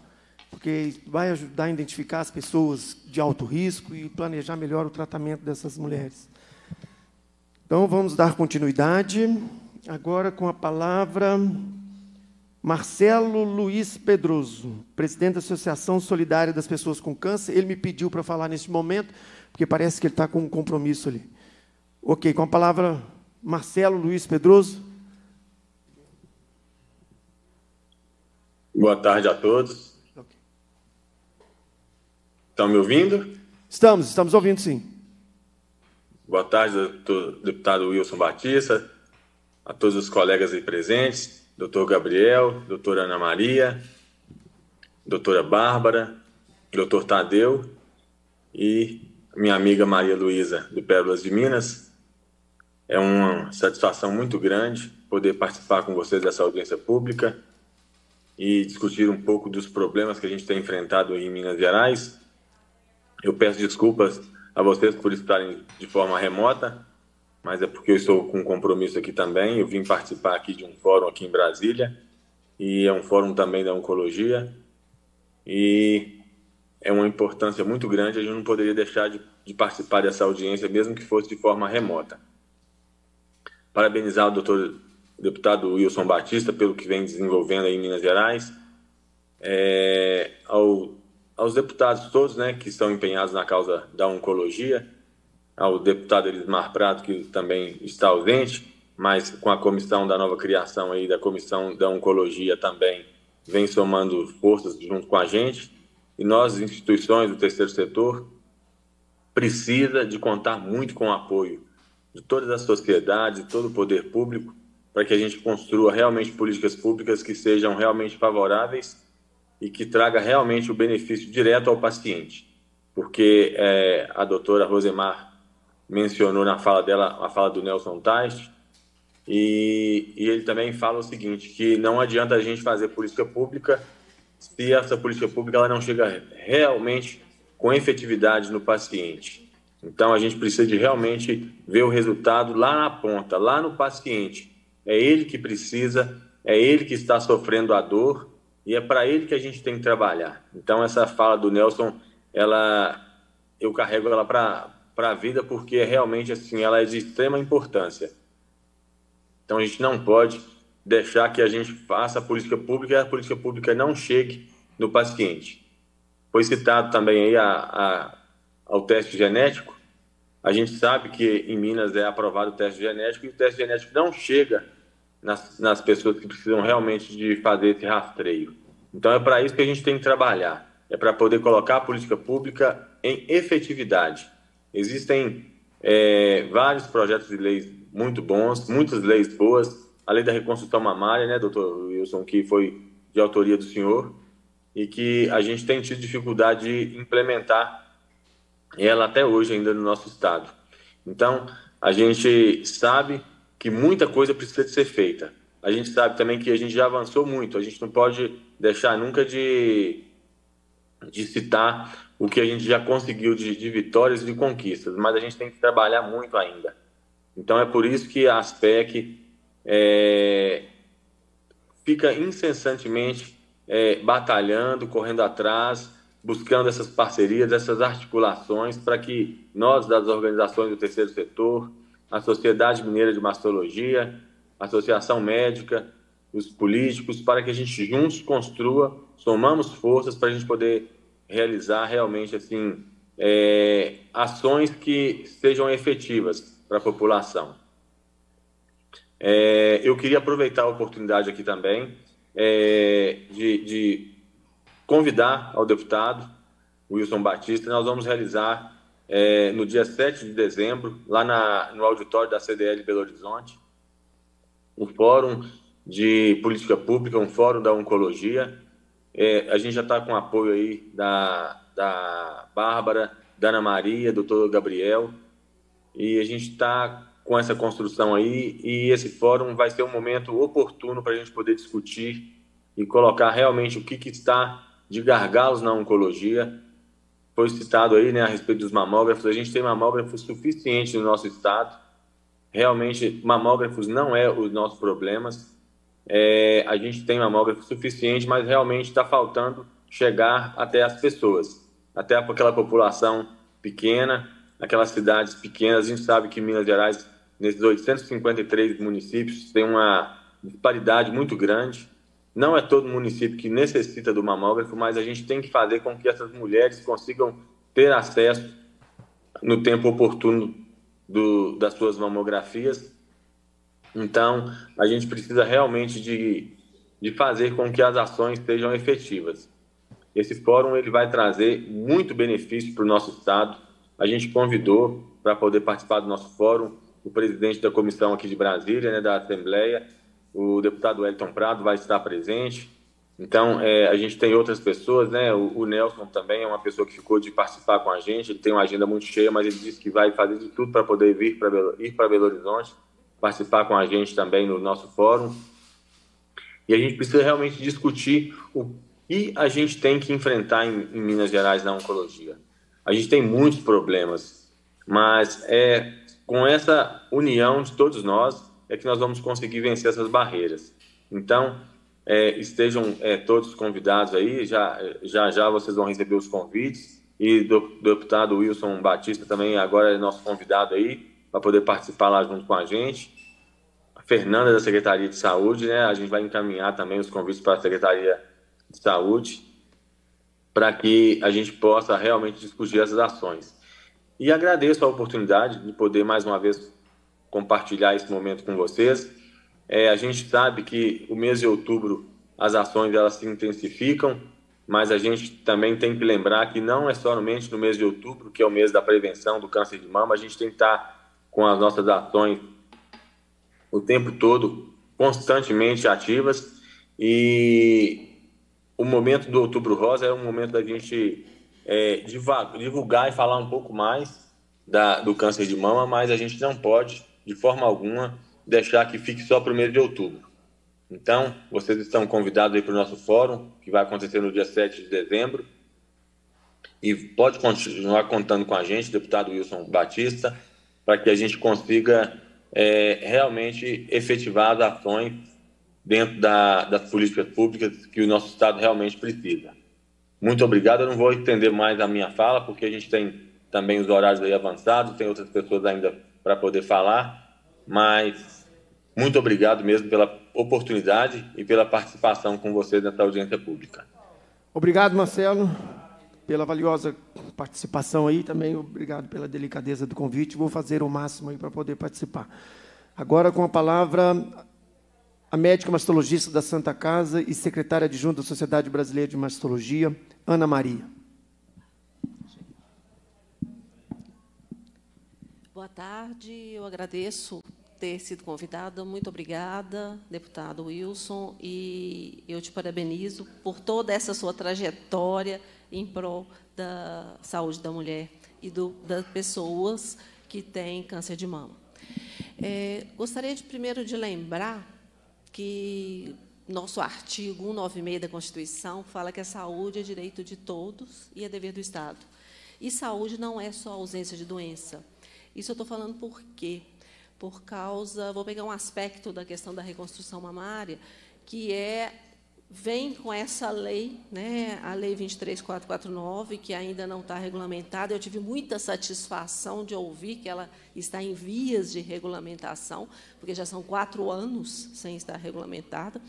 porque vai ajudar a identificar as pessoas de alto risco e planejar melhor o tratamento dessas mulheres. Então vamos dar continuidade agora com a palavra Marcelo Luiz Pedroso, presidente da Associação Solidária das Pessoas com Câncer. Ele me pediu para falar neste momento porque parece que ele está com um compromisso ali. Ok, com a palavra Marcelo Luiz Pedroso. Boa tarde a todos. Estão me ouvindo? Estamos, estamos ouvindo sim. Boa tarde, deputado Wilson Batista, a todos os colegas aí presentes, doutor Gabriel, doutora Ana Maria, doutora Bárbara, doutor Tadeu e minha amiga Maria Luísa, do Pérolas de Minas. É uma satisfação muito grande poder participar com vocês dessa audiência pública e discutir um pouco dos problemas que a gente tem enfrentado em Minas Gerais. Eu peço desculpas a vocês por estarem de forma remota, mas é porque eu estou com um compromisso aqui também. Eu vim participar aqui de um fórum aqui em Brasília e é um fórum também da oncologia. E é uma importância muito grande, a gente não poderia deixar de, de participar dessa audiência, mesmo que fosse de forma remota. Parabenizar o doutor deputado Wilson Batista pelo que vem desenvolvendo aí em Minas Gerais, é, ao, aos deputados todos né, que estão empenhados na causa da oncologia, ao deputado Elismar Prado, que também está ausente, mas com a comissão da nova criação aí, da comissão da oncologia também, vem somando forças junto com a gente e nós, instituições do terceiro setor, precisa de contar muito com o apoio de toda a sociedade, de todo o poder público, para que a gente construa realmente políticas públicas que sejam realmente favoráveis e que traga realmente o benefício direto ao paciente. Porque é, a doutora Rosemar mencionou na fala dela a fala do Nelson Tais, e, e ele também fala o seguinte, que não adianta a gente fazer política pública se essa política pública ela não chega realmente com efetividade no paciente. Então, a gente precisa de realmente ver o resultado lá na ponta, lá no paciente. É ele que precisa, é ele que está sofrendo a dor e é para ele que a gente tem que trabalhar. Então, essa fala do Nelson, ela eu carrego ela para a vida porque realmente assim ela é de extrema importância. Então, a gente não pode deixar que a gente faça a política pública e a política pública não chegue no paciente. Foi citado também aí a, a, ao teste genético. A gente sabe que em Minas é aprovado o teste genético e o teste genético não chega nas, nas pessoas que precisam realmente de fazer esse rastreio. Então é para isso que a gente tem que trabalhar, é para poder colocar a política pública em efetividade. Existem é, vários projetos de leis muito bons, muitas leis boas, além da reconstrução mamária, né, doutor Wilson, que foi de autoria do senhor, e que a gente tem tido dificuldade de implementar ela até hoje ainda no nosso estado. Então, a gente sabe que muita coisa precisa ser feita. A gente sabe também que a gente já avançou muito, a gente não pode deixar nunca de, de citar o que a gente já conseguiu de, de vitórias e de conquistas, mas a gente tem que trabalhar muito ainda. Então, é por isso que a ASPEC é, fica incessantemente é, batalhando, correndo atrás, buscando essas parcerias, essas articulações para que nós, das organizações do terceiro setor, a Sociedade Mineira de Mastologia, a Associação Médica, os políticos, para que a gente juntos construa, somamos forças para a gente poder realizar realmente assim é, ações que sejam efetivas para a população. É, eu queria aproveitar a oportunidade aqui também é, de, de, convidar ao deputado Wilson Batista. Nós vamos realizar é, no dia 7 de dezembro, lá na, no auditório da CDL Belo Horizonte, um fórum de política pública, um fórum da oncologia. É, a gente já está com apoio aí da, da Bárbara, da Ana Maria, doutor Gabriel, e a gente está com essa construção aí e esse fórum vai ser um momento oportuno para a gente poder discutir e colocar realmente o que, que está de gargalos na oncologia. Foi citado aí né, a respeito dos mamógrafos, a gente tem mamógrafos suficientes no nosso estado. Realmente, mamógrafos não é os nossos problemas. É, a gente tem mamógrafo suficiente, mas realmente está faltando chegar até as pessoas, até aquela população pequena, aquelas cidades pequenas. A gente sabe que Minas Gerais nesses 853 municípios tem uma disparidade muito grande. Não é todo município que necessita do mamógrafo, mas a gente tem que fazer com que essas mulheres consigam ter acesso no tempo oportuno do, das suas mamografias. Então, a gente precisa realmente de, de fazer com que as ações sejam efetivas. Esse fórum ele vai trazer muito benefício para o nosso estado. A gente convidou para poder participar do nosso fórum o presidente da comissão aqui de Brasília, né, da Assembleia, o deputado Elton Prado vai estar presente. Então, é, a gente tem outras pessoas, né? O, o, Nelson também é uma pessoa que ficou de participar com a gente. Ele tem uma agenda muito cheia, mas ele disse que vai fazer de tudo para poder vir para Belo, ir para Belo Horizonte, participar com a gente também no nosso fórum. E a gente precisa realmente discutir o que a gente tem que enfrentar em, em Minas Gerais na oncologia. A gente tem muitos problemas, mas é com essa união de todos nós é que nós vamos conseguir vencer essas barreiras. Então, é, estejam é, todos convidados aí, já, já já vocês vão receber os convites e do, do deputado Wilson Batista também agora é nosso convidado aí para poder participar lá junto com a gente. A Fernanda da Secretaria de Saúde, né? A gente vai encaminhar também os convites para a Secretaria de Saúde para que a gente possa realmente discutir essas ações. E agradeço a oportunidade de poder mais uma vez compartilhar esse momento com vocês. É, a gente sabe que o mês de outubro as ações elas se intensificam, mas a gente também tem que lembrar que não é somente no mês de outubro, que é o mês da prevenção do câncer de mama, a gente tem que estar com as nossas ações o tempo todo constantemente ativas e o momento do outubro rosa é um momento da gente é, divulgar e falar um pouco mais da, do câncer de mama, mas a gente não pode, de forma alguma, deixar que fique só para o mês de outubro. Então, vocês estão convidados para o nosso fórum, que vai acontecer no dia 7 de dezembro. E pode continuar contando com a gente, deputado Wilson Batista, para que a gente consiga é, realmente efetivar as ações dentro da, das políticas públicas que o nosso Estado realmente precisa. Muito obrigado. Eu não vou estender mais a minha fala, porque a gente tem também os horários aí avançados, tem outras pessoas ainda para poder falar, mas muito obrigado mesmo pela oportunidade e pela participação com vocês nessa audiência pública. Obrigado, Marcelo, pela valiosa participação aí também. Obrigado pela delicadeza do convite. Vou fazer o máximo aí para poder participar. Agora, com a palavra, a médica mastologista da Santa Casa e secretária adjunta da Sociedade Brasileira de Mastologia, Ana Maria. Boa tarde, eu agradeço ter sido convidada. Muito obrigada, deputado Wilson, e eu te parabenizo por toda essa sua trajetória em prol da saúde da mulher e do, das pessoas que têm câncer de mama. É, gostaria de primeiro de lembrar que nosso artigo 196 da Constituição fala que a saúde é direito de todos e é dever do Estado. E saúde não é só ausência de doença. Isso eu estou falando por quê? Por causa, vou pegar um aspecto da questão da reconstrução mamária, que é vem com essa lei, né, a Lei 23449, que ainda não está regulamentada. Eu tive muita satisfação de ouvir que ela está em vias de regulamentação, porque já são quatro anos sem estar regulamentada.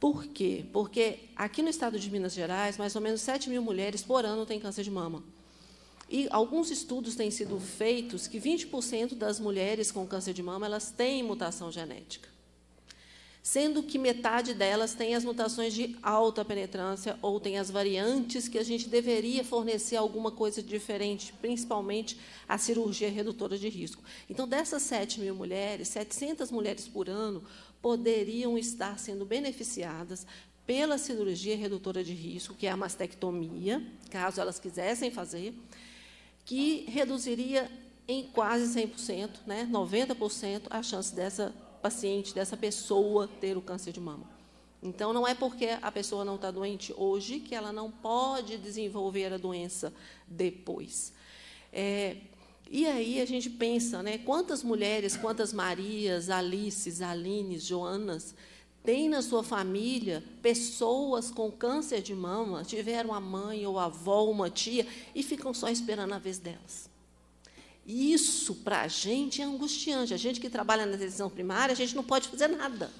Por quê? Porque aqui no estado de Minas Gerais, mais ou menos 7 mil mulheres por ano têm câncer de mama. E alguns estudos têm sido feitos que 20% das mulheres com câncer de mama elas têm mutação genética sendo que metade delas tem as mutações de alta penetrância ou tem as variantes que a gente deveria fornecer alguma coisa diferente, principalmente a cirurgia redutora de risco. Então, dessas 7 mil mulheres, 700 mulheres por ano poderiam estar sendo beneficiadas pela cirurgia redutora de risco, que é a mastectomia, caso elas quisessem fazer, que reduziria em quase 100%, né, 90% a chance dessa paciente, dessa pessoa ter o câncer de mama. Então, não é porque a pessoa não está doente hoje que ela não pode desenvolver a doença depois. É, e aí a gente pensa, né, quantas mulheres, quantas Marias, Alices, Alines, Joanas têm na sua família pessoas com câncer de mama, tiveram a mãe ou a avó, uma tia, e ficam só esperando a vez delas. E isso, para a gente, é angustiante. A gente que trabalha na decisão primária, a gente não pode fazer nada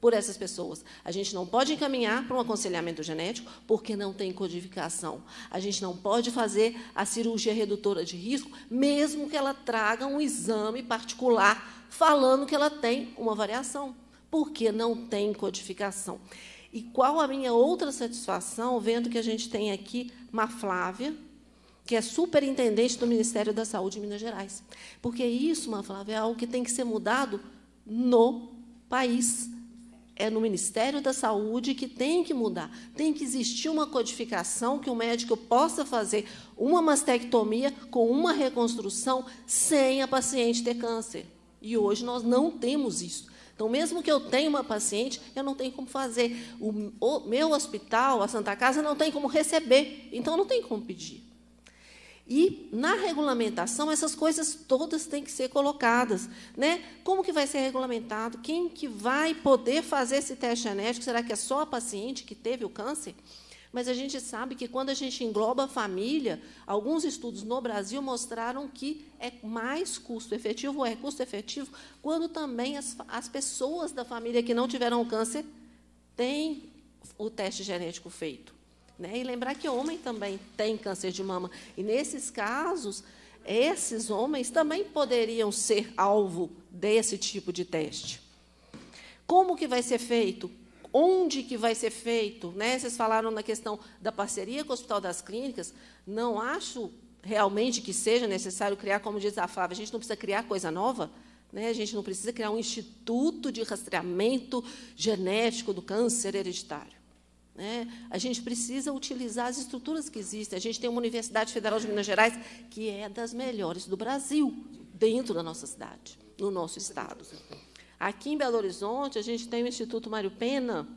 por essas pessoas. A gente não pode encaminhar para um aconselhamento genético porque não tem codificação. A gente não pode fazer a cirurgia redutora de risco, mesmo que ela traga um exame particular falando que ela tem uma variação, porque não tem codificação. E qual a minha outra satisfação vendo que a gente tem aqui uma Flávia, que é superintendente do Ministério da Saúde de Minas Gerais. Porque isso, Flávia, é algo que tem que ser mudado no país. É no Ministério da Saúde que tem que mudar. Tem que existir uma codificação que o médico possa fazer uma mastectomia com uma reconstrução sem a paciente ter câncer. E hoje nós não temos isso. Então, mesmo que eu tenha uma paciente, eu não tenho como fazer. O, o meu hospital, a Santa Casa, não tem como receber. Então, não tem como pedir. E na regulamentação essas coisas todas têm que ser colocadas, né? Como que vai ser regulamentado? Quem que vai poder fazer esse teste genético? Será que é só a paciente que teve o câncer? Mas a gente sabe que quando a gente engloba a família, alguns estudos no Brasil mostraram que é mais custo efetivo, ou é custo efetivo, quando também as, as pessoas da família que não tiveram câncer têm o teste genético feito. Né? E lembrar que homem também tem câncer de mama. E nesses casos, esses homens também poderiam ser alvo desse tipo de teste. Como que vai ser feito? Onde que vai ser feito? Né? Vocês falaram na questão da parceria com o Hospital das Clínicas. Não acho realmente que seja necessário criar, como diz a Flávia, a gente não precisa criar coisa nova. Né? A gente não precisa criar um instituto de rastreamento genético do câncer hereditário. Né? A gente precisa utilizar as estruturas que existem. A gente tem uma Universidade Federal de Minas Gerais que é das melhores do Brasil, dentro da nossa cidade, no nosso estado. Aqui em Belo Horizonte, a gente tem o Instituto Mário Pena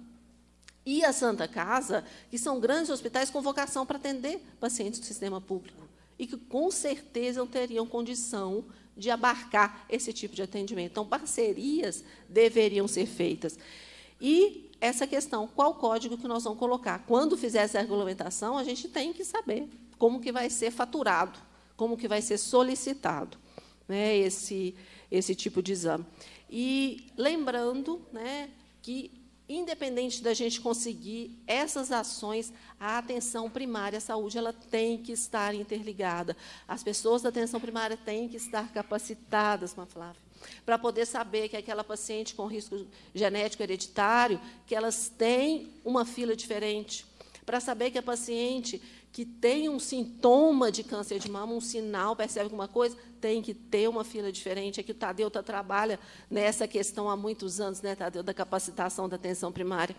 e a Santa Casa, que são grandes hospitais com vocação para atender pacientes do sistema público e que, com certeza, não teriam condição de abarcar esse tipo de atendimento. Então, parcerias deveriam ser feitas. E essa questão, qual código que nós vamos colocar. Quando fizer essa regulamentação, a gente tem que saber como que vai ser faturado, como que vai ser solicitado né, esse, esse tipo de exame. E lembrando né, que, independente da gente conseguir essas ações, a atenção primária à saúde ela tem que estar interligada. As pessoas da atenção primária têm que estar capacitadas, Flávia para poder saber que aquela paciente com risco genético hereditário, que elas têm uma fila diferente, para saber que a paciente que tem um sintoma de câncer de mama, um sinal, percebe alguma coisa, tem que ter uma fila diferente. É que o Tadeu tá, trabalha nessa questão há muitos anos, né, Tadeu, da capacitação da atenção primária.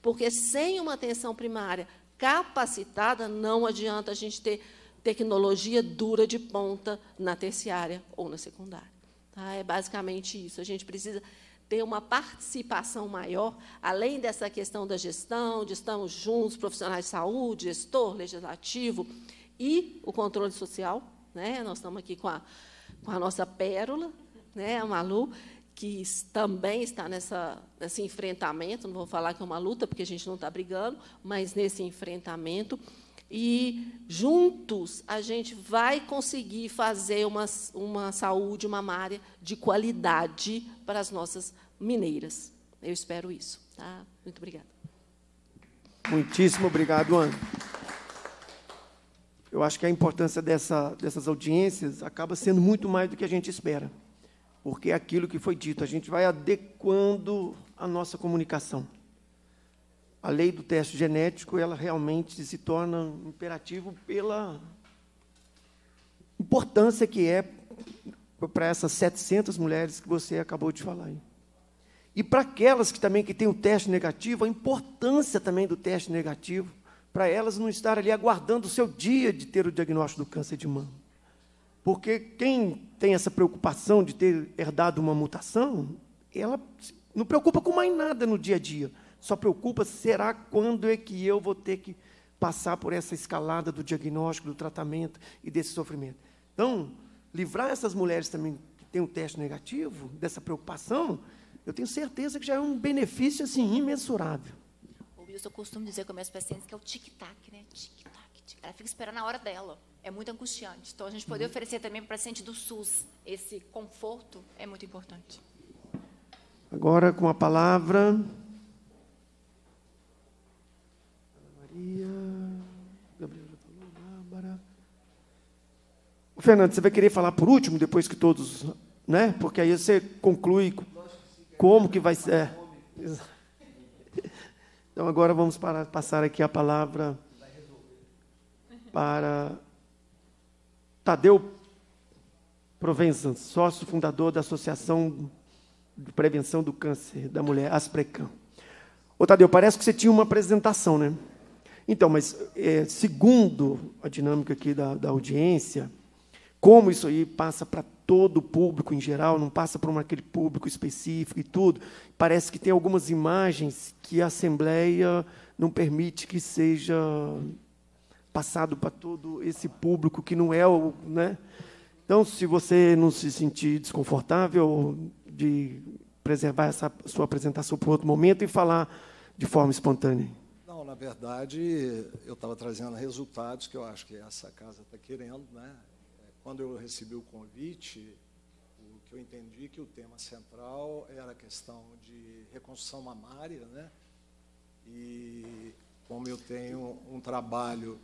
Porque sem uma atenção primária capacitada, não adianta a gente ter tecnologia dura de ponta na terciária ou na secundária. Tá? É basicamente isso. A gente precisa ter uma participação maior, além dessa questão da gestão, de estamos juntos, profissionais de saúde, gestor, legislativo e o controle social. Né? Nós estamos aqui com a, com a nossa pérola, né? a Malu, que também está nessa, nesse enfrentamento, não vou falar que é uma luta, porque a gente não está brigando, mas nesse enfrentamento. E juntos a gente vai conseguir fazer uma, uma saúde, uma área de qualidade para as nossas mineiras. Eu espero isso. Tá? Muito obrigada. Muitíssimo obrigado, Ana. Eu acho que a importância dessa, dessas audiências acaba sendo muito mais do que a gente espera, porque é aquilo que foi dito, a gente vai adequando a nossa comunicação a lei do teste genético ela realmente se torna imperativo pela importância que é para essas 700 mulheres que você acabou de falar aí. E para aquelas que também que têm o teste negativo, a importância também do teste negativo, para elas não estar ali aguardando o seu dia de ter o diagnóstico do câncer de mama. Porque quem tem essa preocupação de ter herdado uma mutação, ela não preocupa com mais nada no dia a dia só preocupa será quando é que eu vou ter que passar por essa escalada do diagnóstico, do tratamento e desse sofrimento. Então, livrar essas mulheres também que têm um teste negativo dessa preocupação, eu tenho certeza que já é um benefício assim imensurável. O Wilson, eu costumo dizer com meus pacientes que é o tic-tac, né? Tic-tac, tic Ela fica esperando a hora dela. É muito angustiante. Então, a gente poder uhum. oferecer também para o paciente do SUS esse conforto é muito importante. Agora, com a palavra, Maria. Gabriel já falou, Bárbara. O Fernando, você vai querer falar por último, depois que todos. Né? Porque aí você conclui como que vai ser. É. Então agora vamos para, passar aqui a palavra para Tadeu Provenzano, sócio fundador da Associação de Prevenção do Câncer da Mulher, Asprecam. Ô Tadeu, parece que você tinha uma apresentação, né? Então, mas é, segundo a dinâmica aqui da, da audiência, como isso aí passa para todo o público em geral, não passa para um, aquele público específico e tudo, parece que tem algumas imagens que a Assembleia não permite que seja passado para todo esse público que não é o. Né? Então, se você não se sentir desconfortável de preservar essa sua apresentação para outro momento e falar de forma espontânea na verdade, eu estava trazendo resultados que eu acho que essa casa está querendo. Né? É, quando eu recebi o convite, o que eu entendi que o tema central era a questão de reconstrução mamária, né? e como eu tenho um trabalho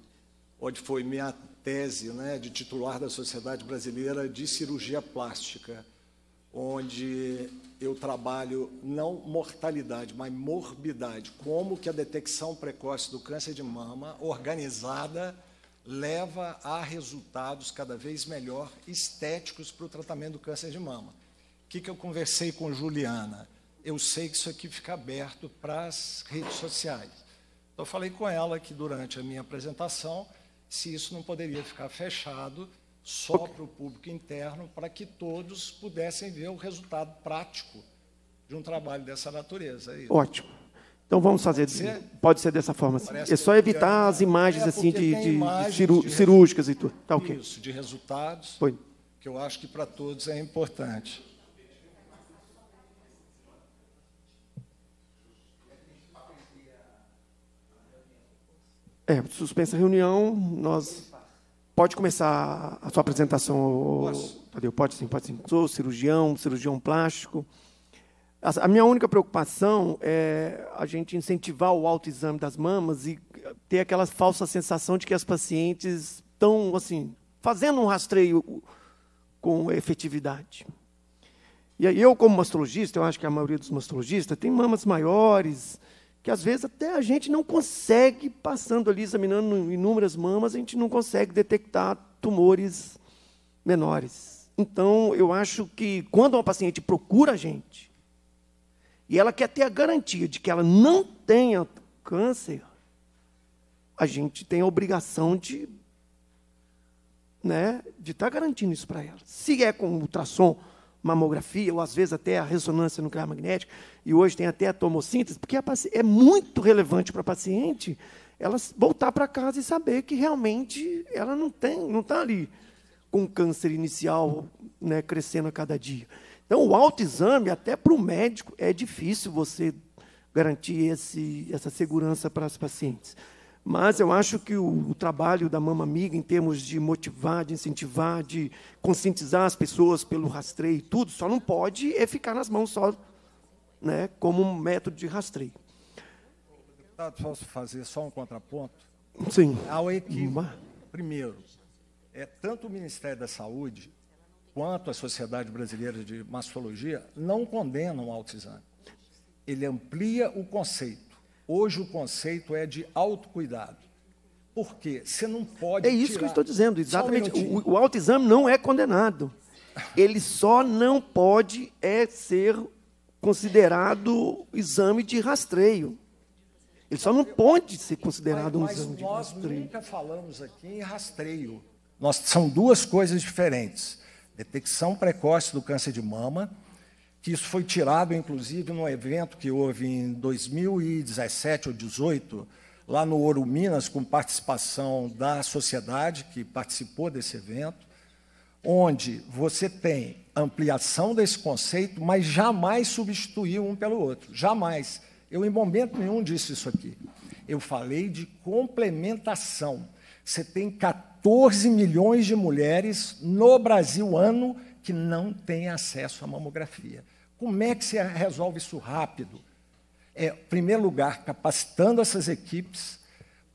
onde foi minha tese né, de titular da Sociedade Brasileira de Cirurgia Plástica, onde eu trabalho não mortalidade, mas morbidade, como que a detecção precoce do câncer de mama organizada leva a resultados cada vez melhor estéticos para o tratamento do câncer de mama. O que, que eu conversei com Juliana? Eu sei que isso aqui fica aberto para as redes sociais. Então, eu falei com ela que durante a minha apresentação, se isso não poderia ficar fechado só para o público interno, para que todos pudessem ver o resultado prático de um trabalho dessa natureza. É Ótimo. Então vamos fazer, pode ser, pode ser dessa forma. Assim. É só evitar as imagens é assim de, de, imagens de, ciru, de cirúrgicas e tudo. Tá, okay. Isso, de resultados, Foi. que eu acho que para todos é importante. É, suspensa a reunião, nós Pode começar a sua apresentação, Posso? Tadeu. Pode sim, pode sim. Sou cirurgião, cirurgião plástico. A minha única preocupação é a gente incentivar o autoexame das mamas e ter aquela falsa sensação de que as pacientes estão, assim, fazendo um rastreio com efetividade. E aí eu, como mastologista, eu acho que a maioria dos mastologistas tem mamas maiores, que às vezes até a gente não consegue, passando ali, examinando inúmeras mamas, a gente não consegue detectar tumores menores. Então, eu acho que quando uma paciente procura a gente, e ela quer ter a garantia de que ela não tenha câncer, a gente tem a obrigação de né, de estar tá garantindo isso para ela. Se é com ultrassom, mamografia, ou às vezes até a ressonância nuclear magnética, e hoje tem até a tomossíntese, porque a é muito relevante para a paciente ela voltar para casa e saber que realmente ela não tem, não está ali com câncer inicial né, crescendo a cada dia. Então, o autoexame, até para o médico, é difícil você garantir esse, essa segurança para as pacientes. Mas eu acho que o, o trabalho da Mama Amiga, em termos de motivar, de incentivar, de conscientizar as pessoas pelo rastreio e tudo, só não pode é ficar nas mãos só, né, como um método de rastreio. Deputado, posso fazer só um contraponto? Sim. Ao equívoco. Primeiro, é tanto o Ministério da Saúde quanto a Sociedade Brasileira de Mastologia não condenam o autoexame. Ele amplia o conceito Hoje o conceito é de autocuidado. Por quê? Você não pode. É isso tirar... que eu estou dizendo, exatamente. Um o, o autoexame não é condenado. <laughs> Ele só não pode é ser considerado exame de rastreio. Ele só não pode ser considerado mas, mas um exame de rastreio. Nós nunca falamos aqui em rastreio. Nós, são duas coisas diferentes. Detecção precoce do câncer de mama que isso foi tirado, inclusive, num evento que houve em 2017 ou 2018, lá no Ouro Minas, com participação da sociedade que participou desse evento, onde você tem ampliação desse conceito, mas jamais substituir um pelo outro, jamais. Eu, em momento nenhum, disse isso aqui. Eu falei de complementação. Você tem 14 milhões de mulheres no Brasil ano que não têm acesso à mamografia. Como é que se resolve isso rápido? É, em primeiro lugar, capacitando essas equipes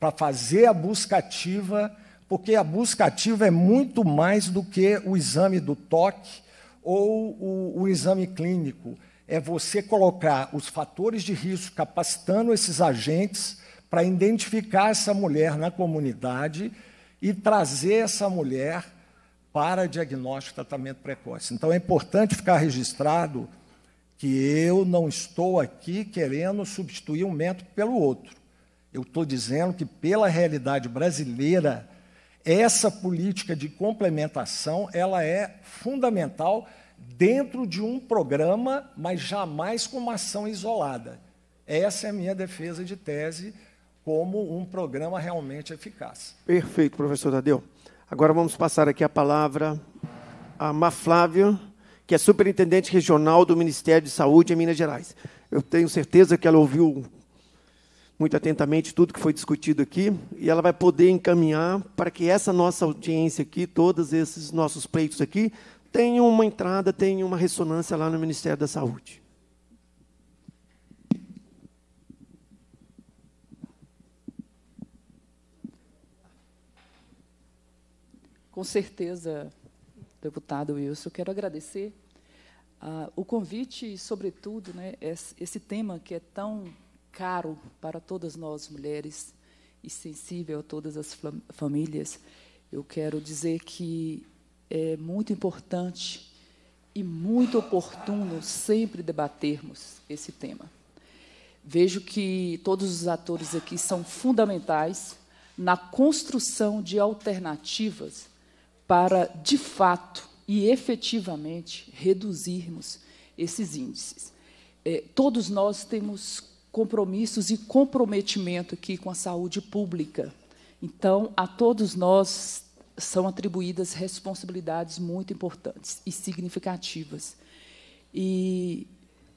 para fazer a busca ativa, porque a busca ativa é muito mais do que o exame do toque ou o, o exame clínico. É você colocar os fatores de risco, capacitando esses agentes para identificar essa mulher na comunidade e trazer essa mulher para diagnóstico e tratamento precoce. Então, é importante ficar registrado que eu não estou aqui querendo substituir um método pelo outro. Eu estou dizendo que, pela realidade brasileira, essa política de complementação ela é fundamental dentro de um programa, mas jamais com uma ação isolada. Essa é a minha defesa de tese como um programa realmente eficaz. Perfeito, professor Tadeu. Agora vamos passar aqui a palavra a Maflávio. Flávio que é superintendente regional do Ministério de Saúde em Minas Gerais. Eu tenho certeza que ela ouviu muito atentamente tudo que foi discutido aqui e ela vai poder encaminhar para que essa nossa audiência aqui, todos esses nossos pleitos aqui, tenham uma entrada, tenham uma ressonância lá no Ministério da Saúde. Com certeza, deputado Wilson, quero agradecer ah, o convite e, sobretudo, né, esse tema que é tão caro para todas nós mulheres e sensível a todas as famílias. Eu quero dizer que é muito importante e muito oportuno sempre debatermos esse tema. Vejo que todos os atores aqui são fundamentais na construção de alternativas para, de fato e efetivamente, reduzirmos esses índices. É, todos nós temos compromissos e comprometimento aqui com a saúde pública. Então, a todos nós são atribuídas responsabilidades muito importantes e significativas. E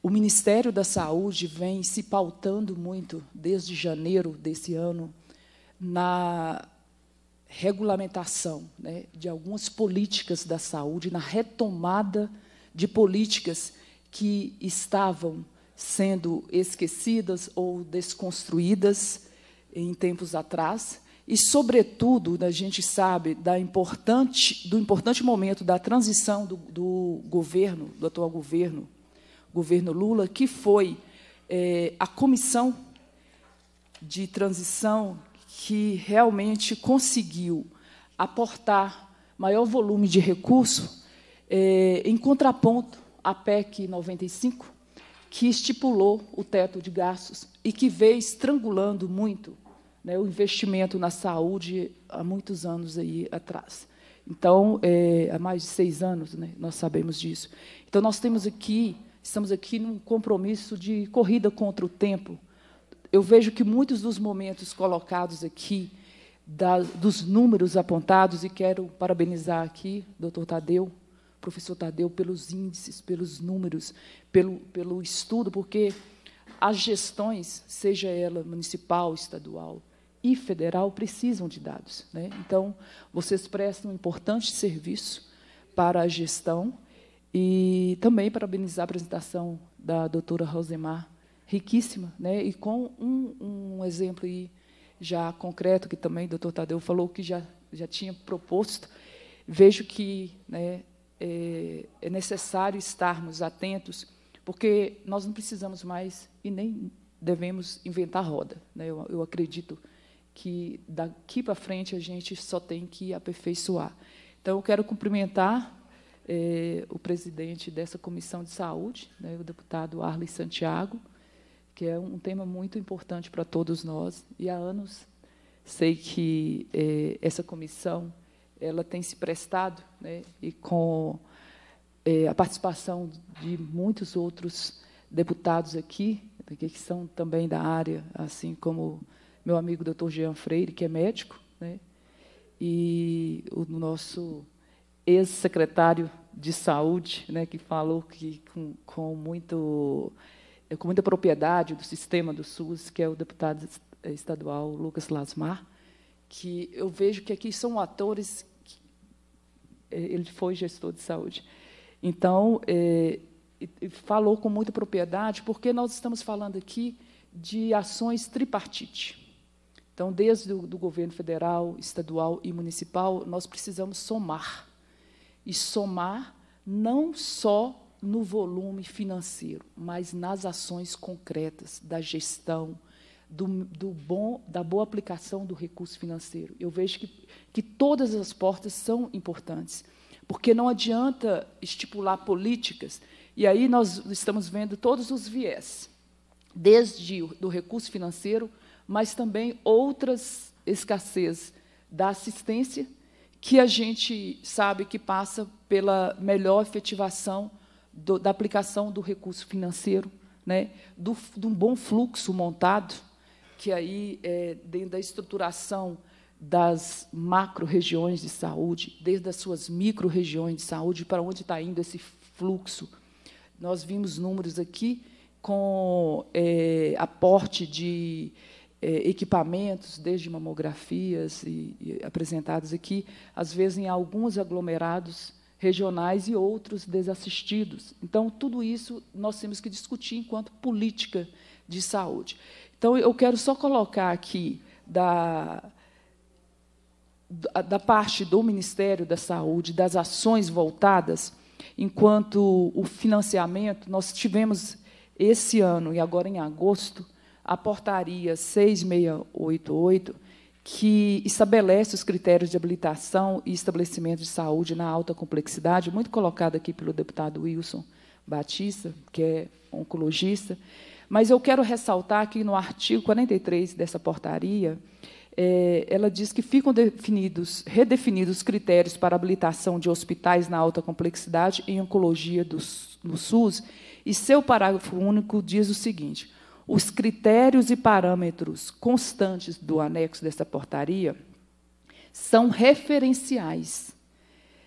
o Ministério da Saúde vem se pautando muito desde janeiro desse ano na regulamentação né, de algumas políticas da saúde, na retomada de políticas que estavam sendo esquecidas ou desconstruídas em tempos atrás. E, sobretudo, né, a gente sabe da importante, do importante momento da transição do, do governo, do atual governo, governo Lula, que foi é, a comissão de transição que realmente conseguiu aportar maior volume de recurso, eh, em contraponto à PEC 95, que estipulou o teto de gastos e que veio estrangulando muito né, o investimento na saúde há muitos anos aí atrás. Então, é, há mais de seis anos, né, nós sabemos disso. Então, nós temos aqui, estamos aqui num compromisso de corrida contra o tempo, eu vejo que muitos dos momentos colocados aqui, da, dos números apontados, e quero parabenizar aqui, doutor Tadeu, professor Tadeu, pelos índices, pelos números, pelo, pelo estudo, porque as gestões, seja ela municipal, estadual e federal, precisam de dados. Né? Então, vocês prestam um importante serviço para a gestão e também parabenizar a apresentação da doutora Rosemar riquíssima, né? E com um, um exemplo aí já concreto que também o doutor Tadeu falou que já já tinha proposto, vejo que né, é, é necessário estarmos atentos, porque nós não precisamos mais e nem devemos inventar roda. Né? Eu, eu acredito que daqui para frente a gente só tem que aperfeiçoar. Então, eu quero cumprimentar é, o presidente dessa comissão de saúde, né, o deputado Arley Santiago, que é um tema muito importante para todos nós. E há anos sei que eh, essa comissão ela tem se prestado, né, e com eh, a participação de muitos outros deputados aqui, que são também da área, assim como meu amigo doutor Jean Freire, que é médico, né, e o nosso ex-secretário de saúde, né, que falou que com, com muito com muita propriedade do sistema do SUS, que é o deputado eh, estadual Lucas Lasmar, que eu vejo que aqui são atores. Que, eh, ele foi gestor de saúde. Então, é, falou com muita propriedade, porque nós estamos falando aqui de ações tripartite. Então, desde o do governo federal, estadual e municipal, nós precisamos somar. E somar não só no volume financeiro, mas nas ações concretas da gestão, do, do, bom, da boa aplicação do recurso financeiro. Eu vejo que, que todas as portas são importantes, porque não adianta estipular políticas, e aí nós estamos vendo todos os viés, desde o, do recurso financeiro, mas também outras escassez da assistência, que a gente sabe que passa pela melhor efetivação do, da aplicação do recurso financeiro, né, do, de um bom fluxo montado, que aí, é, dentro da estruturação das macro-regiões de saúde, desde as suas micro-regiões de saúde, para onde está indo esse fluxo. Nós vimos números aqui com é, aporte de é, equipamentos, desde mamografias e, e apresentados aqui, às vezes em alguns aglomerados regionais e outros desassistidos. Então, tudo isso nós temos que discutir enquanto política de saúde. Então, eu quero só colocar aqui da, da parte do Ministério da Saúde, das ações voltadas, enquanto o financiamento, nós tivemos esse ano e agora em agosto, a portaria 6688, que estabelece os critérios de habilitação e estabelecimento de saúde na alta complexidade, muito colocado aqui pelo deputado Wilson Batista, que é oncologista. Mas eu quero ressaltar que no artigo 43 dessa portaria, é, ela diz que ficam definidos, redefinidos os critérios para habilitação de hospitais na alta complexidade em oncologia do, no SUS, e seu parágrafo único diz o seguinte: os critérios e parâmetros constantes do anexo dessa portaria são referenciais,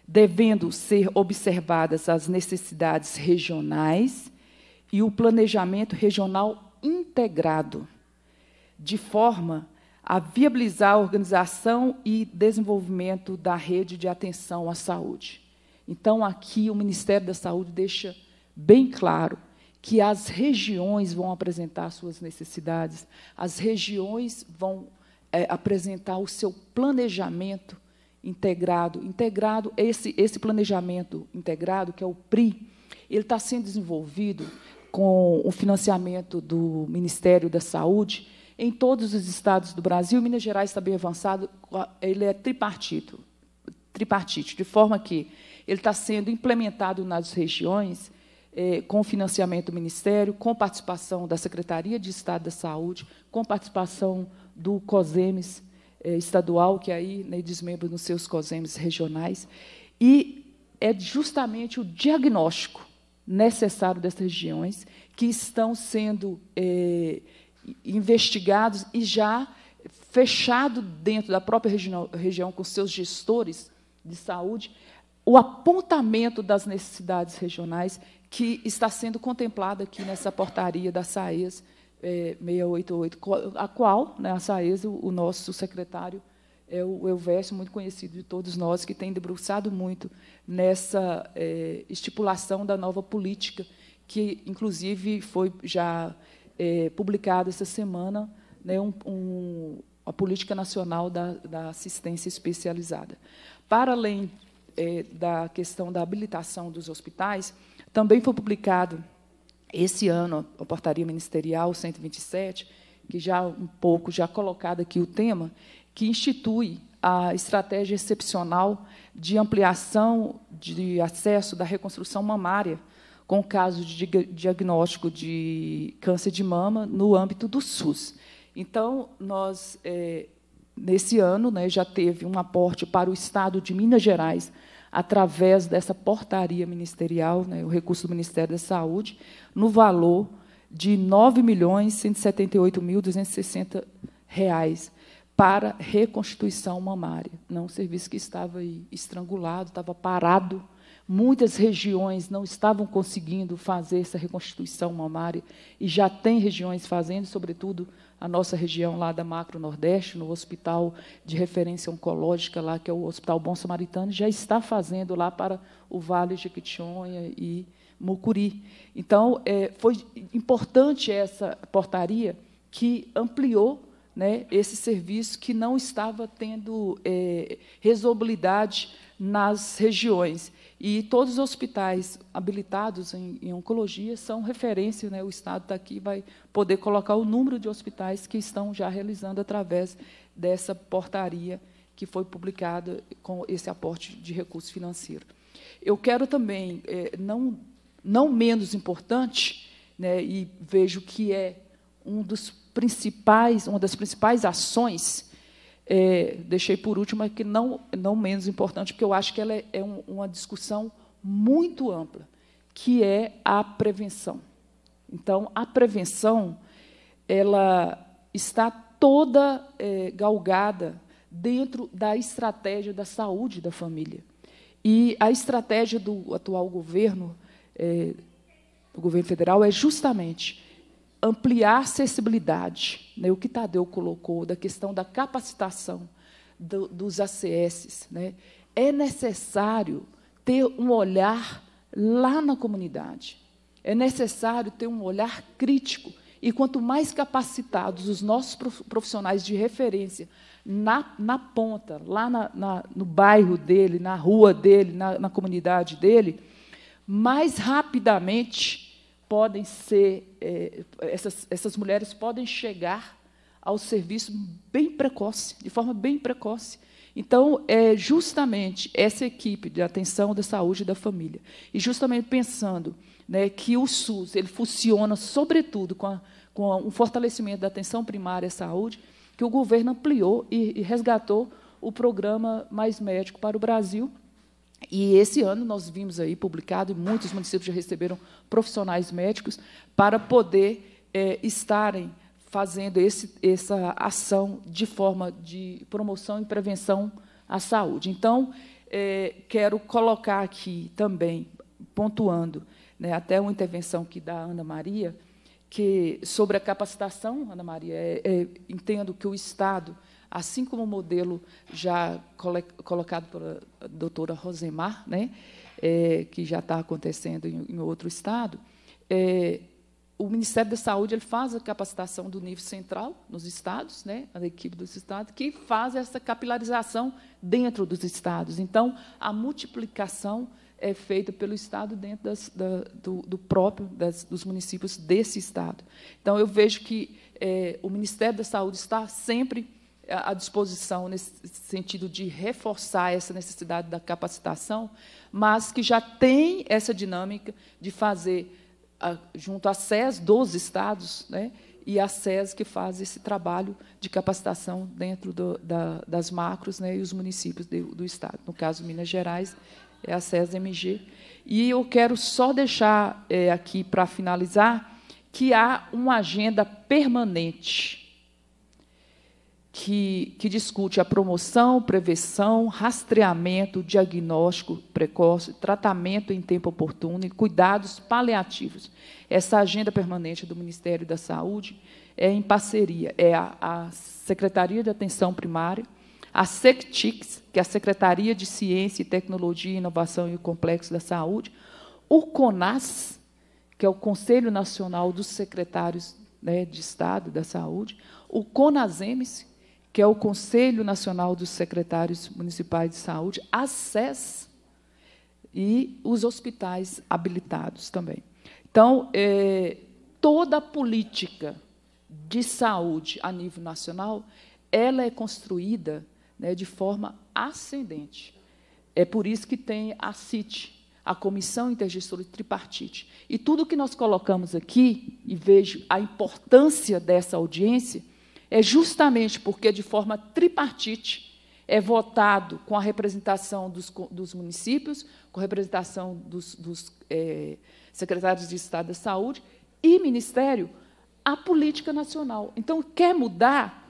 devendo ser observadas as necessidades regionais e o planejamento regional integrado, de forma a viabilizar a organização e desenvolvimento da rede de atenção à saúde. Então, aqui, o Ministério da Saúde deixa bem claro que as regiões vão apresentar suas necessidades, as regiões vão é, apresentar o seu planejamento integrado. Integrado, esse, esse planejamento integrado, que é o PRI, ele está sendo desenvolvido com o financiamento do Ministério da Saúde em todos os estados do Brasil. Minas Gerais está bem avançado, ele é tripartito, tripartite, de forma que ele está sendo implementado nas regiões eh, com financiamento do Ministério, com participação da Secretaria de Estado da Saúde, com participação do COSEMES eh, estadual, que aí né, desmembra nos seus COSEMES regionais. E é justamente o diagnóstico necessário dessas regiões que estão sendo eh, investigados e já fechado dentro da própria região, região com seus gestores de saúde, o apontamento das necessidades regionais que está sendo contemplada aqui nessa portaria da SAES é, 688, a qual, né, a SAES, o, o nosso secretário é o Elvésio, muito conhecido de todos nós, que tem debruçado muito nessa é, estipulação da nova política, que, inclusive, foi já é, publicado essa semana né, um, um, a Política Nacional da, da Assistência Especializada. Para além é, da questão da habilitação dos hospitais, também foi publicado esse ano a portaria ministerial 127, que já um pouco já colocado aqui o tema, que institui a estratégia excepcional de ampliação de acesso da reconstrução mamária com o caso de diagnóstico de câncer de mama no âmbito do SUS. Então, nós, é, nesse ano, né, já teve um aporte para o Estado de Minas Gerais através dessa portaria ministerial, né, o recurso do Ministério da Saúde, no valor de R$ 9.178.260 para reconstituição mamária. Não né, um serviço que estava estrangulado, estava parado. Muitas regiões não estavam conseguindo fazer essa reconstituição mamária e já tem regiões fazendo, sobretudo a nossa região lá da Macro Nordeste, no hospital de referência oncológica lá, que é o Hospital Bom Samaritano, já está fazendo lá para o Vale de Jequitinhonha e Mucuri. Então, é, foi importante essa portaria que ampliou né, esse serviço que não estava tendo é, resolvibilidade nas regiões. E todos os hospitais habilitados em, em oncologia são referência, né? o Estado está aqui vai poder colocar o número de hospitais que estão já realizando através dessa portaria que foi publicada com esse aporte de recurso financeiro. Eu quero também, é, não, não menos importante, né, e vejo que é um dos principais, uma das principais ações é, deixei por último, é que não, não menos importante, porque eu acho que ela é, é um, uma discussão muito ampla, que é a prevenção. Então, a prevenção ela está toda é, galgada dentro da estratégia da saúde da família. E a estratégia do atual governo, é, do governo federal, é justamente ampliar a acessibilidade, né, o que Tadeu colocou, da questão da capacitação do, dos ACS. Né, é necessário ter um olhar lá na comunidade. É necessário ter um olhar crítico. E quanto mais capacitados os nossos profissionais de referência na, na ponta, lá na, na, no bairro dele, na rua dele, na comunidade dele, mais rapidamente podem ser, é, essas, essas mulheres podem chegar ao serviço bem precoce, de forma bem precoce. Então, é justamente essa equipe de atenção da saúde da família, e justamente pensando né, que o SUS ele funciona, sobretudo, com, a, com a, um fortalecimento da atenção primária à saúde, que o governo ampliou e, e resgatou o programa Mais Médico para o Brasil, e esse ano nós vimos aí publicado, e muitos municípios já receberam profissionais médicos para poder é, estarem fazendo esse, essa ação de forma de promoção e prevenção à saúde. Então, é, quero colocar aqui também, pontuando, né, até uma intervenção que da Ana Maria, que sobre a capacitação, Ana Maria, é, é entendo que o Estado assim como o modelo já colocado pela eh, doutora Rosemar, né, é, que já está acontecendo em, em outro estado, é, o Ministério da Saúde ele faz a capacitação do nível central nos estados, né, a equipe dos estados, que faz essa capilarização dentro dos estados. Então, a multiplicação é feita pelo Estado dentro das, da, do, do, próprio das, dos municípios desse Estado. Então, eu vejo que é, o Ministério da Saúde está sempre à disposição nesse sentido de reforçar essa necessidade da capacitação, mas que já tem essa dinâmica de fazer, junto à SES dos estados, né, e a SES que faz esse trabalho de capacitação dentro do, da, das macros né, e os municípios de, do Estado. No caso, Minas Gerais, é a SES MG. E eu quero só deixar é, aqui, para finalizar, que há uma agenda permanente que, que discute a promoção, prevenção, rastreamento, diagnóstico precoce, tratamento em tempo oportuno e cuidados paliativos. Essa agenda permanente do Ministério da Saúde é em parceria, é a, a Secretaria de Atenção Primária, a SECTIX, que é a Secretaria de Ciência e Tecnologia, Inovação e Complexo da Saúde, o CONAS, que é o Conselho Nacional dos Secretários né, de Estado da Saúde, o CONASEMES, que é o Conselho Nacional dos Secretários Municipais de Saúde, ACES e os hospitais habilitados também. Então, é, toda a política de saúde a nível nacional, ela é construída né, de forma ascendente. É por isso que tem a CIT, a Comissão Intergestora Tripartite. E tudo que nós colocamos aqui, e vejo a importância dessa audiência, é justamente porque, de forma tripartite, é votado com a representação dos, dos municípios, com a representação dos, dos é, secretários de Estado da Saúde e Ministério, a política nacional. Então, quer mudar,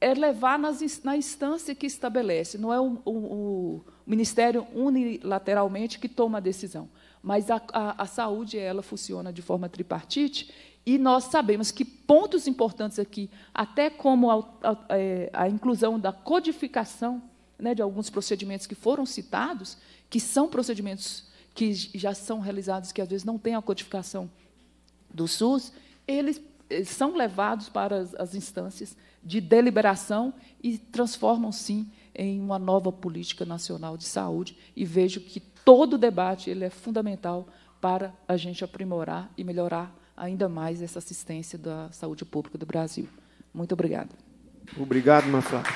é levar nas, na instância que estabelece. Não é o, o, o, Ministério unilateralmente que toma a decisão, mas a, a, a saúde ela funciona de forma tripartite e nós sabemos que pontos importantes aqui, até como a, a, é, a inclusão da codificação né, de alguns procedimentos que foram citados, que são procedimentos que já são realizados, que às vezes não têm a codificação do SUS, eles eh, são levados para as, as instâncias de deliberação e transformam, sim, em uma nova política nacional de saúde. E vejo que todo debate ele é fundamental para a gente aprimorar e melhorar ainda mais essa assistência da saúde pública do Brasil. Muito obrigada. Obrigado, Manfrado.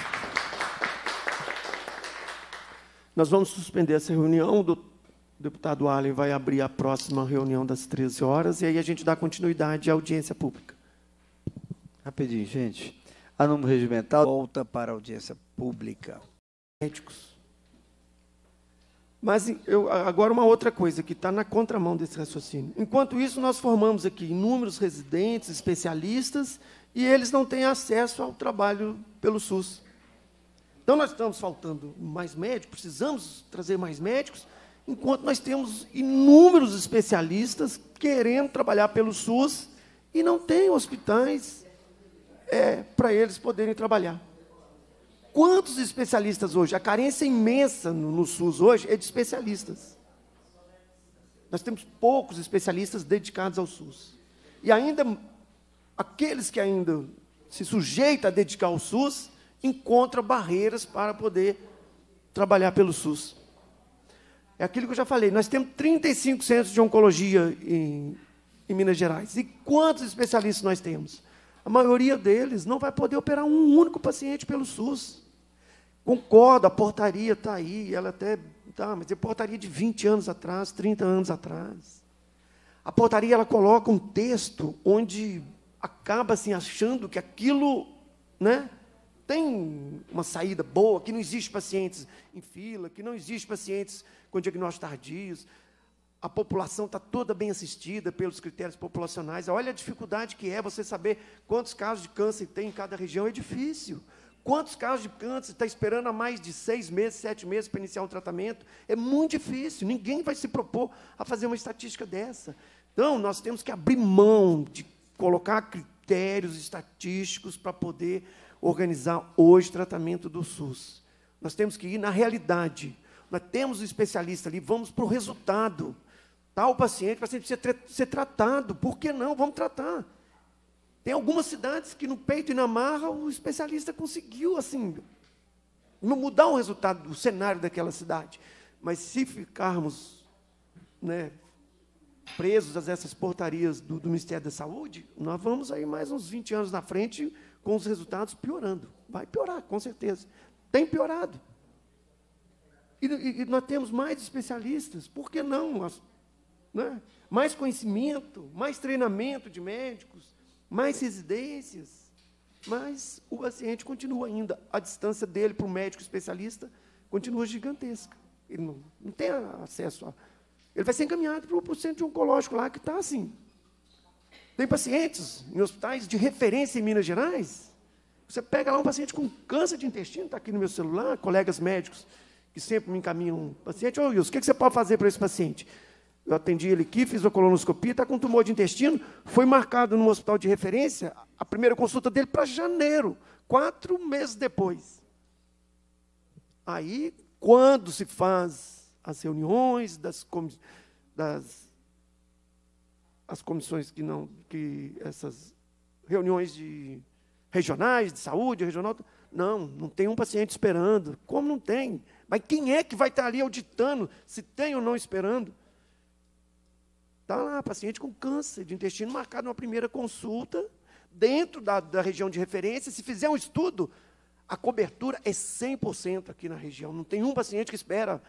Nós vamos suspender essa reunião. O deputado Allen vai abrir a próxima reunião das 13 horas e aí a gente dá continuidade à audiência pública. Rapidinho, gente. A número regimental volta para a audiência pública. Médicos. Mas eu, agora uma outra coisa que está na contramão desse raciocínio. Enquanto isso, nós formamos aqui inúmeros residentes, especialistas, e eles não têm acesso ao trabalho pelo SUS. Então nós estamos faltando mais médicos, precisamos trazer mais médicos, enquanto nós temos inúmeros especialistas querendo trabalhar pelo SUS e não tem hospitais é, para eles poderem trabalhar. Quantos especialistas hoje? A carência é imensa no, no SUS hoje é de especialistas. Nós temos poucos especialistas dedicados ao SUS. E ainda, aqueles que ainda se sujeitam a dedicar ao SUS, encontram barreiras para poder trabalhar pelo SUS. É aquilo que eu já falei, nós temos 35 centros de oncologia em, em Minas Gerais. E quantos especialistas nós temos? a maioria deles não vai poder operar um único paciente pelo SUS. Concordo, a portaria está aí, ela até. Tá, mas é portaria de 20 anos atrás, 30 anos atrás. A portaria ela coloca um texto onde acaba assim, achando que aquilo né, tem uma saída boa, que não existe pacientes em fila, que não existe pacientes com diagnósticos tardios, a população está toda bem assistida pelos critérios populacionais. Olha a dificuldade que é você saber quantos casos de câncer tem em cada região, é difícil. Quantos casos de câncer está esperando há mais de seis meses, sete meses para iniciar um tratamento? É muito difícil, ninguém vai se propor a fazer uma estatística dessa. Então, nós temos que abrir mão de colocar critérios estatísticos para poder organizar hoje o tratamento do SUS. Nós temos que ir na realidade. Nós temos o um especialista ali, vamos para o resultado tratar o paciente, o paciente precisa ser tratado, por que não? Vamos tratar. Tem algumas cidades que no peito e na marra o especialista conseguiu, assim, não mudar o resultado, o cenário daquela cidade. Mas se ficarmos né, presos a essas portarias do, do, Ministério da Saúde, nós vamos aí mais uns 20 anos na frente com os resultados piorando. Vai piorar, com certeza. Tem piorado. E, e, e nós temos mais especialistas. Por que não? Nós né? mais conhecimento, mais treinamento de médicos, mais residências, mas o paciente continua ainda, a distância dele para o médico especialista continua gigantesca. Ele não, não tem acesso a. Ele vai ser encaminhado para o centro oncológico lá, que está assim. Tem pacientes em hospitais de referência em Minas Gerais. Você pega lá um paciente com câncer de intestino, está aqui no meu celular, colegas médicos que sempre me encaminham um paciente. Ô, oh, Wilson, o que você pode fazer para esse paciente? Eu atendi ele aqui, fiz a colonoscopia, está com tumor de intestino. Foi marcado num hospital de referência a primeira consulta dele para janeiro, quatro meses depois. Aí, quando se faz as reuniões das, comi das as comissões que não, que essas reuniões de regionais de saúde, regional, não, não tem um paciente esperando. Como não tem? Mas quem é que vai estar tá ali auditando se tem ou não esperando? Está lá, paciente com câncer de intestino marcado uma primeira consulta, dentro da, da região de referência. Se fizer um estudo, a cobertura é 100% aqui na região. Não tem um paciente que espera.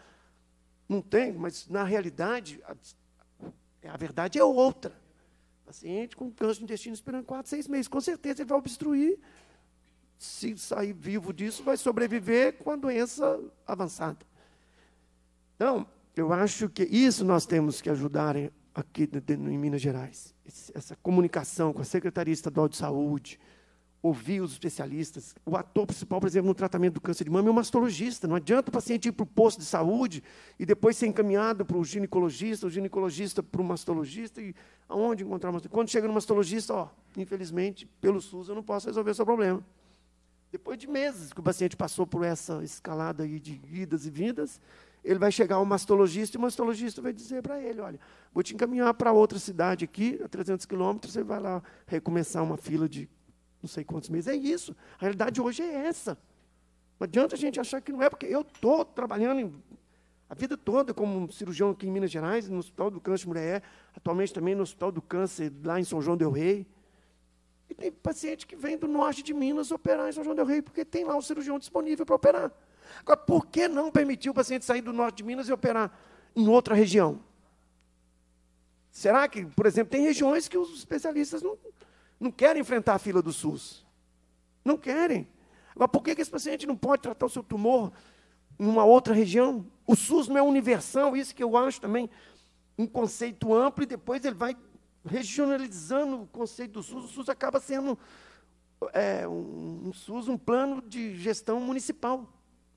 Não tem, mas na realidade, a, a verdade é outra. Paciente com câncer de intestino esperando 4, 6 meses. Com certeza ele vai obstruir. Se sair vivo disso, vai sobreviver com a doença avançada. Então, eu acho que isso nós temos que ajudar aqui em Minas Gerais, essa comunicação com a Secretaria Estadual de Saúde, ouvir os especialistas. O ator principal, por exemplo, no tratamento do câncer de mama é o mastologista. Não adianta o paciente ir para o posto de saúde e depois ser encaminhado para o ginecologista, o ginecologista para o mastologista. E aonde encontrar o mastologista? Quando chega no mastologista, ó, infelizmente, pelo SUS, eu não posso resolver o seu problema. Depois de meses que o paciente passou por essa escalada aí de idas e vindas, ele vai chegar ao mastologista e o mastologista vai dizer para ele: olha, vou te encaminhar para outra cidade aqui, a 300 quilômetros, você vai lá recomeçar uma fila de não sei quantos meses. É isso. A realidade hoje é essa. Não adianta a gente achar que não é, porque eu estou trabalhando em, a vida toda como cirurgião aqui em Minas Gerais, no Hospital do Câncer de Mulher, atualmente também no Hospital do Câncer lá em São João Del Rei. E tem paciente que vem do norte de Minas operar em São João Del Rei, porque tem lá um cirurgião disponível para operar. Agora, por que não permitiu o paciente sair do norte de Minas e operar em outra região? Será que, por exemplo, tem regiões que os especialistas não, não querem enfrentar a fila do SUS? Não querem. Agora, por que, que esse paciente não pode tratar o seu tumor em uma outra região? O SUS não é universal, isso que eu acho também um conceito amplo, e depois ele vai regionalizando o conceito do SUS. O SUS acaba sendo é, um, um SUS, um plano de gestão municipal.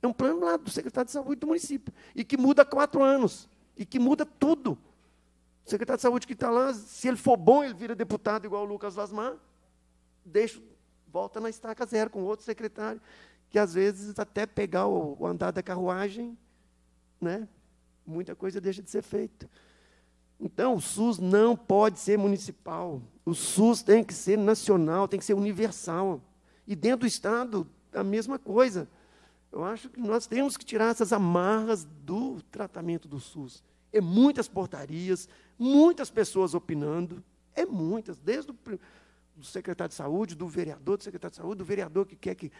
É um plano lá do secretário de saúde do município. E que muda há quatro anos. E que muda tudo. O secretário de saúde que está lá, se ele for bom, ele vira deputado igual o Lucas Lasmar. Deixa, volta na estaca zero com outro secretário. Que às vezes até pegar o, o andar da carruagem, né? muita coisa deixa de ser feita. Então, o SUS não pode ser municipal. O SUS tem que ser nacional, tem que ser universal. E dentro do Estado, a mesma coisa. Eu acho que nós temos que tirar essas amarras do tratamento do SUS. É muitas portarias, muitas pessoas opinando, é muitas, desde o do secretário de saúde, do vereador, do secretário de saúde, do vereador que quer que,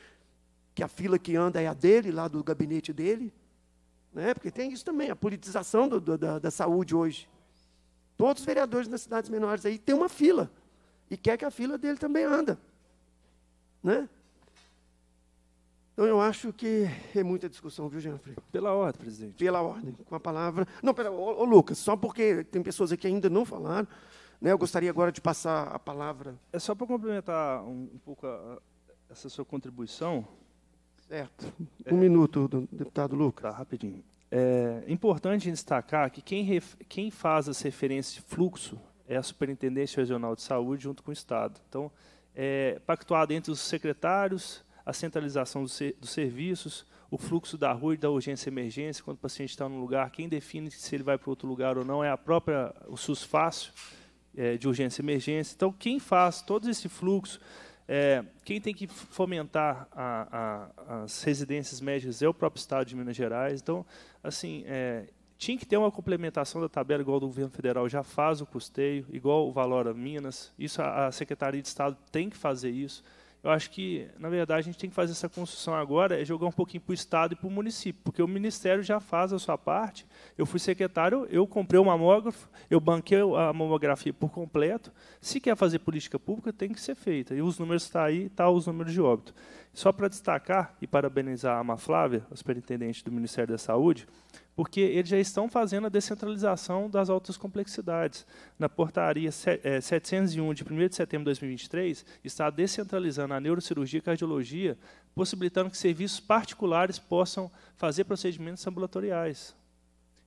que a fila que anda é a dele, lá do gabinete dele. Né? Porque tem isso também, a politização do, do, da, da saúde hoje. Todos os vereadores nas cidades menores aí têm uma fila. E quer que a fila dele também anda. Né? Então eu acho que é muita discussão, viu, Geoffrey? Pela ordem, presidente. Pela ordem, com a palavra. Não, pera, ô, ô, Lucas, só porque tem pessoas aqui ainda não falaram, né? Eu gostaria agora de passar a palavra. É só para complementar um, um pouco a, essa sua contribuição. Certo. É. Um é, minuto, deputado Lucas. Tá, rapidinho. É importante destacar que quem, ref, quem faz as referências de fluxo é a Superintendência Regional de Saúde junto com o Estado. Então, é pactuado entre os secretários, a centralização dos, ser, dos serviços, o fluxo da rua e da urgência e emergência, quando o paciente está num lugar, quem define se ele vai para outro lugar ou não é a própria, o SUS fácil, é, de urgência e emergência. Então, quem faz todo esse fluxo, é, quem tem que fomentar a, a, as residências médicas é o próprio Estado de Minas Gerais. Então, assim, é, tinha que ter uma complementação da tabela, igual do governo federal já faz o custeio, igual o Valora Minas. Isso a, a Secretaria de Estado tem que fazer isso eu acho que, na verdade, a gente tem que fazer essa construção agora, é jogar um pouquinho para o Estado e para o município, porque o Ministério já faz a sua parte. Eu fui secretário, eu comprei o mamógrafo, eu banquei a mamografia por completo. Se quer fazer política pública, tem que ser feita. E os números estão tá aí, estão tá os números de óbito. Só para destacar e parabenizar a Ama Flávia, a superintendente do Ministério da Saúde, porque eles já estão fazendo a descentralização das altas complexidades. Na portaria 701, eh, de 1 de setembro de 2023, está descentralizando a neurocirurgia e cardiologia, possibilitando que serviços particulares possam fazer procedimentos ambulatoriais.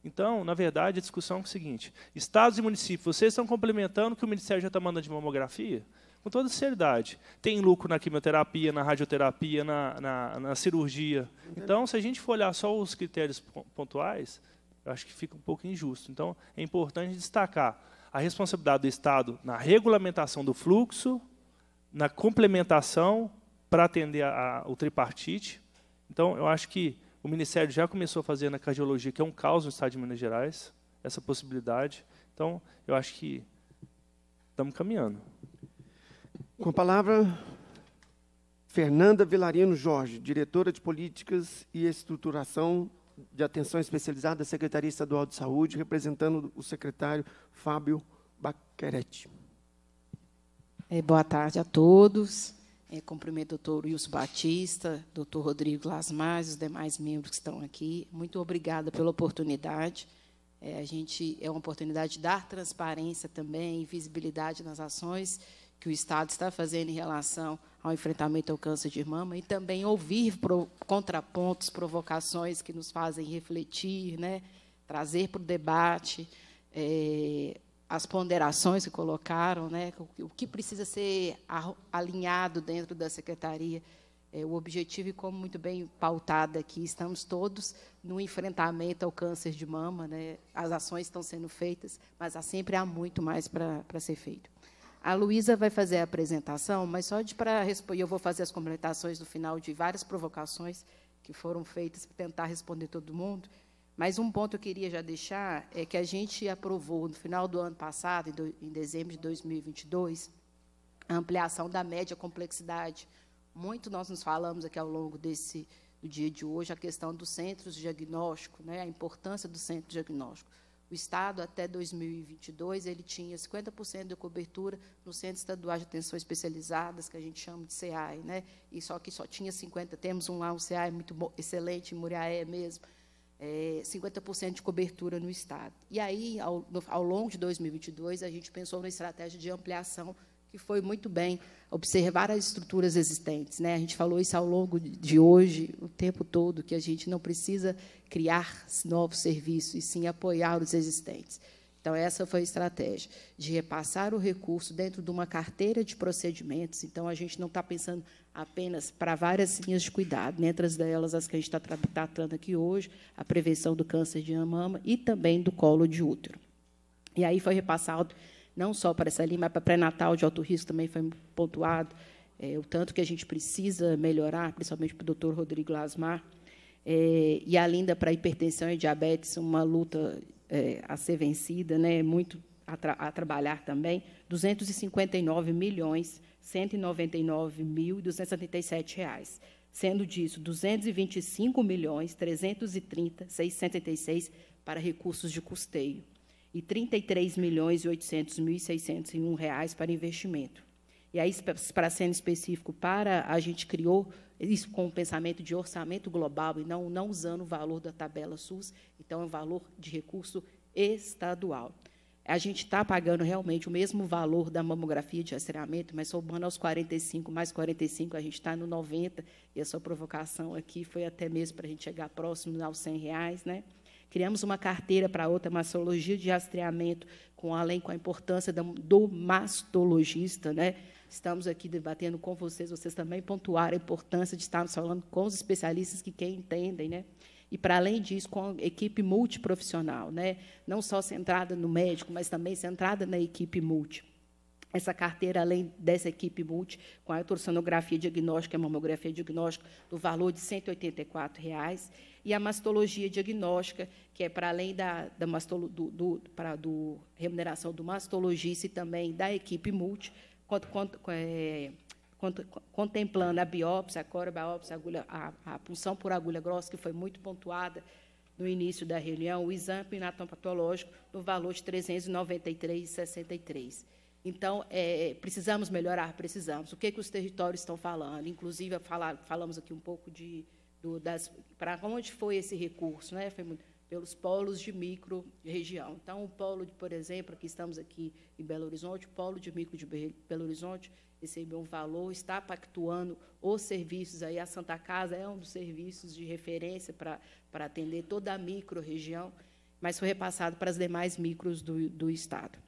Então, na verdade, a discussão é o seguinte: estados e municípios, vocês estão complementando o que o Ministério já está mandando de mamografia? com toda seriedade. Tem lucro na quimioterapia, na radioterapia, na, na, na cirurgia. Então, se a gente for olhar só os critérios pontuais, eu acho que fica um pouco injusto. Então, é importante destacar a responsabilidade do Estado na regulamentação do fluxo, na complementação para atender a, a, o tripartite. Então, eu acho que o Ministério já começou a fazer na cardiologia, que é um caos no Estado de Minas Gerais, essa possibilidade. Então, eu acho que estamos caminhando. Com a palavra, Fernanda Vilarino Jorge, diretora de Políticas e Estruturação de Atenção Especializada da Secretaria Estadual de Saúde, representando o secretário Fábio Bacqueretti. É, boa tarde a todos. É, cumprimento o doutor Wilson Batista, doutor Rodrigo Lasmas, os demais membros que estão aqui. Muito obrigada pela oportunidade. É, a gente é uma oportunidade de dar transparência também e visibilidade nas ações que o Estado está fazendo em relação ao enfrentamento ao câncer de mama e também ouvir pro, contrapontos, provocações que nos fazem refletir, né? trazer para o debate é, as ponderações que colocaram, né? o, que precisa ser alinhado dentro da secretaria. É, o objetivo, e como muito bem pautado aqui, estamos todos no enfrentamento ao câncer de mama. Né? As ações estão sendo feitas, mas há sempre há muito mais para ser feito. A Luísa vai fazer a apresentação, mas só para responder, eu vou fazer as complementações no final de várias provocações que foram feitas para tentar responder todo mundo. Mas um ponto que eu queria já deixar é que a gente aprovou no final do ano passado, em, do, em dezembro de 2022, a ampliação da média complexidade. Muito nós nos falamos aqui ao longo desse do dia de hoje a questão dos centros de diagnóstico, né, a importância centros de diagnóstico. O Estado, até 2022, ele tinha 50% de cobertura no Centro Estadual de Atenção Especializadas, que a gente chama de CEAI, né? e só que só tinha 50%, temos um lá, um CEAI muito bom, excelente, em Muriaé mesmo, é, 50% de cobertura no Estado. E aí, ao, ao longo de 2022, a gente pensou na estratégia de ampliação que foi muito bem observar as estruturas existentes. Né? A gente falou isso ao longo de hoje, o tempo todo, que a gente não precisa criar novos serviços, e sim apoiar os existentes. Então, essa foi a estratégia, de repassar o recurso dentro de uma carteira de procedimentos. Então, a gente não está pensando apenas para várias linhas de cuidado, dentre né? as delas as que a gente está tá tratando aqui hoje, a prevenção do câncer de mama e também do colo de útero. E aí foi repassado não só para essa linha, mas para pré-natal de alto risco também foi pontuado, é, o tanto que a gente precisa melhorar, principalmente para o doutor Rodrigo Lasmar, é, e a linda para hipertensão e diabetes, uma luta é, a ser vencida, né, muito a, tra a trabalhar também, 259 milhões, 199 mil e 277 reais. Sendo disso, 225 milhões, 330, para recursos de custeio e 33 milhões e 800 mil e 601 reais para investimento. E aí, para sendo específico, para a gente criou isso com o pensamento de orçamento global e não, não usando o valor da tabela SUS, então é um valor de recurso estadual. A gente está pagando realmente o mesmo valor da mamografia de rastreamento, mas somando aos 45 mais 45, a gente está no 90, e a sua provocação aqui foi até mesmo para a gente chegar próximo aos 100 reais, né? Criamos uma carteira para a outra mastologia de rastreamento, com além com a importância do, mastologista, né? Estamos aqui debatendo com vocês, vocês também pontuaram a importância de estarmos falando com os especialistas que quem entendem, né? E para além disso, com a equipe multiprofissional, né? Não só centrada no médico, mas também centrada na equipe multi. Essa carteira, além dessa equipe multi, com a ultrassonografia diagnóstica e a mamografia diagnóstica, do valor de R$ 184,00, e a mastologia diagnóstica, que é para além da, da mastolo, do, do, pra, do, remuneração do mastologista e também da equipe multi, é, contemplando a biópsia, a corobiópsia, a, agulha, a, a punção por agulha grossa, que foi muito pontuada no início da reunião, o exame patológico no valor de R$ 393,63. Então, é, precisamos melhorar, precisamos. O que, que os territórios estão falando? Inclusive, falar, falamos aqui um pouco de para onde foi esse recurso, né? Foi muito, pelos polos de micro de região. Então, o polo, de, por exemplo, que estamos aqui em Belo Horizonte, o polo de micro de Belo Horizonte recebeu é um valor, está pactuando os serviços aí. A Santa Casa é um dos serviços de referência para, para atender toda a micro região, mas foi repassado para as demais micros do, do Estado.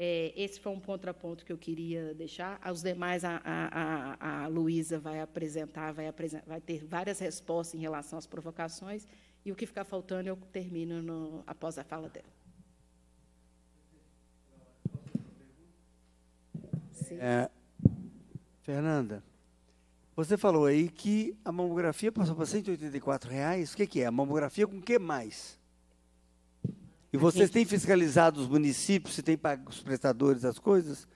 É, esse foi um contraponto que eu queria deixar. Aos demais, a, a, a Luísa vai apresentar, vai, vai ter várias respostas em relação às provocações. E o que ficar faltando, eu termino no, após a fala dela. É, Fernanda, você falou aí que a mamografia passou para 184 reais. O que, que é? A mamografia com o que mais? E vocês têm fiscalizado os municípios, se tem pago os prestadores as coisas?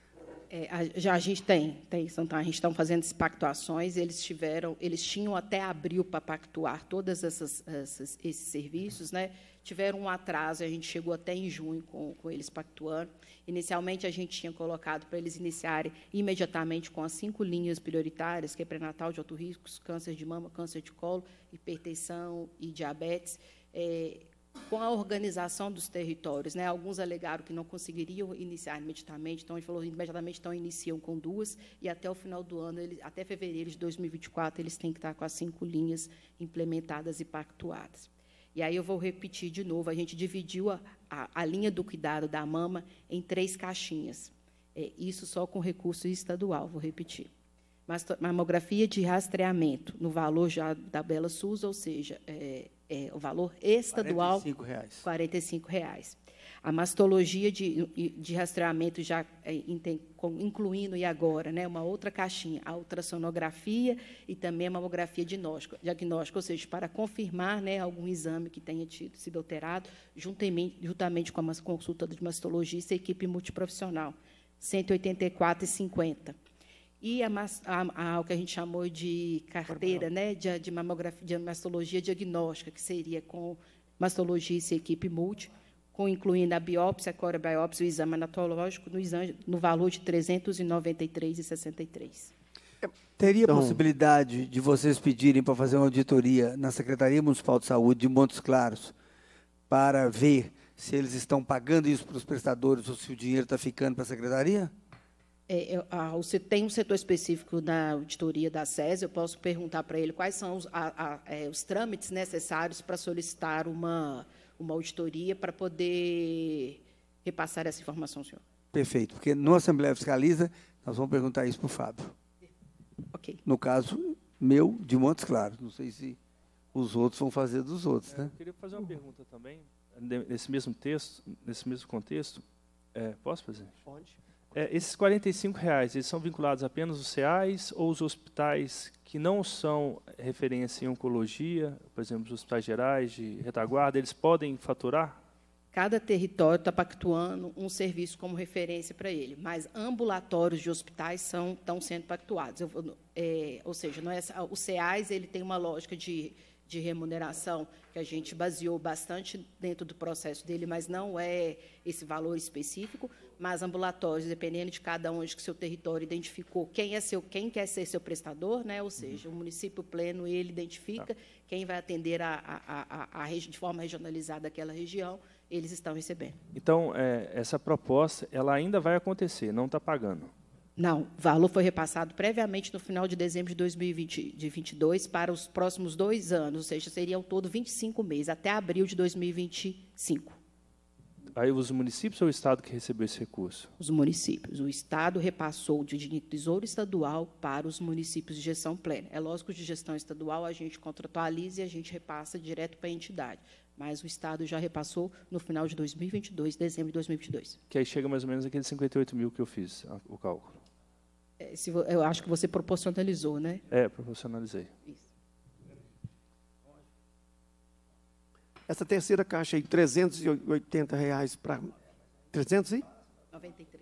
É, a, já a gente tem, tem Santana, tá, a gente está fazendo pactuações, eles tiveram, eles tinham até abril para pactuar todos essas, essas, esses serviços, né? tiveram um atraso, a gente chegou até em junho com, com eles pactuando. Inicialmente, a gente tinha colocado para eles iniciarem imediatamente com as cinco linhas prioritárias, que é pré-natal de alto risco, câncer de mama, câncer de colo, hipertensão e diabetes. É, com a organização dos territórios. Né? Alguns alegaram que não conseguiriam iniciar imediatamente, então ele falou imediatamente, então iniciam com duas, e até o final do ano, ele, até fevereiro de 2024, eles têm que estar com as cinco linhas implementadas e pactuadas. E aí eu vou repetir de novo, a gente dividiu a, a, a linha do cuidado da mama em três caixinhas. É, isso só com recurso estadual, vou repetir mamografia de rastreamento no valor já da Bela SUS, ou seja, é, é, o valor estadual, R$ 45,00. 45 reais. A mastologia de, de rastreamento, já é, incluindo e agora né, uma outra caixinha, a ultrassonografia e também a mamografia diagnóstica, diagnóstico, ou seja, para confirmar né, algum exame que tenha tido, sido alterado, juntamente, juntamente com a consulta de mastologista e equipe multiprofissional, R$ 184,50 e a, a, a, o que a gente chamou de carteira né, de, de mamografia, de mastologia diagnóstica, que seria com mastologia e equipe multi, com, incluindo a biópsia, a biópsia, e o exame anatológico, no, exame, no valor de R$ 393,63. Teria então, possibilidade de vocês pedirem para fazer uma auditoria na Secretaria Municipal de Saúde de Montes Claros para ver se eles estão pagando isso para os prestadores ou se o dinheiro está ficando para a Secretaria? É, você tem um setor específico da auditoria da SES, eu posso perguntar para ele quais são os, a, a, é, os trâmites necessários para solicitar uma, uma auditoria para poder repassar essa informação, senhor. Perfeito, porque no Assembleia Fiscaliza, nós vamos perguntar isso para o Fábio. Ok. No caso meu, de Montes Claros, não sei se os outros vão fazer dos outros. É, né? Eu queria fazer uma pergunta também, nesse mesmo texto, nesse mesmo contexto. É, posso fazer? Pode. É, esses 45 reais, eles são vinculados apenas aos CEAs ou os hospitais que não são referência em oncologia, por exemplo, os hospitais gerais de retaguarda, eles podem faturar? Cada território está pactuando um serviço como referência para ele, mas ambulatórios de hospitais são, estão sendo pactuados. Eu, é, ou seja, não é, os CEAs ele tem uma lógica de de remuneração, que a gente baseou bastante dentro do processo dele, mas não é esse valor específico, mas ambulatórios, dependendo de cada onde que seu território identificou quem é seu, quem quer ser seu prestador, né? ou uhum. seja, uhum. o município pleno ele identifica tá. quem vai atender a, a, a, a, de forma regionalizada aquela região, eles estão recebendo. Então, é, essa proposta ela ainda vai acontecer, não está pagando. Não, o valor foi repassado previamente no final de dezembro de 2022 para os próximos dois anos, ou seja, seria ao todo 25 meses, até abril de 2025. Aí os municípios ou o Estado que recebeu esse recurso? Os municípios. O Estado repassou de tesouro estadual para os municípios de gestão plena. É lógico que de gestão estadual a gente contratualiza e a gente repassa direto para a entidade. Mas o Estado já repassou no final de 2022, dezembro de 2022. Que aí chega mais ou menos aqueles 58 mil que eu fiz, o cálculo se, eu acho que você proporcionalizou, né? É, proporcionalizei. Essa terceira caixa aí, 380 reais para... 300 e? 93.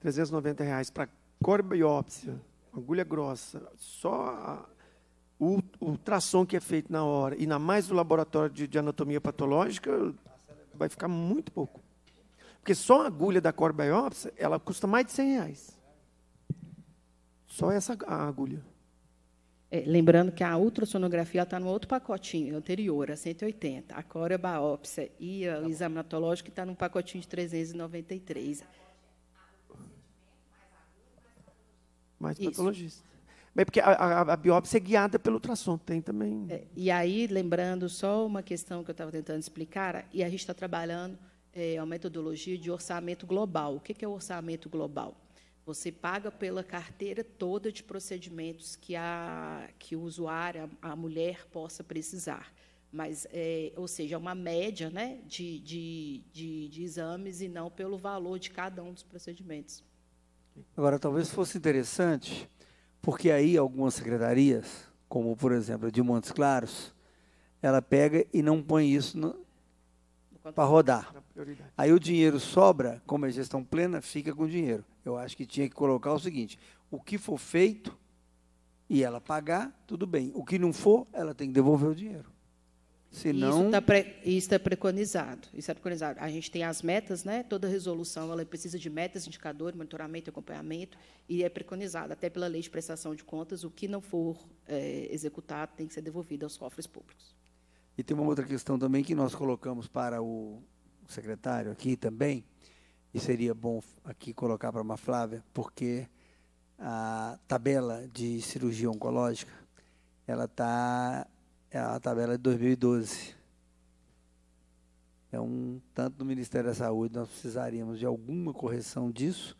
390 reais para corbiópsia, agulha grossa, só a, o, o ultrassom que é feito na hora, e na mais o laboratório de, de anatomia patológica, vai ficar muito pouco. Porque só a agulha da corbiópsia, ela custa mais de 100 reais. Só essa agulha. É, lembrando que a ultrassonografia está no outro pacotinho, anterior, a 180. A córea biópsia e o tá exame patológico está num pacotinho de 393. Mais patologista. Mas porque a, a, a, biópsia é guiada pelo ultrassom, tem também. É, e aí, lembrando só uma questão que eu estava tentando explicar, e a gente está trabalhando é, metodologia de orçamento global. O que, que é o orçamento global? Você paga pela carteira toda de procedimentos que, a, que o usuário, a, a mulher, possa precisar. Mas, é, ou seja, é uma média né, de, de, de, de exames e não pelo valor de cada um dos procedimentos. Agora, talvez fosse interessante, porque aí algumas secretarias, como por exemplo a de Montes Claros, ela pega e não põe isso para rodar. Aí o dinheiro sobra, como é gestão plena, fica com o dinheiro. Eu acho que tinha que colocar o seguinte: o que for feito e ela pagar, tudo bem. O que não for, ela tem que devolver o dinheiro. Senão... Isso está pre... é preconizado. Isso é preconizado. A gente tem as metas, né? Toda resolução ela precisa de metas, indicadores, monitoramento, acompanhamento e é preconizado até pela lei de prestação de contas. O que não for é, executado tem que ser devolvido aos cofres públicos. E tem uma outra questão também que nós colocamos para o secretário aqui também, e seria bom aqui colocar para uma Flávia, porque a tabela de cirurgia oncológica, ela está, é a tabela de 2012. É um tanto do Ministério da Saúde, nós precisaríamos de alguma correção disso,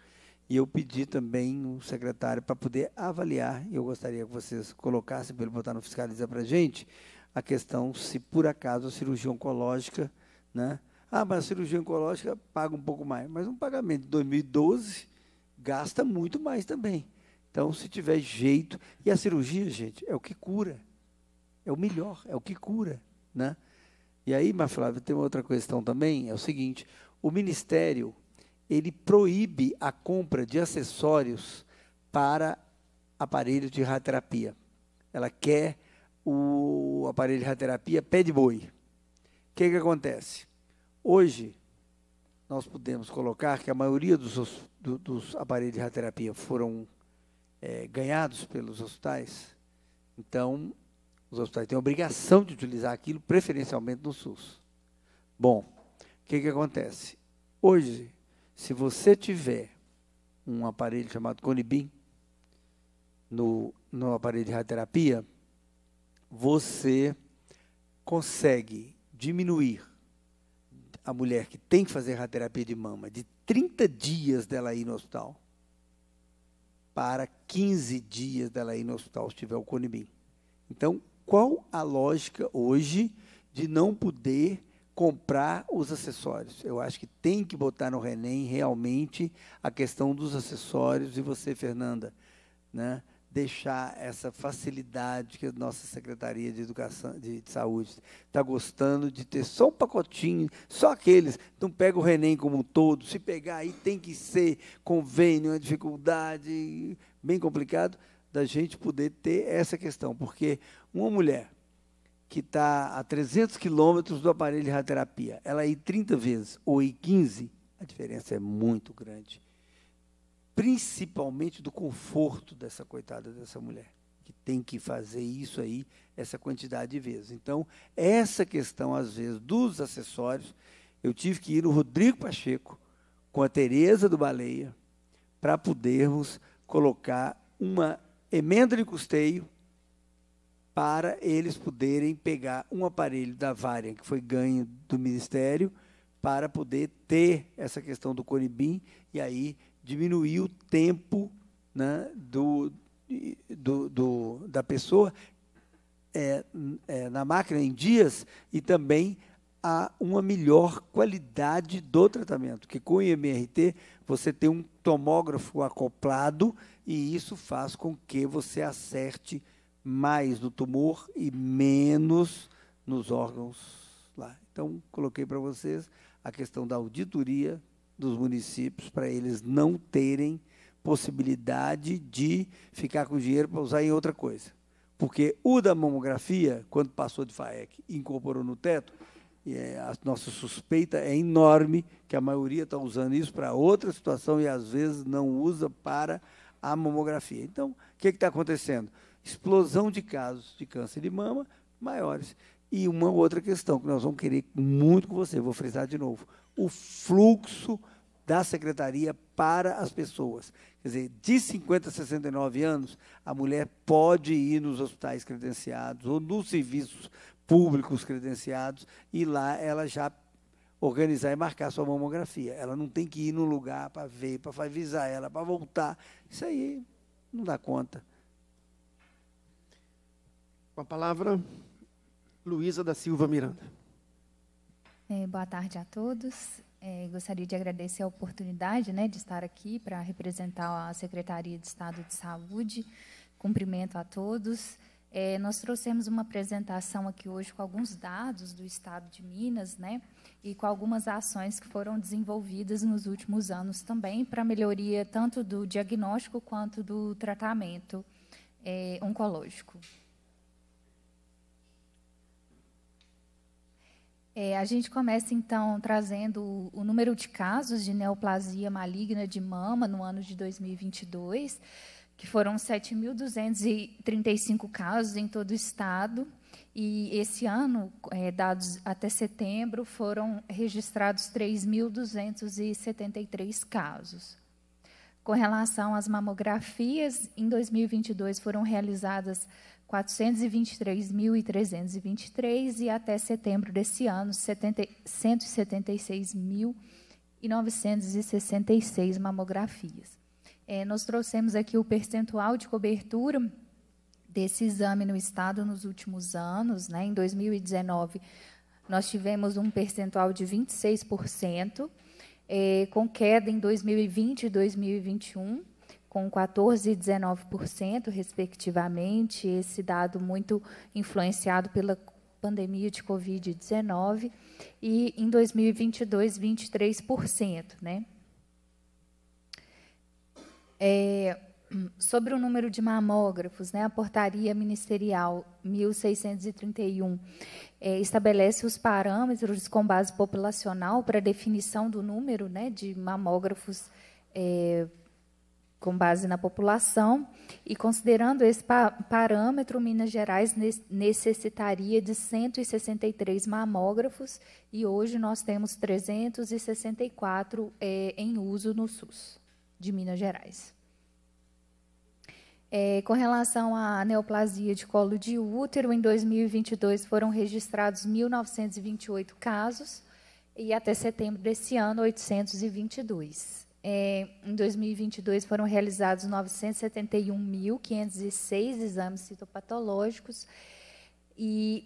e eu pedi também o secretário para poder avaliar, e eu gostaria que vocês colocassem, para ele botar no Fiscaliza para a gente, a questão se por acaso a cirurgia oncológica, né, ah, mas a cirurgia oncológica paga um pouco mais. Mas um pagamento de 2012 gasta muito mais também. Então, se tiver jeito. E a cirurgia, gente, é o que cura. É o melhor, é o que cura. Né? E aí, mas Flávio, tem outra questão também: é o seguinte, o Ministério ele proíbe a compra de acessórios para aparelho de radioterapia. Ela quer o aparelho de radioterapia pé de boi. O que, que acontece? Hoje, nós podemos colocar que a maioria dos, do, dos aparelhos de radioterapia foram é, ganhados pelos hospitais. Então, os hospitais têm a obrigação de utilizar aquilo, preferencialmente no SUS. Bom, o que, que acontece? Hoje, se você tiver um aparelho chamado Conibim no, no aparelho de radioterapia, você consegue diminuir a mulher que tem que fazer radioterapia de mama de 30 dias dela ir no hospital para 15 dias dela ir no hospital se tiver o Conibim. Então, qual a lógica hoje de não poder comprar os acessórios? Eu acho que tem que botar no Renem realmente a questão dos acessórios e você, Fernanda, né? deixar essa facilidade que a nossa Secretaria de Educação de, de Saúde está gostando de ter só um pacotinho, só aqueles. Não pega o Renem como um todo, se pegar aí tem que ser convênio, uma dificuldade bem complicado da gente poder ter essa questão, porque uma mulher que está a 300 quilômetros do aparelho de radioterapia, ela ir 30 vezes ou ir 15, a diferença é muito grande principalmente do conforto dessa coitada dessa mulher, que tem que fazer isso aí, essa quantidade de vezes. Então, essa questão, às vezes, dos acessórios, eu tive que ir no Rodrigo Pacheco com a Tereza do Baleia para podermos colocar uma emenda de custeio para eles poderem pegar um aparelho da Varian que foi ganho do Ministério para poder ter essa questão do Coribim e aí diminuir o tempo né, do, do, do, da pessoa é, é, na máquina em dias e também a uma melhor qualidade do tratamento. Que com o MRT você tem um tomógrafo acoplado e isso faz com que você acerte mais no tumor e menos nos órgãos lá. Então, coloquei para vocês a questão da auditoria dos municípios para eles não terem possibilidade de ficar com o dinheiro para usar em outra coisa. Porque o da mamografia, quando passou de FAEC e incorporou no teto, é, a nossa suspeita é enorme que a maioria está usando isso para outra situação e às vezes não usa para a mamografia. Então, o que é está acontecendo? Explosão de casos de câncer de mama maiores. E uma outra questão que nós vamos querer muito com você, vou frisar de novo: o fluxo da secretaria para as pessoas. Quer dizer, de 50 a 69 anos, a mulher pode ir nos hospitais credenciados ou nos serviços públicos credenciados e lá ela já organizar e marcar sua mamografia. Ela não tem que ir num lugar para ver, para avisar ela, para voltar. Isso aí não dá conta. Com a palavra, Luísa da Silva Miranda. É, boa tarde a todos. É, gostaria de agradecer a oportunidade né, de estar aqui para representar a Secretaria de Estado de Saúde. Cumprimento a todos. É, nós trouxemos uma apresentação aqui hoje com alguns dados do Estado de Minas, né, e com algumas ações que foram desenvolvidas nos últimos anos também para melhoria tanto do diagnóstico quanto do tratamento é, oncológico. É, a gente começa, então, trazendo o, número de casos de neoplasia maligna de mama no ano de 2022, que foram 7.235 casos em todo o estado. E esse ano, é, dados até setembro, foram registrados 3.273 casos. Com relação às mamografias, em 2022 foram realizadas 423.323 e até setembro desse ano, 176.966 mamografias. É, nós trouxemos aqui o percentual de cobertura desse exame no Estado nos últimos anos. Né? Em 2019, nós tivemos um percentual de 26%, é, com queda em 2020 e 2021, com 14% e 19%, respectivamente, esse dado muito influenciado pela pandemia de Covid-19, e em 2022, 23%. Né? É, sobre o número de mamógrafos, né, a portaria ministerial 1631 é, estabelece os parâmetros com base populacional para definição do número né, de mamógrafos é, com base na população, e considerando esse pa parâmetro, Minas Gerais necessitaria de 163 mamógrafos e hoje nós temos 364 é, em uso no SUS de Minas Gerais. É, com relação à neoplasia de colo de útero, em 2022 foram registrados 1.928 casos e até setembro desse ano, 822. É, em 2022 foram realizados 971.506 exames citopatológicos e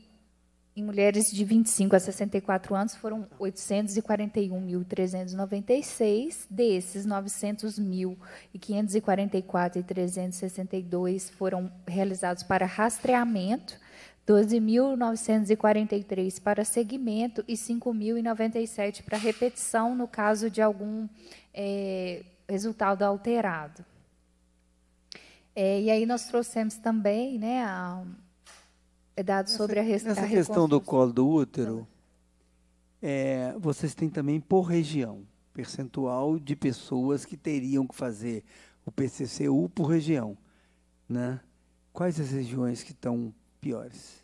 em mulheres de 25 a 64 anos foram 841.396, desses 900.544.362 foram realizados para rastreamento 12.943 para segmento e 5.097 para repetição, no caso de algum é, resultado alterado. É, e aí nós trouxemos também né, a, é, dados sobre a, res, Nessa a questão do colo do útero, é, vocês têm também por região, percentual de pessoas que teriam que fazer o PCCU por região. Né? Quais as regiões que estão piores.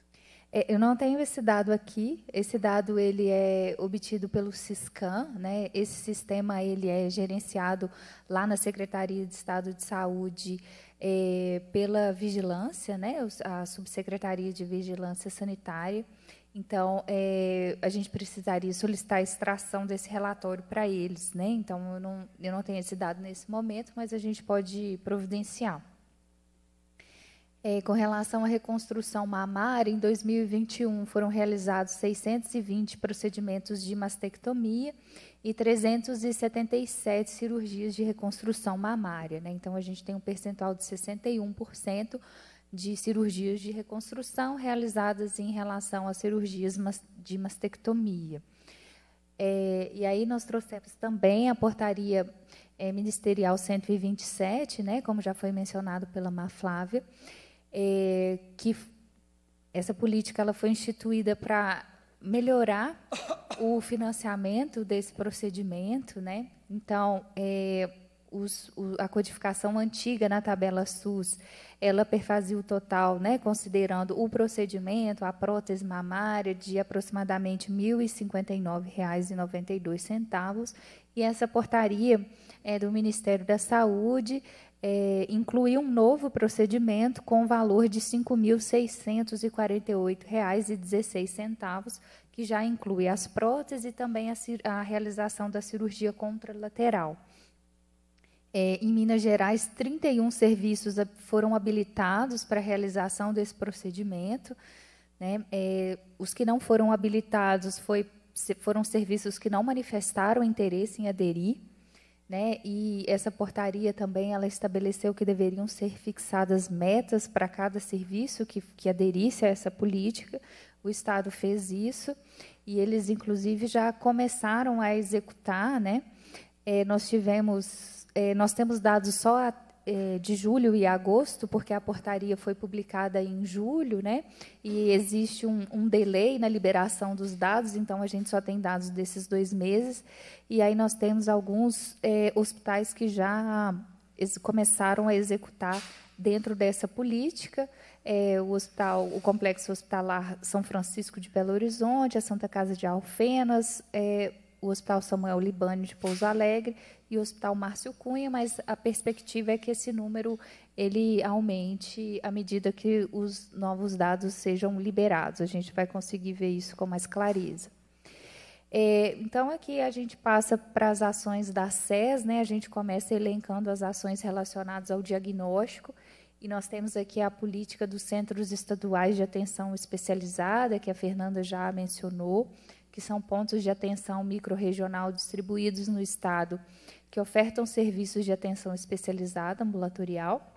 É, eu não tenho esse dado aqui. Esse dado ele é obtido pelo Siscan, né? Esse sistema ele é gerenciado lá na Secretaria de Estado de Saúde é, pela vigilância, né? A subsecretaria de Vigilância Sanitária. Então, é, a gente precisaria solicitar a extração desse relatório para eles, né? Então, eu não, eu não tenho esse dado nesse momento, mas a gente pode providenciar. É, com relação à reconstrução mamária, em 2021 foram realizados 620 procedimentos de mastectomia e 377 cirurgias de reconstrução mamária. Né? Então, a gente tem um percentual de 61% de cirurgias de reconstrução realizadas em relação às cirurgias de mastectomia. É, e aí nós trouxemos também a portaria é, ministerial 127, né, como já foi mencionado pela Má Flávia, é, que essa política ela foi instituída para melhorar o financiamento desse procedimento, né? Então, é, os, o, a codificação antiga na tabela SUS, ela perfazia o total, né, considerando o procedimento, a prótese mamária, de aproximadamente R$ 1.059,92. E essa portaria é do Ministério da Saúde, é, um novo procedimento com valor de R$ 5.648,16, que já inclui as próteses e também a, a realização da cirurgia contralateral. É, em Minas Gerais, 31 serviços foram habilitados para a realização desse procedimento. Né? É, os que não foram habilitados foi, foram serviços que não manifestaram interesse em aderir. Né? E essa portaria também ela estabeleceu que deveriam ser fixadas metas para cada serviço que, que aderisse a essa política. O Estado fez isso e eles, inclusive, já começaram a executar. Né? É, nós tivemos, é, nós temos dados só a é, de julho e agosto, porque a portaria foi publicada em julho, né? E existe um, um, delay na liberação dos dados, então a gente só tem dados desses dois meses. E aí nós temos alguns é, hospitais que já começaram a executar dentro dessa política. É, o hospital, o complexo hospitalar São Francisco de Belo Horizonte, a Santa Casa de Alfenas, é, o Hospital Samuel Libani de Pouso Alegre e o Hospital Márcio Cunha, mas a perspectiva é que esse número ele aumente à medida que os novos dados sejam liberados. A gente vai conseguir ver isso com mais clareza. É, então, aqui a gente passa para as ações da SES, né? a gente começa elencando as ações relacionadas ao diagnóstico, e nós temos aqui a política dos Centros Estaduais de Atenção Especializada, que a Fernanda já mencionou, que são pontos de atenção microrregional distribuídos no Estado que ofertam serviços de atenção especializada ambulatorial,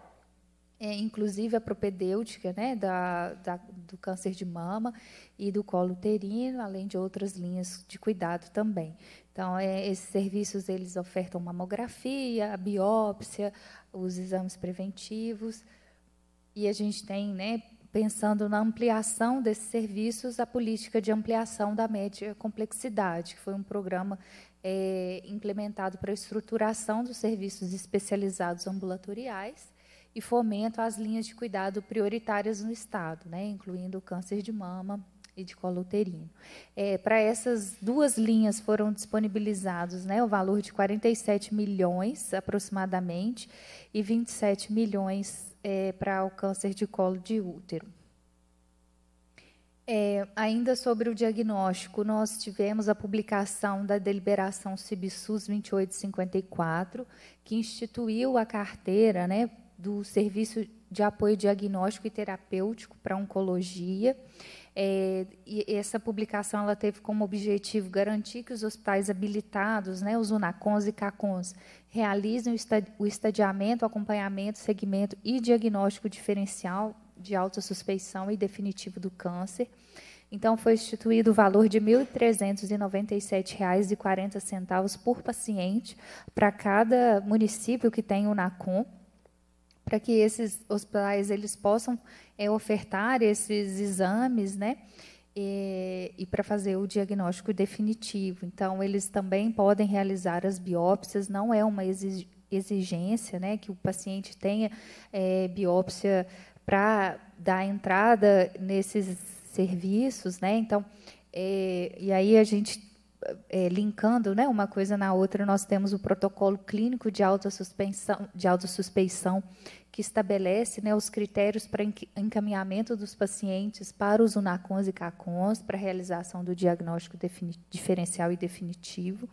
é, inclusive a propedêutica né, da, da, do câncer de mama e do colo uterino, além de outras linhas de cuidado também. Então, é, esses serviços eles ofertam mamografia, a biópsia, os exames preventivos, e a gente tem, né, pensando na ampliação desses serviços, a política de ampliação da média complexidade, que foi um programa é, implementado para a estruturação dos serviços especializados ambulatoriais e fomento às linhas de cuidado prioritárias no Estado, né, incluindo o câncer de mama e de colo uterino. É, para essas duas linhas foram disponibilizados né, o valor de 47 milhões, aproximadamente, e 27 milhões é, para o câncer de colo de útero. É, ainda sobre o diagnóstico, nós tivemos a publicação da deliberação CIBSUS 2854, que instituiu a carteira né, do Serviço de Apoio Diagnóstico e Terapêutico para Oncologia. É, e essa publicação ela teve como objetivo garantir que os hospitais habilitados, né, os UNACONS e CACONS, realizem o, estadi o estadiamento, acompanhamento, segmento e diagnóstico diferencial de alta suspeição e definitivo do câncer. Então, foi instituído o valor de R$ 1.397,40 por paciente para cada município que tem o NACOM, para que esses hospitais eles possam é, ofertar esses exames, né? e, e para fazer o diagnóstico definitivo. Então, eles também podem realizar as biópsias, não é uma exigência né, que o paciente tenha é, biópsia para dar entrada nesses serviços, né? Então, é, e aí a gente é, linkando, né, uma coisa na outra, nós temos o protocolo clínico de auto-suspensão, de autossuspeição que estabelece, né, os critérios para encaminhamento dos pacientes para os UNACONs e CACONs, para realização do diagnóstico diferencial e definitivo.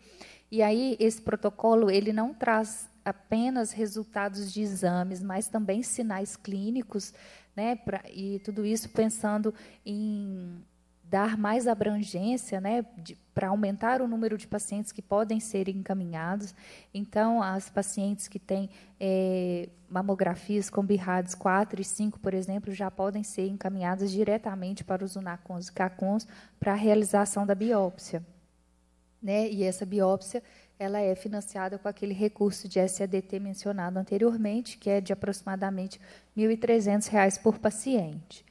E aí esse protocolo, ele não traz apenas resultados de exames, mas também sinais clínicos, né, pra, e tudo isso pensando em dar mais abrangência, né, para aumentar o número de pacientes que podem ser encaminhados. Então, as pacientes que têm é, mamografias com BIRADS 4 e 5, por exemplo, já podem ser encaminhadas diretamente para os UNACONS e CACONS para a realização da biópsia. Né? E essa biópsia ela é financiada com aquele recurso de SADT mencionado anteriormente, que é de aproximadamente R$ 1.300 por paciente.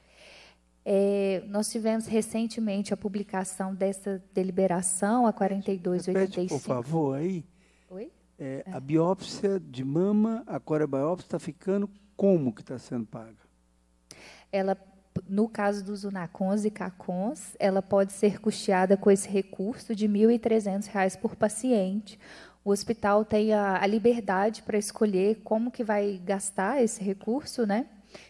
É, nós tivemos recentemente a publicação dessa deliberação, a 4285. Repete, por favor, aí. Oi? É, é, A biópsia de mama, a corebiópsia, está ficando como que está sendo paga? Ela no caso dos UNACONs e CACONs, ela pode ser custeada com esse recurso de R$ 1.300 por paciente. O hospital tem a, a liberdade para escolher como que vai gastar esse recurso, né?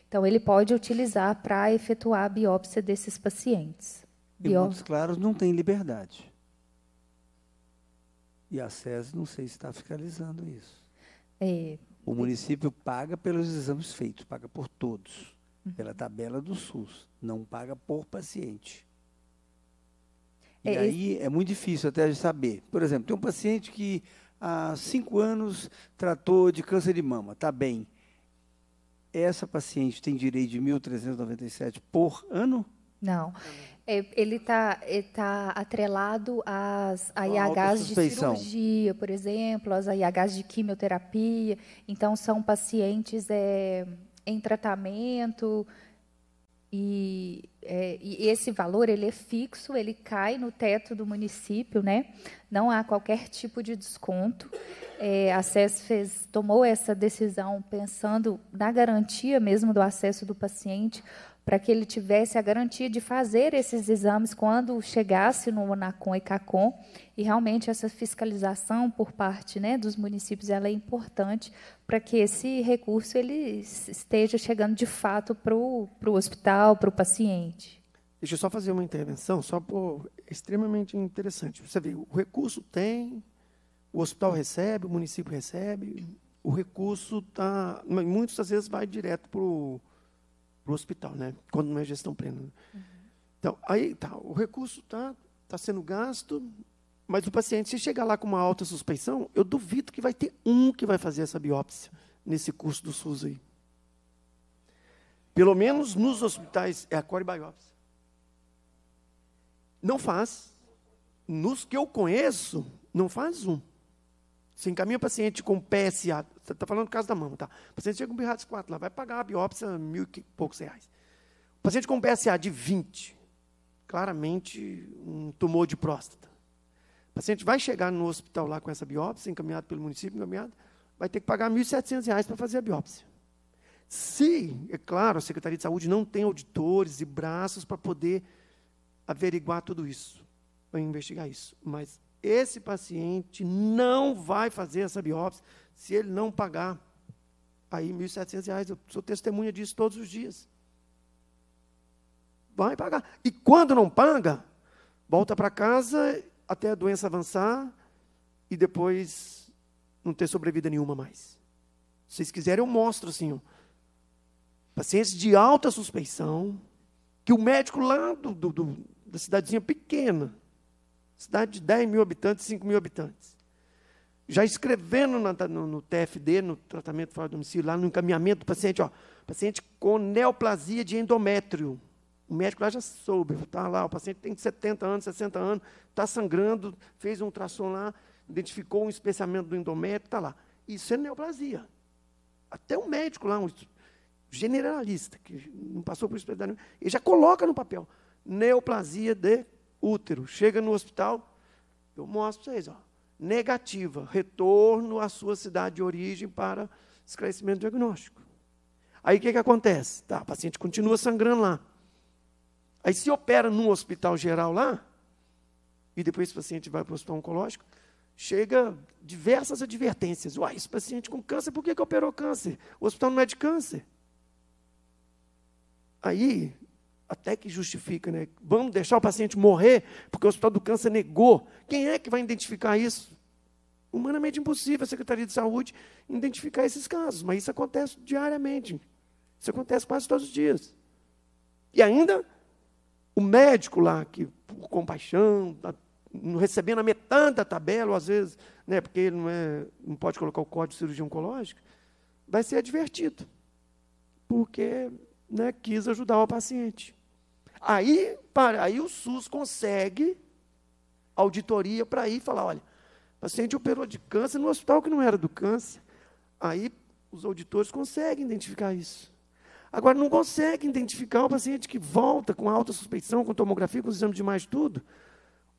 Então, ele pode utilizar para efetuar a biópsia desses pacientes. E Bió... muitos claros não têm liberdade. E a SES, não sei se está fiscalizando isso. É... O município paga pelos exames feitos, paga por todos pela tabela do SUS, não paga por paciente. E é aí é muito difícil até saber. Por exemplo, tem um paciente que há cinco anos tratou de câncer de mama, está bem. Essa paciente tem direito de 1.397 por ano? Não. É, ele está é, tá atrelado às IHs de cirurgia, por exemplo, às IHs de quimioterapia. Então, são pacientes é, em tratamento. E, é, e, esse valor ele é fixo, ele cai no teto do município, né? Não há qualquer tipo de desconto. É, a SES fez, tomou essa decisão pensando na garantia mesmo do acesso do paciente, para que ele tivesse a garantia de fazer esses exames quando chegasse no ONACOM e CACOM, e realmente essa fiscalização por parte né, dos municípios ela é importante para que esse recurso ele esteja chegando de fato para o hospital, para o paciente. Deixa eu só fazer uma intervenção, só por, extremamente interessante. Você vê, o recurso tem, o hospital recebe, o município recebe, o recurso está. Muitas vezes vai direto para o para o hospital, né? Quando não é gestão plena. Né? Uhum. Então, aí tá, o recurso está tá sendo gasto, mas o paciente, se chegar lá com uma alta suspeição, eu duvido que vai ter um que vai fazer essa biópsia nesse curso do SUS aí. Pelo menos nos hospitais é a core biópsia. Não faz. Nos que eu conheço, não faz um. Você encaminha o paciente com PSA, você está falando do caso da mama, tá? O paciente chega com BRADS 4 lá, vai pagar a biópsia mil e poucos reais. O paciente com PSA de 20, claramente um tumor de próstata. O paciente vai chegar no hospital lá com essa biópsia, encaminhado pelo município, encaminhado, vai ter que pagar R$ 1.700 para fazer a biópsia. Se, é claro, a Secretaria de Saúde não tem auditores e braços para poder averiguar tudo isso, para investigar isso, mas esse paciente não vai fazer essa biópsia se ele não pagar aí R$ 1.700. Eu sou testemunha disso todos os dias. Vai pagar. E quando não paga, volta para casa até a doença avançar e depois não ter sobrevida nenhuma mais. Se vocês quiserem, eu mostro assim. Ó. Pacientes de alta suspeição, que o médico lá do, do, do da cidadezinha pequena Cidade de 10 mil habitantes, 5 mil habitantes. Já escrevendo na, no, no, TFD, no tratamento fora do domicílio, lá no encaminhamento do paciente, ó, paciente com neoplasia de endométrio. O médico lá já soube, tá lá, o paciente tem 70 anos, 60 anos, está sangrando, fez um ultrassom lá, identificou um espessamento do endométrio, está lá. Isso é neoplasia. Até um médico lá, um generalista, que não passou por especialidade, ele já coloca no papel, neoplasia de útero. Chega no hospital, eu mostro para vocês, ó, negativa, retorno à sua cidade de origem para esclarecimento diagnóstico. Aí o que, que acontece? Tá, a paciente continua sangrando lá. Aí se opera num hospital geral lá, e depois o paciente vai para o hospital oncológico, chega diversas advertências. Uai, esse paciente com câncer, por que, que operou câncer? O hospital não é de câncer. Aí até que justifica, né? Vamos deixar o paciente morrer porque o Hospital do Câncer negou. Quem é que vai identificar isso? Humanamente impossível a Secretaria de Saúde identificar esses casos, mas isso acontece diariamente. Isso acontece quase todos os dias. E ainda o médico lá, que por compaixão, tá recebendo a metade da tabela, ou às vezes, né, porque ele não, é, não pode colocar o código de cirurgia oncológica, vai ser advertido. Porque né, quis ajudar o paciente. Aí, para, aí o SUS consegue auditoria para ir falar, olha, o paciente operou de câncer no hospital que não era do câncer. Aí os auditores conseguem identificar isso. Agora, não consegue identificar o paciente que volta com alta suspeição, com tomografia, com exame de mais tudo,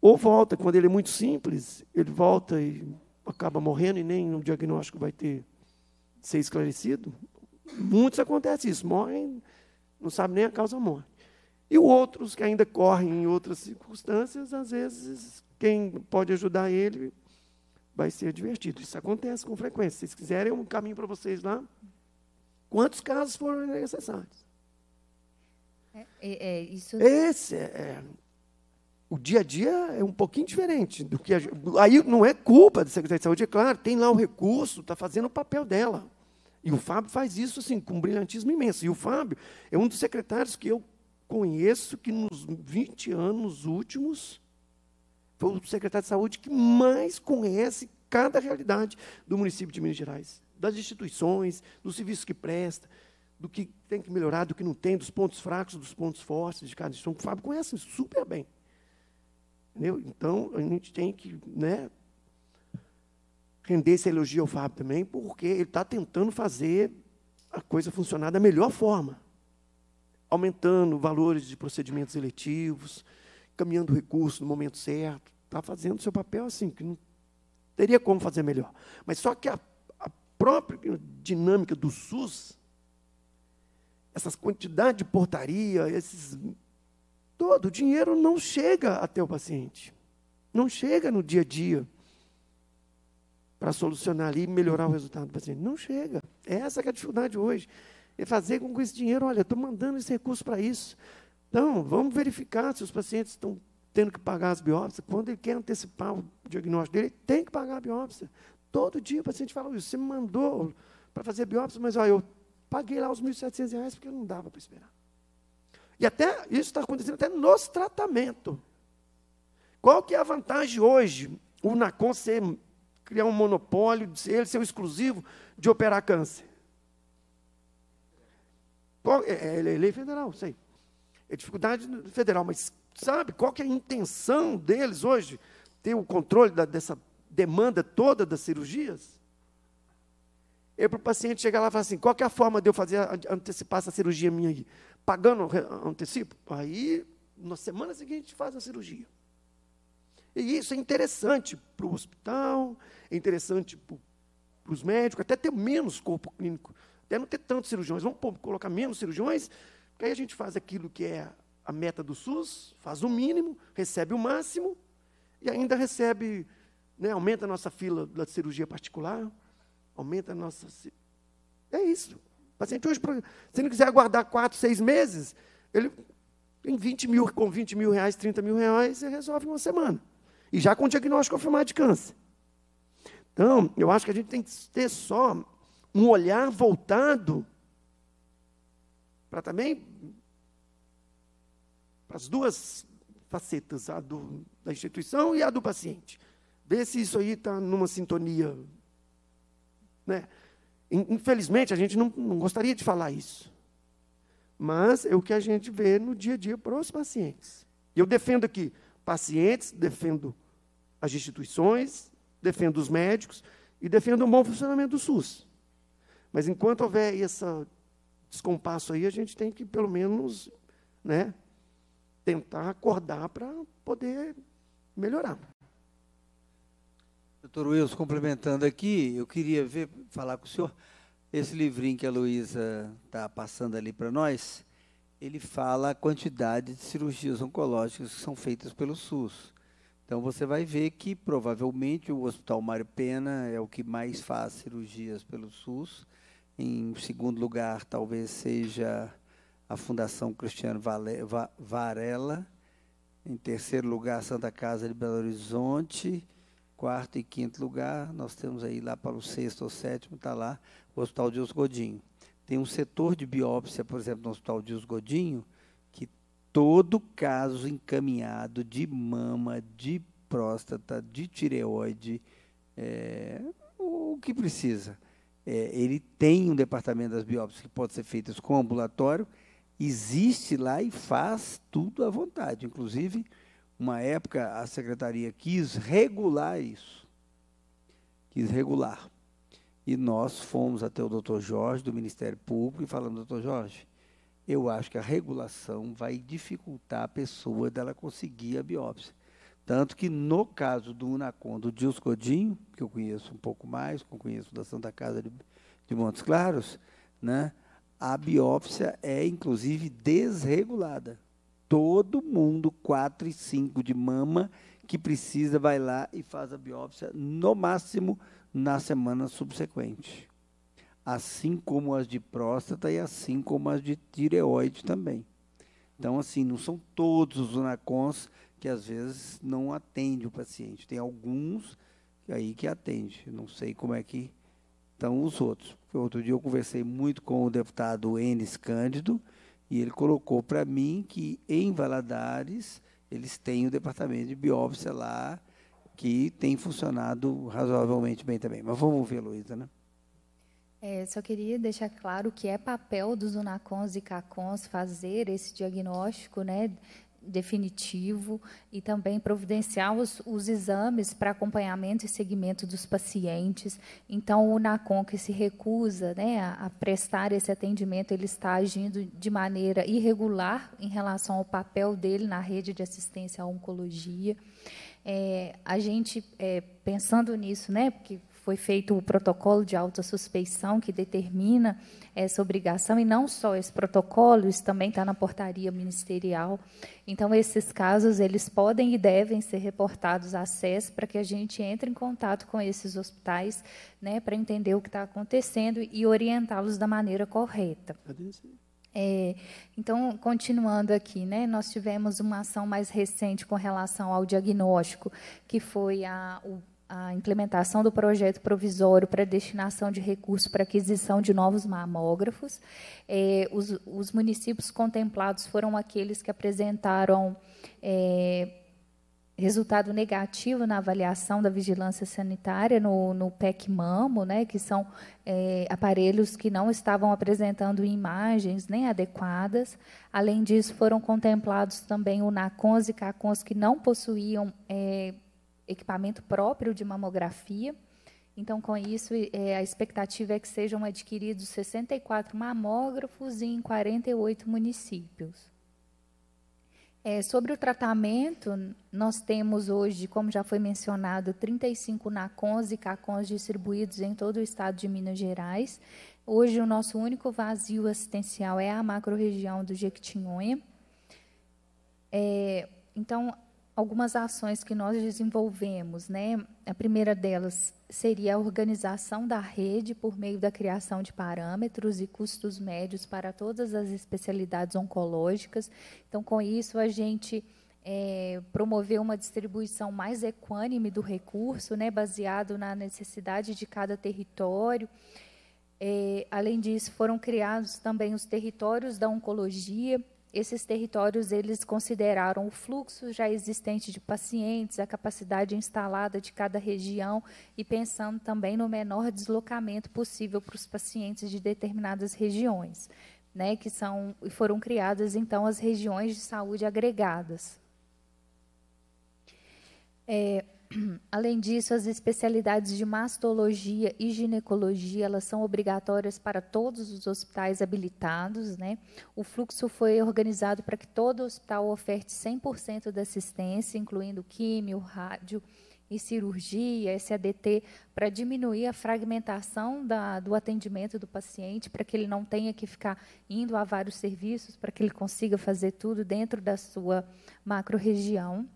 ou volta, quando ele é muito simples, ele volta e acaba morrendo e nem o diagnóstico vai ter ser esclarecido. Muitos acontece isso, morrem, não sabe nem a causa morte. E outros que ainda correm em outras circunstâncias, às vezes, quem pode ajudar ele vai ser divertido. Isso acontece com frequência. Se vocês quiserem, é um caminho para vocês lá. Quantos casos foram necessários? É, é, é isso... Esse é, é, o dia a dia é um pouquinho diferente do que a, aí não é culpa da Secretaria de Saúde, é claro, tem lá o recurso, está fazendo o papel dela. E o Fábio faz isso assim com um brilhantismo imenso. E o Fábio é um dos secretários que eu conheço que nos 20 anos últimos, foi o secretário de saúde que mais conhece cada realidade do município de Minas Gerais, das instituições, dos serviços que presta, do que tem que melhorar, do que não tem, dos pontos fracos, dos pontos fortes de cada instituição. O Fábio conhece super bem. Entendeu? Então, a gente tem que né, render esse elogio ao Fábio também, porque ele está tentando fazer a coisa funcionar da melhor forma aumentando valores de procedimentos eletivos, caminhando recursos no momento certo, está fazendo o seu papel assim, que não teria como fazer melhor. Mas só que a, a própria dinâmica do SUS, essas quantidades de portaria, esses. Todo o dinheiro não chega até o paciente. Não chega no dia a dia para solucionar ali e melhorar o resultado do paciente. Não chega. Essa é a dificuldade hoje fazer com que esse dinheiro, olha, estou mandando esse recurso para isso. Então, vamos verificar se os pacientes estão tendo que pagar as biópsias. Quando ele quer antecipar o diagnóstico dele, ele tem que pagar a biópsia. Todo dia o paciente fala isso. Você me mandou para fazer biópsia, mas olha, eu paguei lá os R$ 1.700 porque não dava para esperar. E até isso está acontecendo até nos tratamentos. Qual que é a vantagem hoje? O NACON ser, criar um monopólio, ele ser o exclusivo de operar câncer. É, é lei federal, sei. É dificuldade federal, mas sabe qual que é a intenção deles hoje? Ter o controle da, dessa demanda toda das cirurgias? É para o paciente chegar lá e falar assim, qual que é a forma de eu fazer, antecipar essa cirurgia minha aí? Pagando antecipo? Aí, na semana seguinte, faz a cirurgia. E isso é interessante para o hospital, é interessante para os médicos, até ter menos corpo clínico até não ter tantos cirurgiões, vamos colocar menos cirurgiões, porque aí a gente faz aquilo que é a meta do SUS, faz o mínimo, recebe o máximo, e ainda recebe, né, aumenta a nossa fila da cirurgia particular, aumenta a nossa. É isso. O paciente hoje, se não quiser aguardar quatro, seis meses, ele tem 20 mil, com 20 mil reais, 30 mil reais, você resolve em uma semana. E já com o diagnóstico confirmado de câncer. Então, eu acho que a gente tem que ter só um olhar voltado para também para as duas facetas, a do, da instituição e a do paciente. Ver se isso aí está numa sintonia. Né? Infelizmente, a gente não, não gostaria de falar isso. Mas é o que a gente vê no dia a dia para os pacientes. Eu defendo aqui pacientes, defendo as instituições, defendo os médicos e defendo um bom funcionamento do SUS. Mas enquanto houver esse descompasso aí, a gente tem que, pelo menos, né, tentar acordar para poder melhorar. Doutor Wilson, complementando aqui, eu queria ver, falar com o senhor, esse livrinho que a Luísa está passando ali para nós, ele fala a quantidade de cirurgias oncológicas que são feitas pelo SUS. Então você vai ver que provavelmente o Hospital Mário Pena é o que mais faz cirurgias pelo SUS, em segundo lugar, talvez seja a Fundação Cristiano Varela. Em terceiro lugar, Santa Casa de Belo Horizonte. Quarto e quinto lugar, nós temos aí lá para o sexto ou sétimo, está lá o Hospital Dias Godinho. Tem um setor de biópsia, por exemplo, no Hospital Dias Godinho, que todo caso encaminhado de mama, de próstata, de tireoide, é, o que precisa é, ele tem um departamento das biópsias que pode ser feitas com ambulatório, existe lá e faz tudo à vontade. Inclusive, uma época a secretaria quis regular isso, quis regular. E nós fomos até o doutor Jorge, do Ministério Público, e falamos, doutor Jorge, eu acho que a regulação vai dificultar a pessoa dela conseguir a biópsia. Tanto que no caso do Unacom, do Dilson Codinho, que eu conheço um pouco mais, que eu conheço da Santa Casa de, de Montes Claros, né, a biópsia é inclusive desregulada. Todo mundo, 4 e 5 de mama, que precisa, vai lá e faz a biópsia, no máximo na semana subsequente. Assim como as de próstata e assim como as de tireoide também. Então, assim, não são todos os unacons que às vezes não atende o paciente. Tem alguns aí que atende. Não sei como é que estão os outros. outro dia eu conversei muito com o deputado Enes Cândido e ele colocou para mim que em Valadares eles têm o departamento de biópsia lá que tem funcionado razoavelmente bem também. Mas vamos ver, Luísa, né? É, só queria deixar claro que é papel dos UNACONS e CACONS fazer esse diagnóstico né, definitivo e também providenciar os, os exames para acompanhamento e seguimento dos pacientes. Então, o NACON, que se recusa né, a, a, prestar esse atendimento, ele está agindo de maneira irregular em relação ao papel dele na rede de assistência à oncologia. É, a gente, é, pensando nisso, né, porque foi feito o protocolo de alta suspeição que determina essa obrigação, e não só esse protocolo, isso também está na portaria ministerial. Então, esses casos, eles podem e devem ser reportados à SES para que a gente entre em contato com esses hospitais, né, para entender o que está acontecendo e orientá-los da maneira correta. É, então, continuando aqui, né, nós tivemos uma ação mais recente com relação ao diagnóstico, que foi a, o a implementação do projeto provisório para destinação de recursos para aquisição de novos mamógrafos. É, os, os, municípios contemplados foram aqueles que apresentaram é, resultado negativo na avaliação da vigilância sanitária no, no PEC Mamo, né, que são é, aparelhos que não estavam apresentando imagens nem adequadas. Além disso, foram contemplados também o NACONS e CACONS que não possuíam é, equipamento próprio de mamografia. Então, com isso, é, a expectativa é que sejam adquiridos 64 mamógrafos em 48 municípios. É, sobre o tratamento, nós temos hoje, como já foi mencionado, 35 NACONs e CACONs distribuídos em todo o estado de Minas Gerais. Hoje, o nosso único vazio assistencial é a macro-região do Jequitinhonha. É, então, algumas ações que nós desenvolvemos, né? A primeira delas seria a organização da rede por meio da criação de parâmetros e custos médios para todas as especialidades oncológicas. Então, com isso, a gente é, uma distribuição mais equânime do recurso, né, baseado na necessidade de cada território. É, além disso, foram criados também os territórios da oncologia, esses territórios eles consideraram o fluxo já existente de pacientes, a capacidade instalada de cada região e pensando também no menor deslocamento possível para os pacientes de determinadas regiões, né, que são e foram criadas então as regiões de saúde agregadas. É, <clears throat> Além disso, as especialidades de mastologia e ginecologia elas são obrigatórias para todos os hospitais habilitados. Né? O fluxo foi organizado para que todo hospital oferte 100% da assistência, incluindo químio, rádio e cirurgia, SADT, para diminuir a fragmentação da, do atendimento do paciente, para que ele não tenha que ficar indo a vários serviços, para que ele consiga fazer tudo dentro da sua macro-região.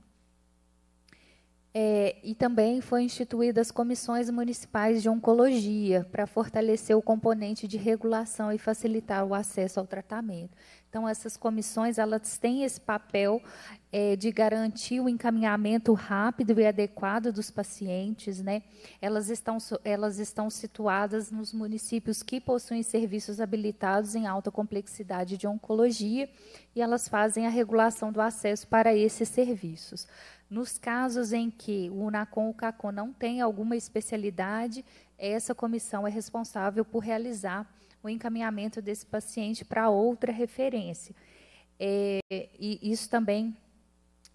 É, e também foi instituídas comissões municipais de oncologia para fortalecer o componente de regulação e facilitar o acesso ao tratamento. Então, essas comissões elas têm esse papel é, de garantir o encaminhamento rápido e adequado dos pacientes. Né? Elas, estão, elas estão situadas nos municípios que possuem serviços habilitados em alta complexidade de oncologia e elas fazem a regulação do acesso para esses serviços. Nos casos em que o UNACOM ou o CACOM não tem alguma especialidade, essa comissão é responsável por realizar o encaminhamento desse paciente para outra referência. É, e isso também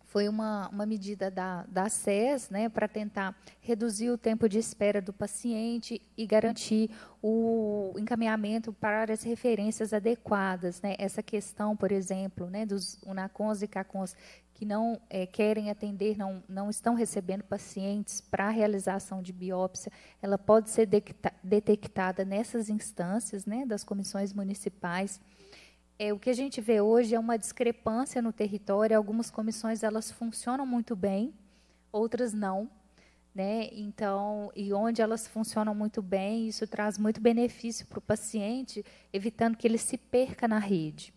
foi uma, uma medida da, da SES né, para tentar reduzir o tempo de espera do paciente e garantir o encaminhamento para as referências adequadas. Né? Essa questão, por exemplo, né, dos UNACONs e CACONs que não é, querem atender, não, não estão recebendo pacientes para realização de biópsia, ela pode ser detectada nessas instâncias né, das comissões municipais. É, o que a gente vê hoje é uma discrepância no território. Algumas comissões elas funcionam muito bem, outras não. Né? Então, e onde elas funcionam muito bem, isso traz muito benefício para o paciente, evitando que ele se perca na rede.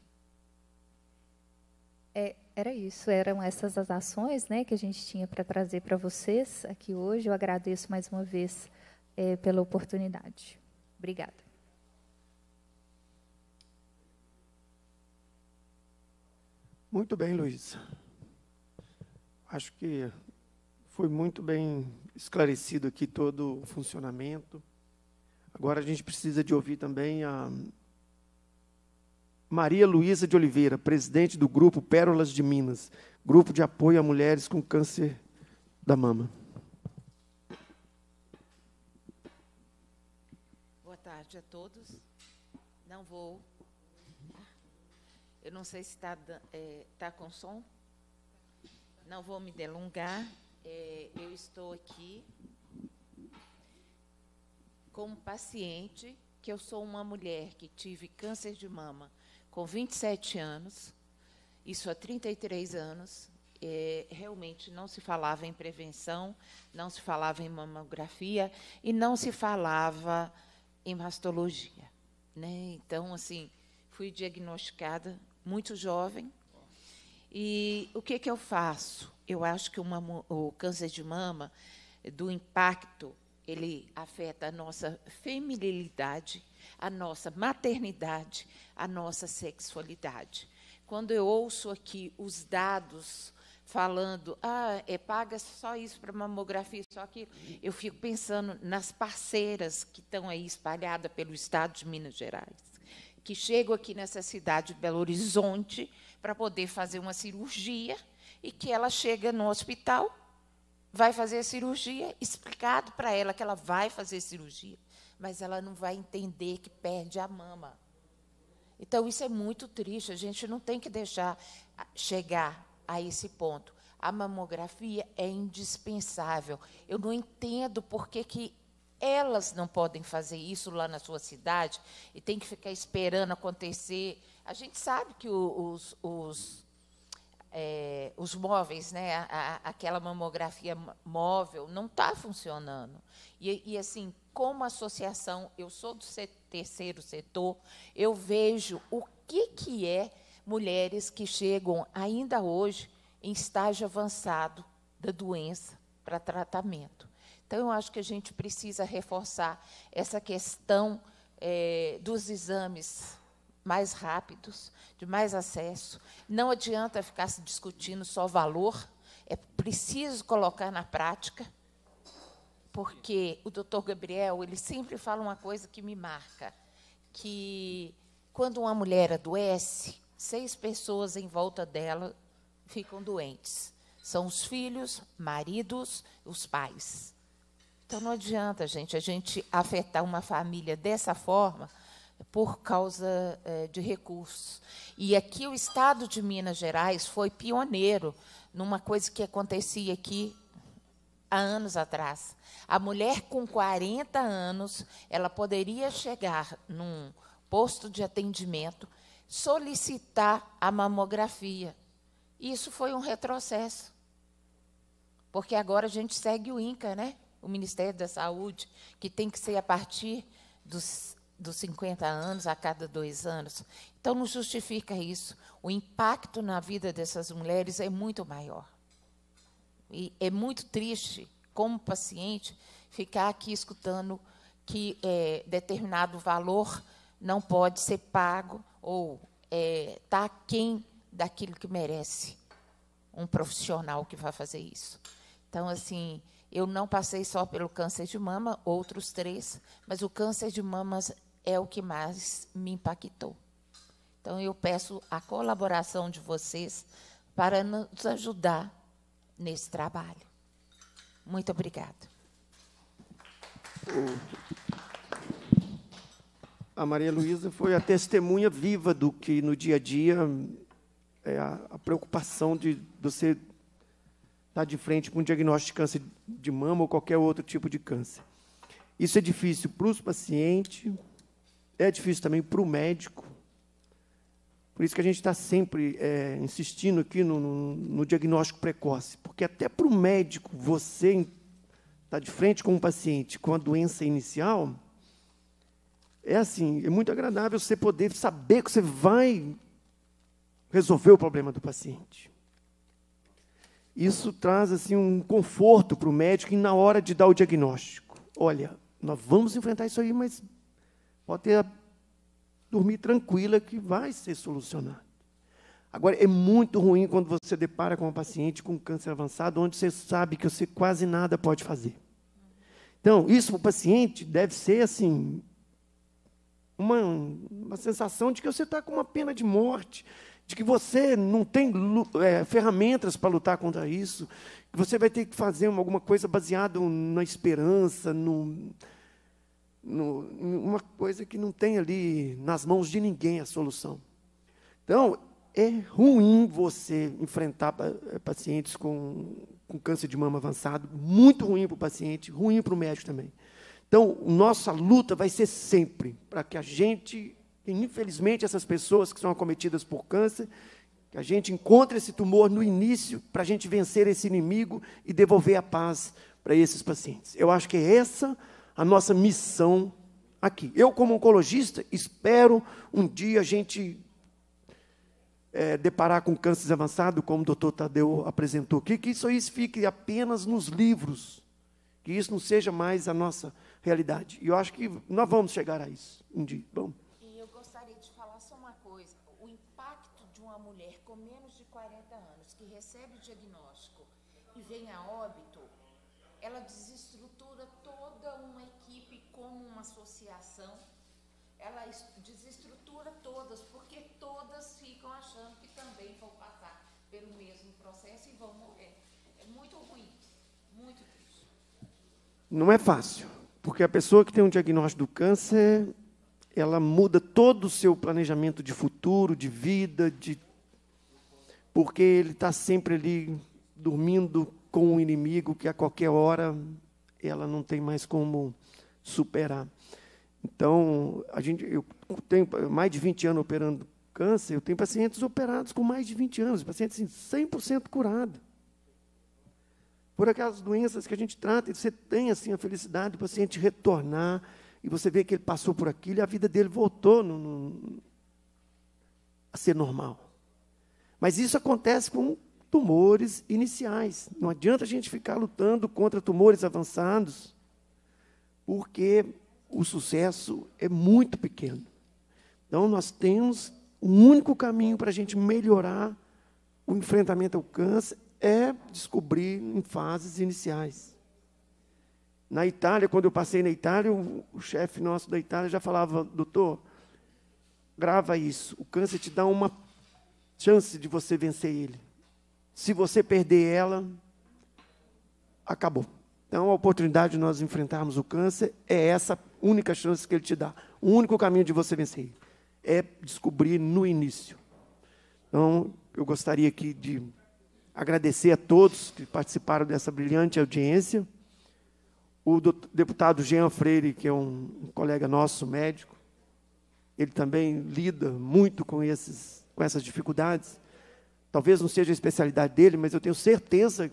Era isso, eram essas as ações né, que a gente tinha para trazer para vocês aqui hoje. Eu agradeço mais uma vez é, pela oportunidade. Obrigada. Muito bem, Luísa. Acho que foi muito bem esclarecido aqui todo o funcionamento. Agora a gente precisa de ouvir também a Maria Luísa de Oliveira, presidente do grupo Pérolas de Minas, grupo de apoio a mulheres com câncer da mama. Boa tarde a todos. Não vou. Eu não sei se está é, tá com som. Não vou me delongar. É, eu estou aqui como paciente, que eu sou uma mulher que tive câncer de mama com 27 anos, isso há 33 anos, é, realmente não se falava em prevenção, não se falava em mamografia e não se falava em mastologia. Né? Então, assim, fui diagnosticada muito jovem. E o que, que eu faço? Eu acho que uma, o câncer de mama, do impacto ele afeta a nossa feminilidade, a nossa maternidade, a nossa sexualidade. Quando eu ouço aqui os dados falando, ah, é paga só isso para mamografia, só aquilo, eu fico pensando nas parceiras que estão aí espalhadas pelo estado de Minas Gerais, que chegam aqui nessa cidade de Belo Horizonte para poder fazer uma cirurgia e que ela chega no hospital vai fazer cirurgia, explicado para ela que ela vai fazer cirurgia, mas ela não vai entender que perde a mama. Então, isso é muito triste. A gente não tem que deixar ah, chegar a esse ponto. A mamografia é indispensável. Eu não entendo por que, que elas não podem fazer isso lá na sua cidade e tem que ficar esperando acontecer. A gente sabe que os, os é, os móveis, né, a, a, aquela mamografia móvel, não está funcionando. E, e, assim, como associação, eu sou do set, terceiro setor, eu vejo o que, que é mulheres que chegam ainda hoje em estágio avançado da doença para tratamento. Então, eu acho que a gente precisa reforçar essa questão é, dos exames mais rápidos, de mais acesso. Não adianta ficar se discutindo só valor, é preciso colocar na prática, porque o doutor Gabriel ele sempre fala uma coisa que me marca, que quando uma mulher adoece, seis pessoas em volta dela ficam doentes. São os filhos, maridos, os pais. Então não adianta, gente, a gente afetar uma família dessa forma, por causa é, de recursos. E aqui o Estado de Minas Gerais foi pioneiro numa coisa que acontecia aqui há anos atrás. A mulher com 40 anos, ela poderia chegar num posto de atendimento, solicitar a mamografia. Isso foi um retrocesso. Porque agora a gente segue o INCA, né? O Ministério da Saúde, que tem que ser a partir dos dos 50 anos a cada dois anos. Então, não justifica isso. O impacto na vida dessas mulheres é muito maior. E é muito triste, como paciente, ficar aqui escutando que é, determinado valor não pode ser pago ou está é, tá aquém daquilo que merece um profissional que vai fazer isso. Então, assim, eu não passei só pelo câncer de mama, outros três, mas o câncer de mamas é o que mais me impactou. Então, eu peço a colaboração de vocês para nos ajudar nesse trabalho. Muito obrigada. A Maria Luísa foi a testemunha viva do que no dia a dia é a, a preocupação de você estar de frente com um diagnóstico de câncer de mama ou qualquer outro tipo de câncer. Isso é difícil para os pacientes, é difícil também para o médico. Por isso que a gente está sempre é, insistindo aqui no, no, no, diagnóstico precoce, porque até para o médico, você está de frente com o paciente com a doença inicial, é assim, é muito agradável você poder saber que você vai resolver o problema do paciente. Isso traz assim um conforto para o médico e na hora de dar o diagnóstico. Olha, nós vamos enfrentar isso aí, mas Pode ter, dormir tranquila que vai ser solucionado. Agora, é muito ruim quando você depara com uma paciente com câncer avançado, onde você sabe que você quase nada pode fazer. Então, isso para o paciente deve ser assim. Uma, uma sensação de que você está com uma pena de morte, de que você não tem é, ferramentas para lutar contra isso, que você vai ter que fazer alguma coisa baseada na esperança, no, no, uma coisa que não tem ali nas mãos de ninguém a solução. Então, é ruim você enfrentar eh, pacientes com, com câncer de mama avançado, muito ruim para o paciente, ruim para o médico também. Então, nossa luta vai ser sempre para que a gente, infelizmente, essas pessoas que são acometidas por câncer, que a gente encontre esse tumor no início, para a gente vencer esse inimigo e devolver a paz para esses pacientes. Eu acho que é essa a nossa missão aqui. Eu, como oncologista, espero um dia a gente é, deparar com cânceres avançados, como o doutor Tadeu apresentou aqui, que isso aí fique apenas nos livros, que isso não seja mais a nossa realidade. E eu acho que nós vamos chegar a isso um dia. Vamos. ela desestrutura todas, porque todas ficam achando que também vão passar pelo mesmo processo e vão morrer. É muito ruim, muito triste. Não é fácil, porque a pessoa que tem um diagnóstico do câncer, ela muda todo o seu planejamento de futuro, de vida, de porque ele está sempre ali dormindo com o inimigo que a qualquer hora ela não tem mais como superar. Então, a gente, eu tenho mais de 20 anos operando câncer, eu tenho pacientes operados com mais de 20 anos, pacientes assim, 100% curados. Por aquelas doenças que a gente trata, e você tem assim a felicidade do paciente retornar, e você vê que ele passou por aquilo, e a vida dele voltou no, no, a ser normal. Mas isso acontece com tumores iniciais. Não adianta a gente ficar lutando contra tumores avançados, porque o sucesso é muito pequeno. Então, nós temos um único caminho para a gente melhorar o enfrentamento ao câncer é descobrir em fases iniciais. Na Itália, quando eu passei na Itália, o, o chefe nosso da Itália já falava, doutor, grava isso. O câncer te dá uma chance de você vencer ele. Se você perder ela, acabou. Então, a oportunidade de nós enfrentarmos o câncer é essa única chance que Ele te dá. O único caminho de você vencer é descobrir no início. Então, eu gostaria aqui de agradecer a todos que participaram dessa brilhante audiência. O deputado Jean Freire, que é um colega nosso, médico, ele também lida muito com, esses, com essas dificuldades. Talvez não seja a especialidade dele, mas eu tenho certeza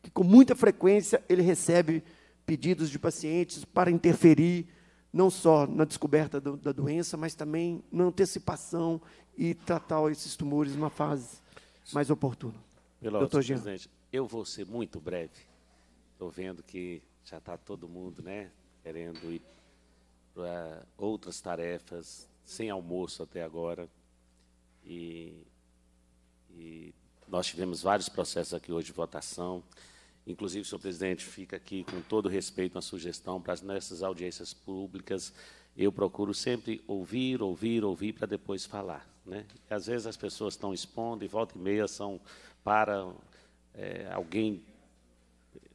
que com muita frequência ele recebe pedidos de pacientes para interferir não só na descoberta do, da doença, mas também na antecipação e tratar esses tumores numa fase mais oportuna. Pelo Doutor Jean. presidente, eu vou ser muito breve. Estou vendo que já está todo mundo né, querendo ir para outras tarefas, sem almoço até agora. E, e nós tivemos vários processos aqui hoje de votação. Inclusive, senhor presidente, fica aqui com todo respeito uma sugestão para as nossas audiências públicas. Eu procuro sempre ouvir, ouvir, ouvir para depois falar. Né? às vezes as pessoas estão expondo e volta e meia são para é, alguém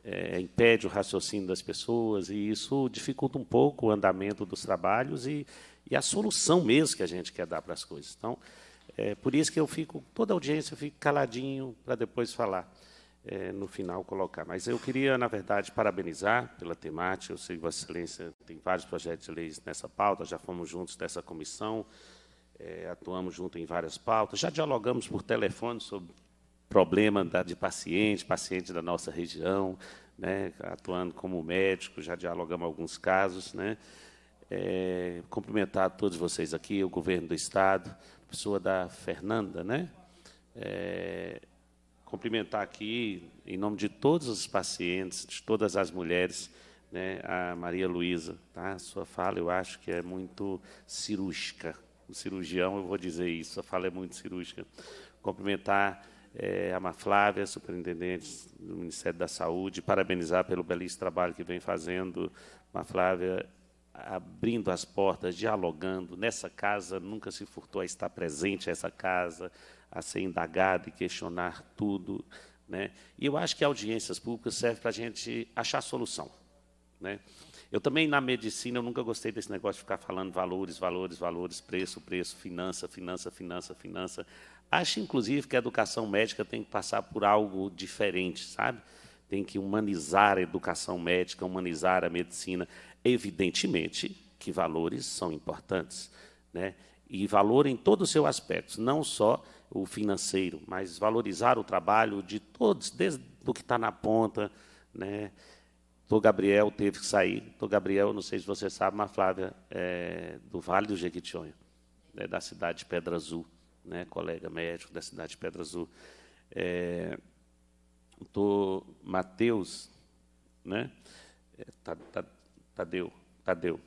é, impede o raciocínio das pessoas e isso dificulta um pouco o andamento dos trabalhos e, e a solução mesmo que a gente quer dar para as coisas. Então, é por isso que eu fico, toda audiência, eu fico caladinho para depois falar é, no final colocar. Mas eu queria, na verdade, parabenizar pela temática. Eu sei que Vossa Excelência tem vários projetos de leis nessa pauta, já fomos juntos dessa comissão, é, atuamos junto em várias pautas, já dialogamos por telefone sobre problema da, de paciente, paciente da nossa região, né, atuando como médico, já dialogamos alguns casos. Né, é, cumprimentar todos vocês aqui, o governo do Estado, pessoa da Fernanda, né? É, cumprimentar aqui, em nome de todos os pacientes, de todas as mulheres, né, a Maria Luísa. Tá? Sua fala eu acho que é muito cirúrgica. O cirurgião, eu vou dizer isso, A fala é muito cirúrgica. Cumprimentar é, a Maflávia, superintendente do Ministério da Saúde, parabenizar pelo belíssimo trabalho que vem fazendo. Maflávia, abrindo as portas, dialogando. Nessa casa, nunca se furtou a estar presente essa casa, a ser indagado e questionar tudo. Né? E eu acho que audiências públicas servem para a gente achar solução. Né? Eu também, na medicina, eu nunca gostei desse negócio de ficar falando valores, valores, valores, preço, preço, finança, finança, finança, finança. Acho, inclusive, que a educação médica tem que passar por algo diferente, sabe? Tem que humanizar a educação médica, humanizar a medicina. Evidentemente que valores são importantes, né? E valor em todos os seus aspectos, não só o financeiro, mas valorizar o trabalho de todos, desde o que está na ponta, né? Tô Gabriel teve que sair. Tô Gabriel, não sei se você sabe, mas Flávia é do Vale do Jequitinhonha, é da cidade de Pedra Azul, né, colega médico da cidade de Pedra Azul. É, tô Matheus, né? É, Tadeu, Tadeu,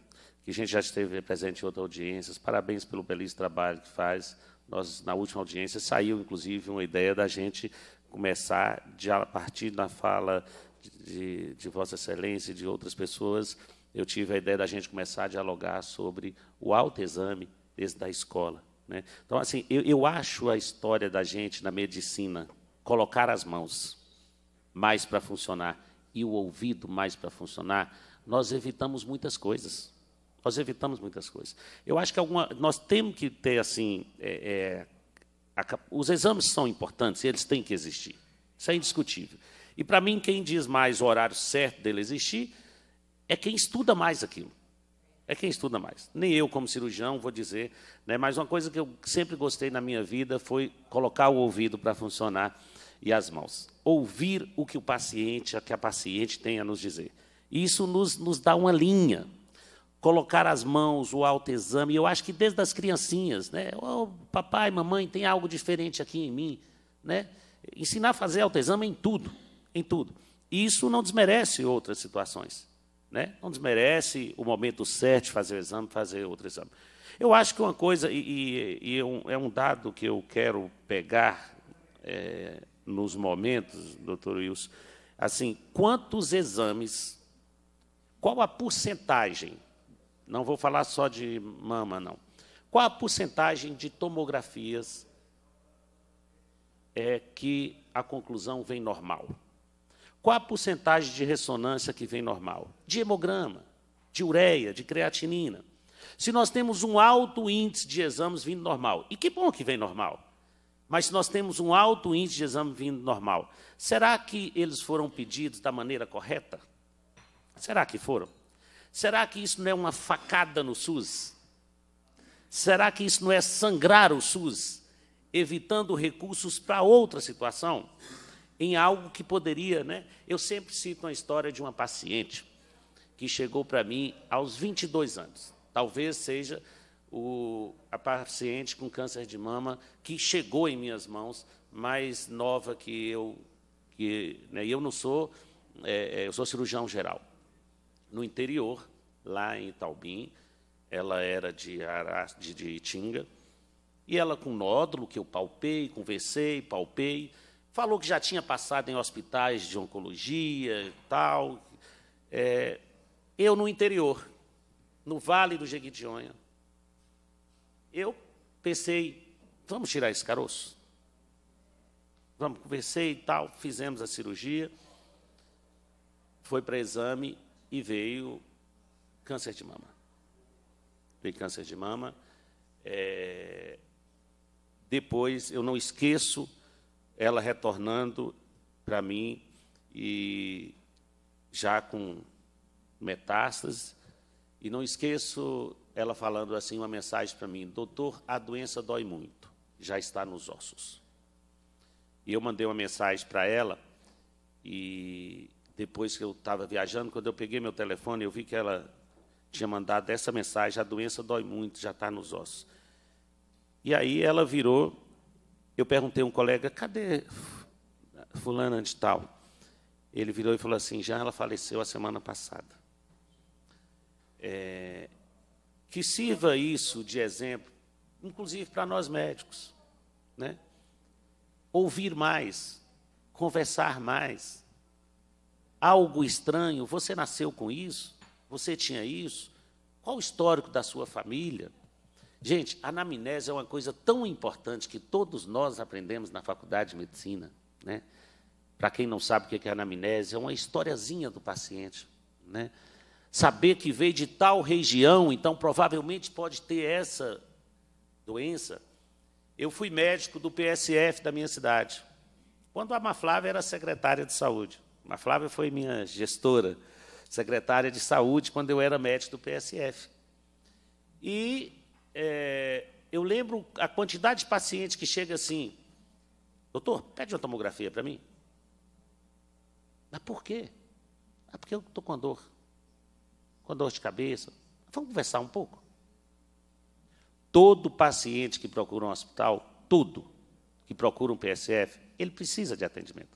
que a gente já esteve presente em outras audiências. Parabéns pelo belíssimo trabalho que faz. Nós, na última audiência, saiu, inclusive, uma ideia da gente começar, de, a partir da fala de, de, de Vossa Excelência e de outras pessoas, eu tive a ideia da gente começar a dialogar sobre o autoexame desde a escola. Né? Então, assim, eu, eu acho a história da gente na medicina colocar as mãos mais para funcionar e o ouvido mais para funcionar, nós evitamos muitas coisas. Nós evitamos muitas coisas. Eu acho que alguma, nós temos que ter assim, é, é, a, os exames são importantes e eles têm que existir. Isso é indiscutível. E para mim, quem diz mais o horário certo dele existir é quem estuda mais aquilo. É quem estuda mais. Nem eu, como cirurgião, vou dizer. Né, mas uma coisa que eu sempre gostei na minha vida foi colocar o ouvido para funcionar e as mãos. Ouvir o que o paciente, a que a paciente tem a nos dizer. Isso nos, nos dá uma linha, colocar as mãos, o autoexame. Eu acho que desde as criancinhas, né? Oh, papai, mamãe, tem algo diferente aqui em mim, né? Ensinar a fazer autoexame é em tudo, em tudo. E isso não desmerece outras situações, né? Não desmerece o momento certo de fazer o exame, fazer outro exame. Eu acho que uma coisa e, e, e é um é dado que eu quero pegar é, nos momentos, doutor Wilson, assim, quantos exames, qual a porcentagem não vou falar só de mama, não. Qual a porcentagem de tomografias é que a conclusão vem normal? Qual a porcentagem de ressonância que vem normal? De hemograma, de ureia, de creatinina. Se nós temos um alto índice de exames vindo normal, e que bom que vem normal, mas se nós temos um alto índice de exame vindo normal, será que eles foram pedidos da maneira correta? Será que foram? Será que isso não é uma facada no SUS? Será que isso não é sangrar o SUS, evitando recursos para outra situação, em algo que poderia, né? Eu sempre cito a história de uma paciente que chegou para mim aos 22 anos. Talvez seja o, a paciente com câncer de mama que chegou em minhas mãos, mais nova que eu, que né, eu não sou, é, é eu sou cirurgião geral no interior, lá em Itaubim. Ela era de, de, de Itinga. E ela com nódulo, que eu palpei, conversei, palpei. Falou que já tinha passado em hospitais de oncologia e tal. É, eu no interior, no Vale do Jequitinhonha. Eu pensei, vamos tirar esse caroço? Vamos, conversei e tal, fizemos a cirurgia. Foi para exame, e veio câncer de mama. Veio câncer de mama. É... Depois, eu não esqueço ela retornando para mim e já com metástases. E não esqueço ela falando assim uma mensagem para mim: Doutor, a doença dói muito, já está nos ossos. E eu mandei uma mensagem para ela e depois que eu estava viajando, quando eu peguei meu telefone, eu vi que ela tinha mandado essa mensagem: a doença dói muito, já está nos ossos. E aí ela virou, eu perguntei a um colega: cadê Fulana de Tal? Ele virou e falou assim: já ela faleceu a semana passada. É, que sirva isso de exemplo, inclusive para nós médicos, né? Ouvir mais, conversar mais algo estranho? Você nasceu com isso? Você tinha isso? Qual o histórico da sua família? Gente, a anamnese é uma coisa tão importante que todos nós aprendemos na faculdade de medicina. Né? Para quem não sabe o que é a anamnese, é uma historiazinha do paciente. Né? Saber que veio de tal região, então provavelmente pode ter essa doença. Eu fui médico do PSF da minha cidade, quando a Maflávia era secretária de saúde. A Flávia foi minha gestora, secretária de saúde, quando eu era médico do PSF. E é, eu lembro a quantidade de pacientes que chega assim, doutor, pede uma tomografia para mim. Mas por quê? Ah, porque eu estou com dor. Com dor de cabeça. Vamos conversar um pouco. Todo paciente que procura um hospital, tudo que procura um PSF, ele precisa de atendimento.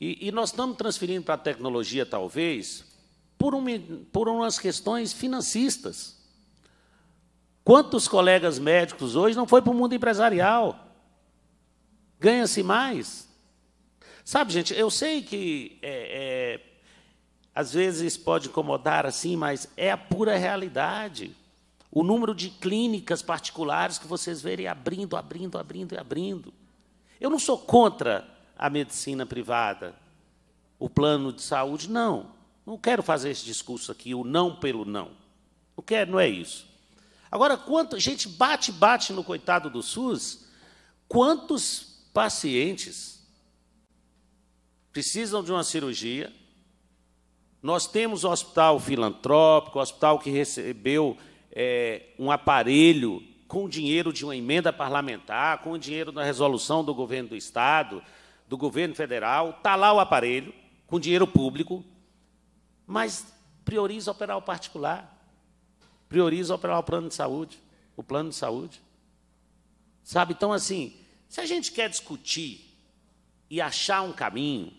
E, e nós estamos transferindo para a tecnologia, talvez, por, um, por umas questões financistas. Quantos colegas médicos hoje não foi para o mundo empresarial? Ganha-se mais. Sabe, gente, eu sei que é, é, às vezes pode incomodar assim, mas é a pura realidade. O número de clínicas particulares que vocês verem abrindo, abrindo, abrindo e abrindo. Eu não sou contra a medicina privada, o plano de saúde. Não, não quero fazer esse discurso aqui, o não pelo não. Não quero, não é isso. Agora, quanto, a gente bate, bate no coitado do SUS, quantos pacientes precisam de uma cirurgia? Nós temos hospital filantrópico, hospital que recebeu é, um aparelho com o dinheiro de uma emenda parlamentar, com o dinheiro da resolução do governo do Estado, do governo federal, está lá o aparelho, com dinheiro público, mas prioriza operar o particular, prioriza operar o plano de saúde, o plano de saúde. Sabe? Então, assim, se a gente quer discutir e achar um caminho,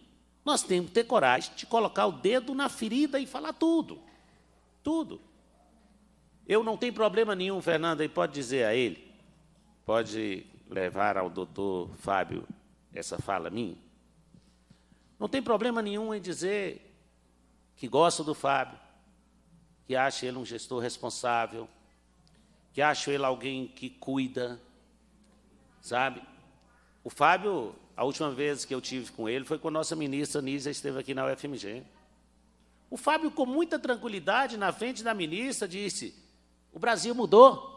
nós temos que ter coragem de colocar o dedo na ferida e falar tudo. Tudo. Eu não tenho problema nenhum, Fernanda, e pode dizer a ele, pode levar ao doutor Fábio essa fala minha. Não tem problema nenhum em dizer que gosto do Fábio, que acho ele um gestor responsável, que acho ele alguém que cuida, sabe? O Fábio, a última vez que eu tive com ele foi com a nossa ministra Nízia, esteve aqui na UFMG. O Fábio, com muita tranquilidade, na frente da ministra, disse: o Brasil mudou.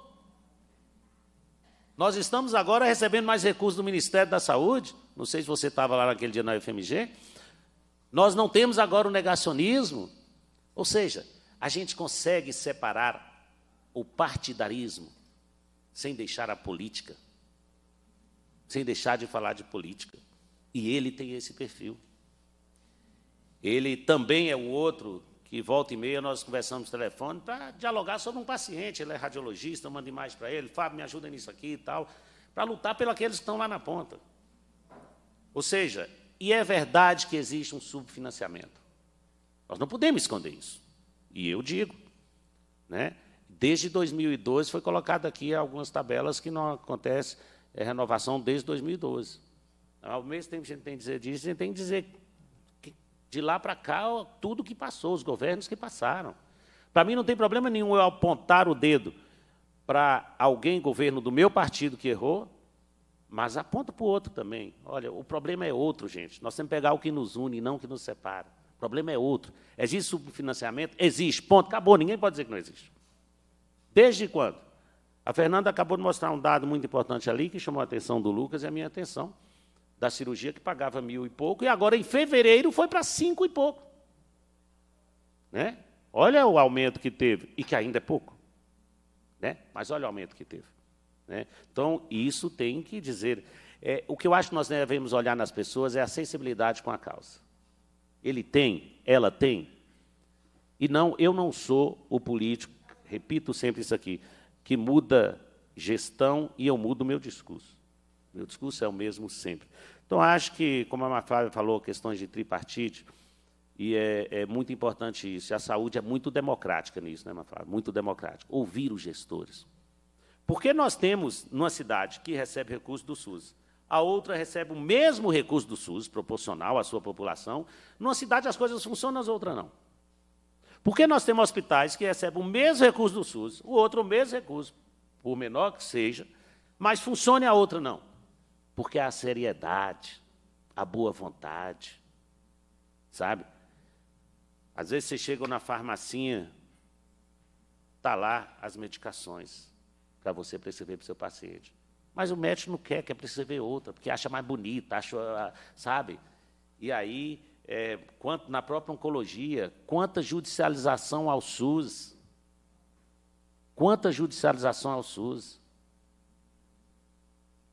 Nós estamos agora recebendo mais recursos do Ministério da Saúde. Não sei se você estava lá naquele dia na UFMG. Nós não temos agora o negacionismo. Ou seja, a gente consegue separar o partidarismo sem deixar a política, sem deixar de falar de política. E ele tem esse perfil. Ele também é o outro que volta e meia nós conversamos no telefone para dialogar sobre um paciente. Ele é radiologista, manda imagem para ele, Fábio, me ajuda nisso aqui e tal, para lutar pelos aqueles que estão lá na ponta. Ou seja, e é verdade que existe um subfinanciamento. Nós não podemos esconder isso. E eu digo. Né? Desde 2012 foi colocado aqui algumas tabelas que não acontece é, renovação desde 2012. Ao mesmo tempo que a gente tem que dizer disso, a gente tem que dizer que de lá para cá tudo que passou, os governos que passaram. Para mim não tem problema nenhum eu apontar o dedo para alguém, governo do meu partido, que errou, mas aponta para o outro também. Olha, o problema é outro, gente. Nós temos que pegar o que nos une, não o que nos separa. O problema é outro. Existe subfinanciamento? Existe. Ponto. Acabou. Ninguém pode dizer que não existe. Desde quando? A Fernanda acabou de mostrar um dado muito importante ali que chamou a atenção do Lucas e a minha atenção. Da cirurgia que pagava mil e pouco, e agora em fevereiro foi para cinco e pouco. Né? Olha o aumento que teve, e que ainda é pouco. Né? Mas olha o aumento que teve. Né? Então, isso tem que dizer. É, o que eu acho que nós devemos olhar nas pessoas é a sensibilidade com a causa. Ele tem, ela tem. E não, eu não sou o político, repito sempre isso aqui, que muda gestão e eu mudo o meu discurso. Meu discurso é o mesmo sempre. Então, acho que, como a Mafávia falou, questões de tripartite, e é, é, muito importante isso. A saúde é muito democrática nisso, né, Mafávia? Muito democrática. Ouvir os gestores. Porque nós temos numa cidade que recebe recurso do SUS, a outra recebe o mesmo recurso do SUS, proporcional à sua população. Numa cidade as coisas funcionam, as outras não. Por que nós temos hospitais que recebem o mesmo recurso do SUS, o outro o mesmo recurso, por menor que seja, mas funcione a outra não? Porque a seriedade, a boa vontade, sabe? Às vezes você chega na farmacinha, está lá as medicações para você prescrever para o seu paciente. Mas o médico não quer, quer prescrever outra, porque acha mais bonita, acha, ah, sabe? E aí, é, quanto na própria oncologia, quanta judicialização ao SUS, quanta judicialização ao SUS.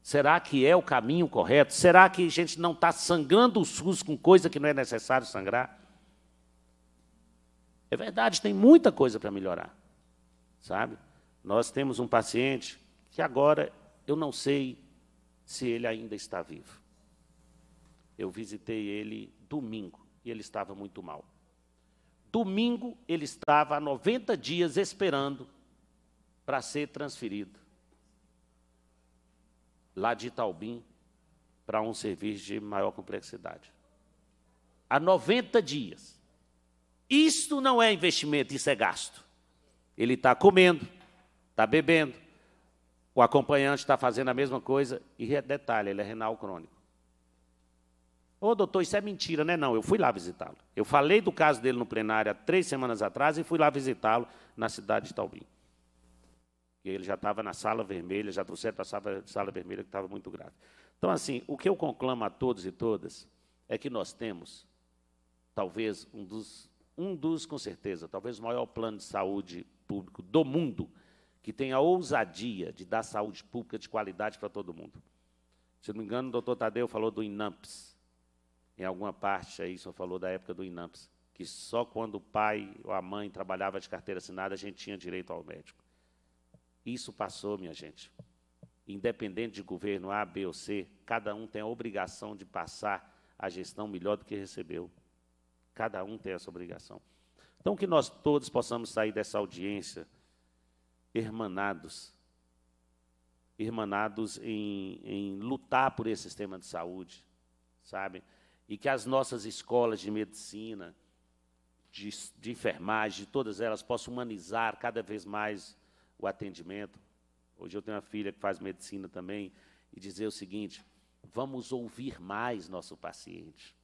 Será que é o caminho correto? Será que a gente não está sangrando o SUS com coisa que não é necessário sangrar? É verdade, tem muita coisa para melhorar, sabe? Nós temos um paciente que agora eu não sei se ele ainda está vivo. Eu visitei ele domingo e ele estava muito mal. Domingo ele estava há 90 dias esperando para ser transferido lá de Itaubim para um serviço de maior complexidade. Há 90 dias. Isto não é investimento, isso é gasto. Ele está comendo, está bebendo, o acompanhante está fazendo a mesma coisa, e detalhe, ele é renal crônico. Ô, oh, doutor, isso é mentira, né? Não, eu fui lá visitá-lo. Eu falei do caso dele no plenário há três semanas atrás e fui lá visitá-lo na cidade de Taubim. E ele já estava na sala vermelha, já trouxeram para a sala, sala vermelha, que estava muito grave. Então, assim, o que eu conclamo a todos e todas é que nós temos, talvez, um dos, um dos com certeza, talvez o maior plano de saúde público do mundo, que tenha a ousadia de dar saúde pública de qualidade para todo mundo. Se não me engano, o doutor Tadeu falou do INAMPS. Em alguma parte aí, só falou da época do INAMPS, que só quando o pai ou a mãe trabalhava de carteira assinada a gente tinha direito ao médico. Isso passou, minha gente. Independente de governo A, B ou C, cada um tem a obrigação de passar a gestão melhor do que recebeu. Cada um tem essa obrigação. Então, que nós todos possamos sair dessa audiência hermanados, hermanados em, em lutar por esse sistema de saúde, sabe? E que as nossas escolas de medicina, de, de enfermagem, de todas elas, possam humanizar cada vez mais o atendimento. Hoje eu tenho uma filha que faz medicina também, e dizer o seguinte: vamos ouvir mais nosso paciente,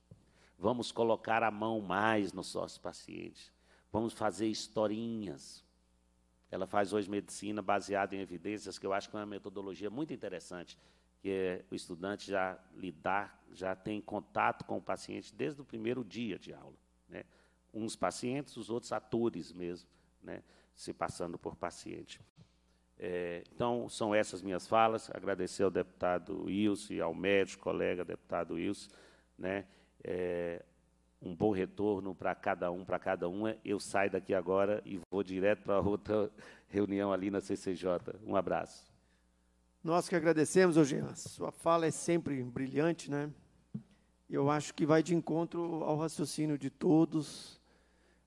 vamos colocar a mão mais nos nossos pacientes, vamos fazer historinhas, ela faz hoje medicina baseada em evidências, que eu acho que é uma metodologia muito interessante, que é o estudante já lidar, já tem contato com o paciente desde o primeiro dia de aula. Né? Uns pacientes, os outros atores mesmo, né? se passando por paciente. É, então, são essas minhas falas. Agradecer ao deputado Wilson e ao médico, colega deputado Wilson. Né? É, um bom retorno para cada um, para cada uma. Eu saio daqui agora e vou direto para outra <laughs> reunião ali na CCJ. Um abraço. Nós que agradecemos, Eugênio. Sua fala é sempre brilhante, né? Eu acho que vai de encontro ao raciocínio de todos.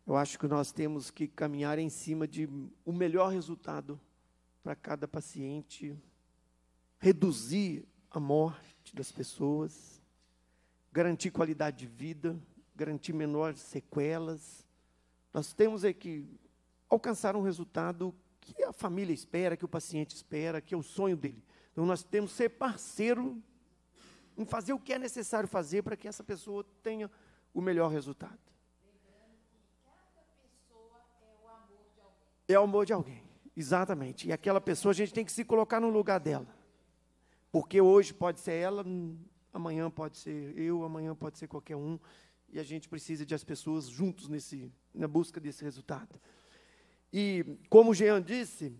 Eu acho que nós temos que caminhar em cima de o um melhor resultado para cada paciente, reduzir a morte das pessoas, garantir qualidade de vida garantir menores sequelas. Nós temos é que alcançar um resultado que a família espera, que o paciente espera, que é o sonho dele. Então nós temos que ser parceiro em fazer o que é necessário fazer para que essa pessoa tenha o melhor resultado. É o amor de alguém, exatamente. E aquela pessoa a gente tem que se colocar no lugar dela. Porque hoje pode ser ela, amanhã pode ser eu, amanhã pode ser qualquer um. E a gente precisa de as pessoas juntos nesse, na busca desse resultado. E, como o Jean disse,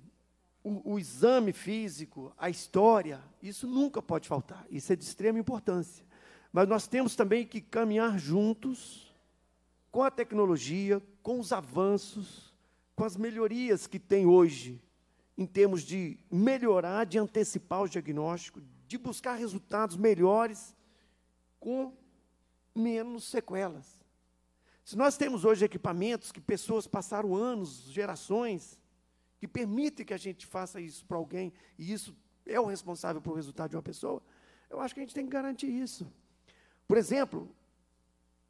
o, o exame físico, a história, isso nunca pode faltar. Isso é de extrema importância. Mas nós temos também que caminhar juntos com a tecnologia, com os avanços, com as melhorias que tem hoje, em termos de melhorar, de antecipar o diagnóstico, de buscar resultados melhores com menos sequelas. Se nós temos hoje equipamentos que pessoas passaram anos, gerações, que permitem que a gente faça isso para alguém, e isso é o responsável pelo resultado de uma pessoa, eu acho que a gente tem que garantir isso. Por exemplo,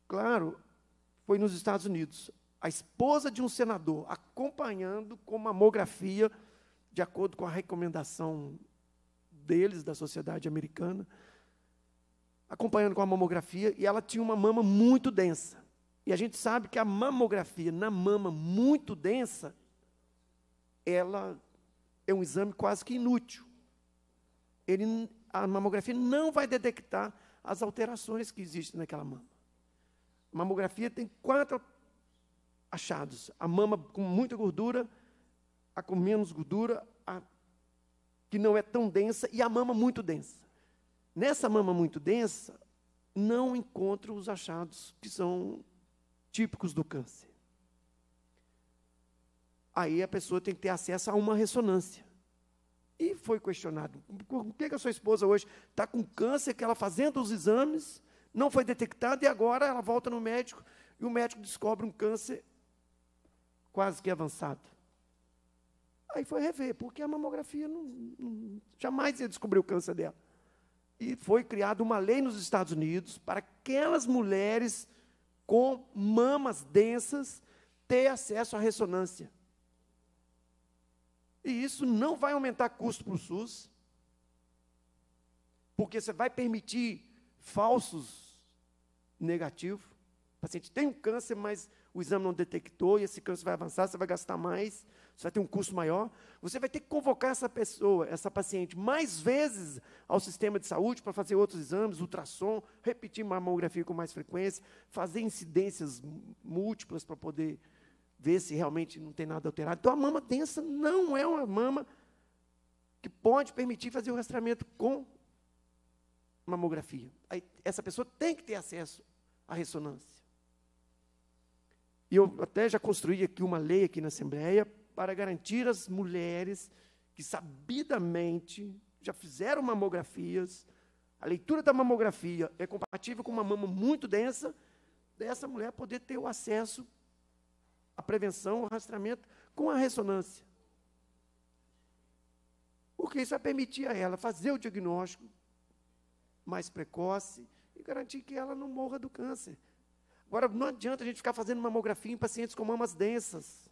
claro, foi nos Estados Unidos. A esposa de um senador acompanhando com mamografia, de acordo com a recomendação deles, da sociedade americana, acompanhando com a mamografia, e ela tinha uma mama muito densa. E a gente sabe que a mamografia na mama muito densa, ela é um exame quase que inútil. Ele, a mamografia não vai detectar as alterações que existem naquela mama. A mamografia tem quatro achados: a mama com muita gordura, a com menos gordura, a que não é tão densa e a mama muito densa. Nessa mama muito densa, não encontro os achados que são típicos do câncer. Aí a pessoa tem que ter acesso a uma ressonância. E foi questionado: por que a sua esposa hoje está com câncer, que ela fazendo os exames, não foi detectada, e agora ela volta no médico e o médico descobre um câncer quase que avançado? Aí foi rever, porque a mamografia não, não, jamais ia descobrir o câncer dela e foi criada uma lei nos Estados Unidos para aquelas mulheres com mamas densas ter acesso à ressonância. E isso não vai aumentar custo para o SUS, porque você vai permitir falsos negativos. O paciente tem um câncer, mas o exame não detectou e esse câncer vai avançar, você vai gastar mais você vai ter um custo maior. Você vai ter que convocar essa pessoa, essa paciente, mais vezes ao sistema de saúde para fazer outros exames, ultrassom, repetir mamografia com mais frequência, fazer incidências múltiplas para poder ver se realmente não tem nada alterado. Então, a mama densa não é uma mama que pode permitir fazer o rastreamento com mamografia. Aí, essa pessoa tem que ter acesso à ressonância. E eu até já construí aqui uma lei aqui na Assembleia para garantir às mulheres que sabidamente já fizeram mamografias, a leitura da mamografia é compatível com uma mama muito densa, dessa mulher poder ter o acesso à prevenção, ao rastreamento com a ressonância. Porque isso vai permitir a ela fazer o diagnóstico mais precoce e garantir que ela não morra do câncer. Agora, não adianta a gente ficar fazendo mamografia em pacientes com mamas densas.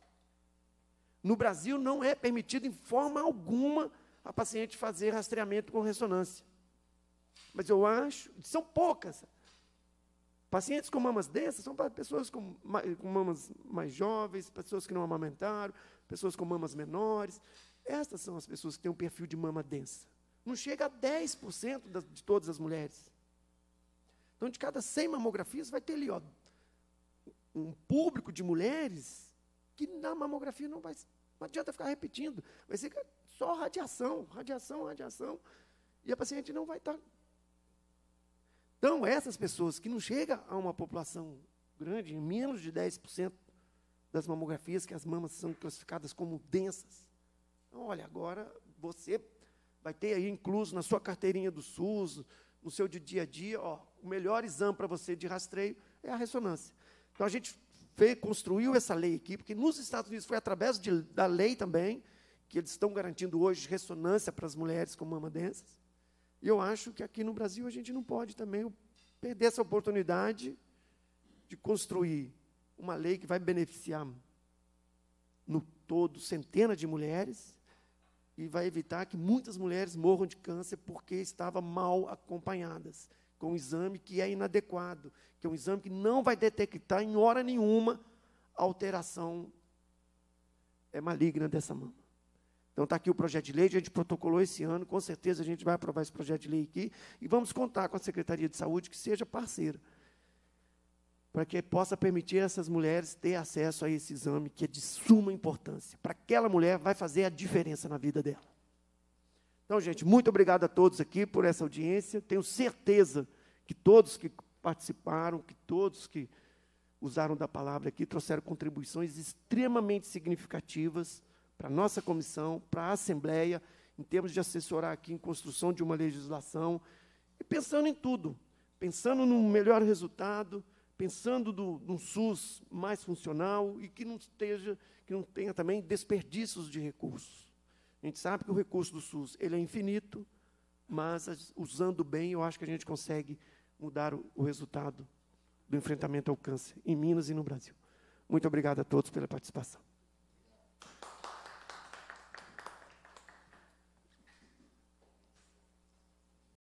No Brasil não é permitido em forma alguma a paciente fazer rastreamento com ressonância. Mas eu acho, são poucas. Pacientes com mamas densas são para pessoas com, com mamas mais jovens, pessoas que não amamentaram, pessoas com mamas menores. Estas são as pessoas que têm um perfil de mama densa. Não chega a 10% das, de todas as mulheres. Então, de cada 100 mamografias, vai ter ali ó, um público de mulheres que na mamografia não vai não adianta ficar repetindo, vai ser só radiação, radiação, radiação, e a paciente não vai estar. Então, essas pessoas que não chegam a uma população grande, menos de 10% das mamografias, que as mamas são classificadas como densas. Então, olha, agora você vai ter aí incluso na sua carteirinha do SUS, no seu de dia a dia, ó, o melhor exame para você de rastreio é a ressonância. Então, a gente fez, construiu essa lei aqui, porque nos Estados Unidos foi através de, da lei também, que eles estão garantindo hoje ressonância para as mulheres com mamadensas. E eu acho que aqui no Brasil a gente não pode também perder essa oportunidade de construir uma lei que vai beneficiar no todo centenas de mulheres e vai evitar que muitas mulheres morram de câncer porque estavam mal acompanhadas com um exame que é inadequado, que é um exame que não vai detectar em hora nenhuma a alteração é maligna dessa mama. Então está aqui o projeto de lei, a gente protocolou esse ano, com certeza a gente vai aprovar esse projeto de lei aqui e vamos contar com a Secretaria de Saúde que seja parceira para que possa permitir essas mulheres ter acesso a esse exame que é de suma importância. Para aquela mulher vai fazer a diferença na vida dela. Então, gente, muito obrigado a todos aqui por essa audiência. Tenho certeza que todos que participaram, que todos que usaram da palavra aqui trouxeram contribuições extremamente significativas para a nossa comissão, para a Assembleia, em termos de assessorar aqui em construção de uma legislação e pensando em tudo, pensando num melhor resultado, pensando do, num SUS mais funcional e que não esteja, que não tenha também desperdícios de recursos. A gente sabe que o recurso do SUS ele é infinito, mas usando bem, eu acho que a gente consegue mudar o, o resultado do enfrentamento ao câncer em Minas e no Brasil. Muito obrigado a todos pela participação.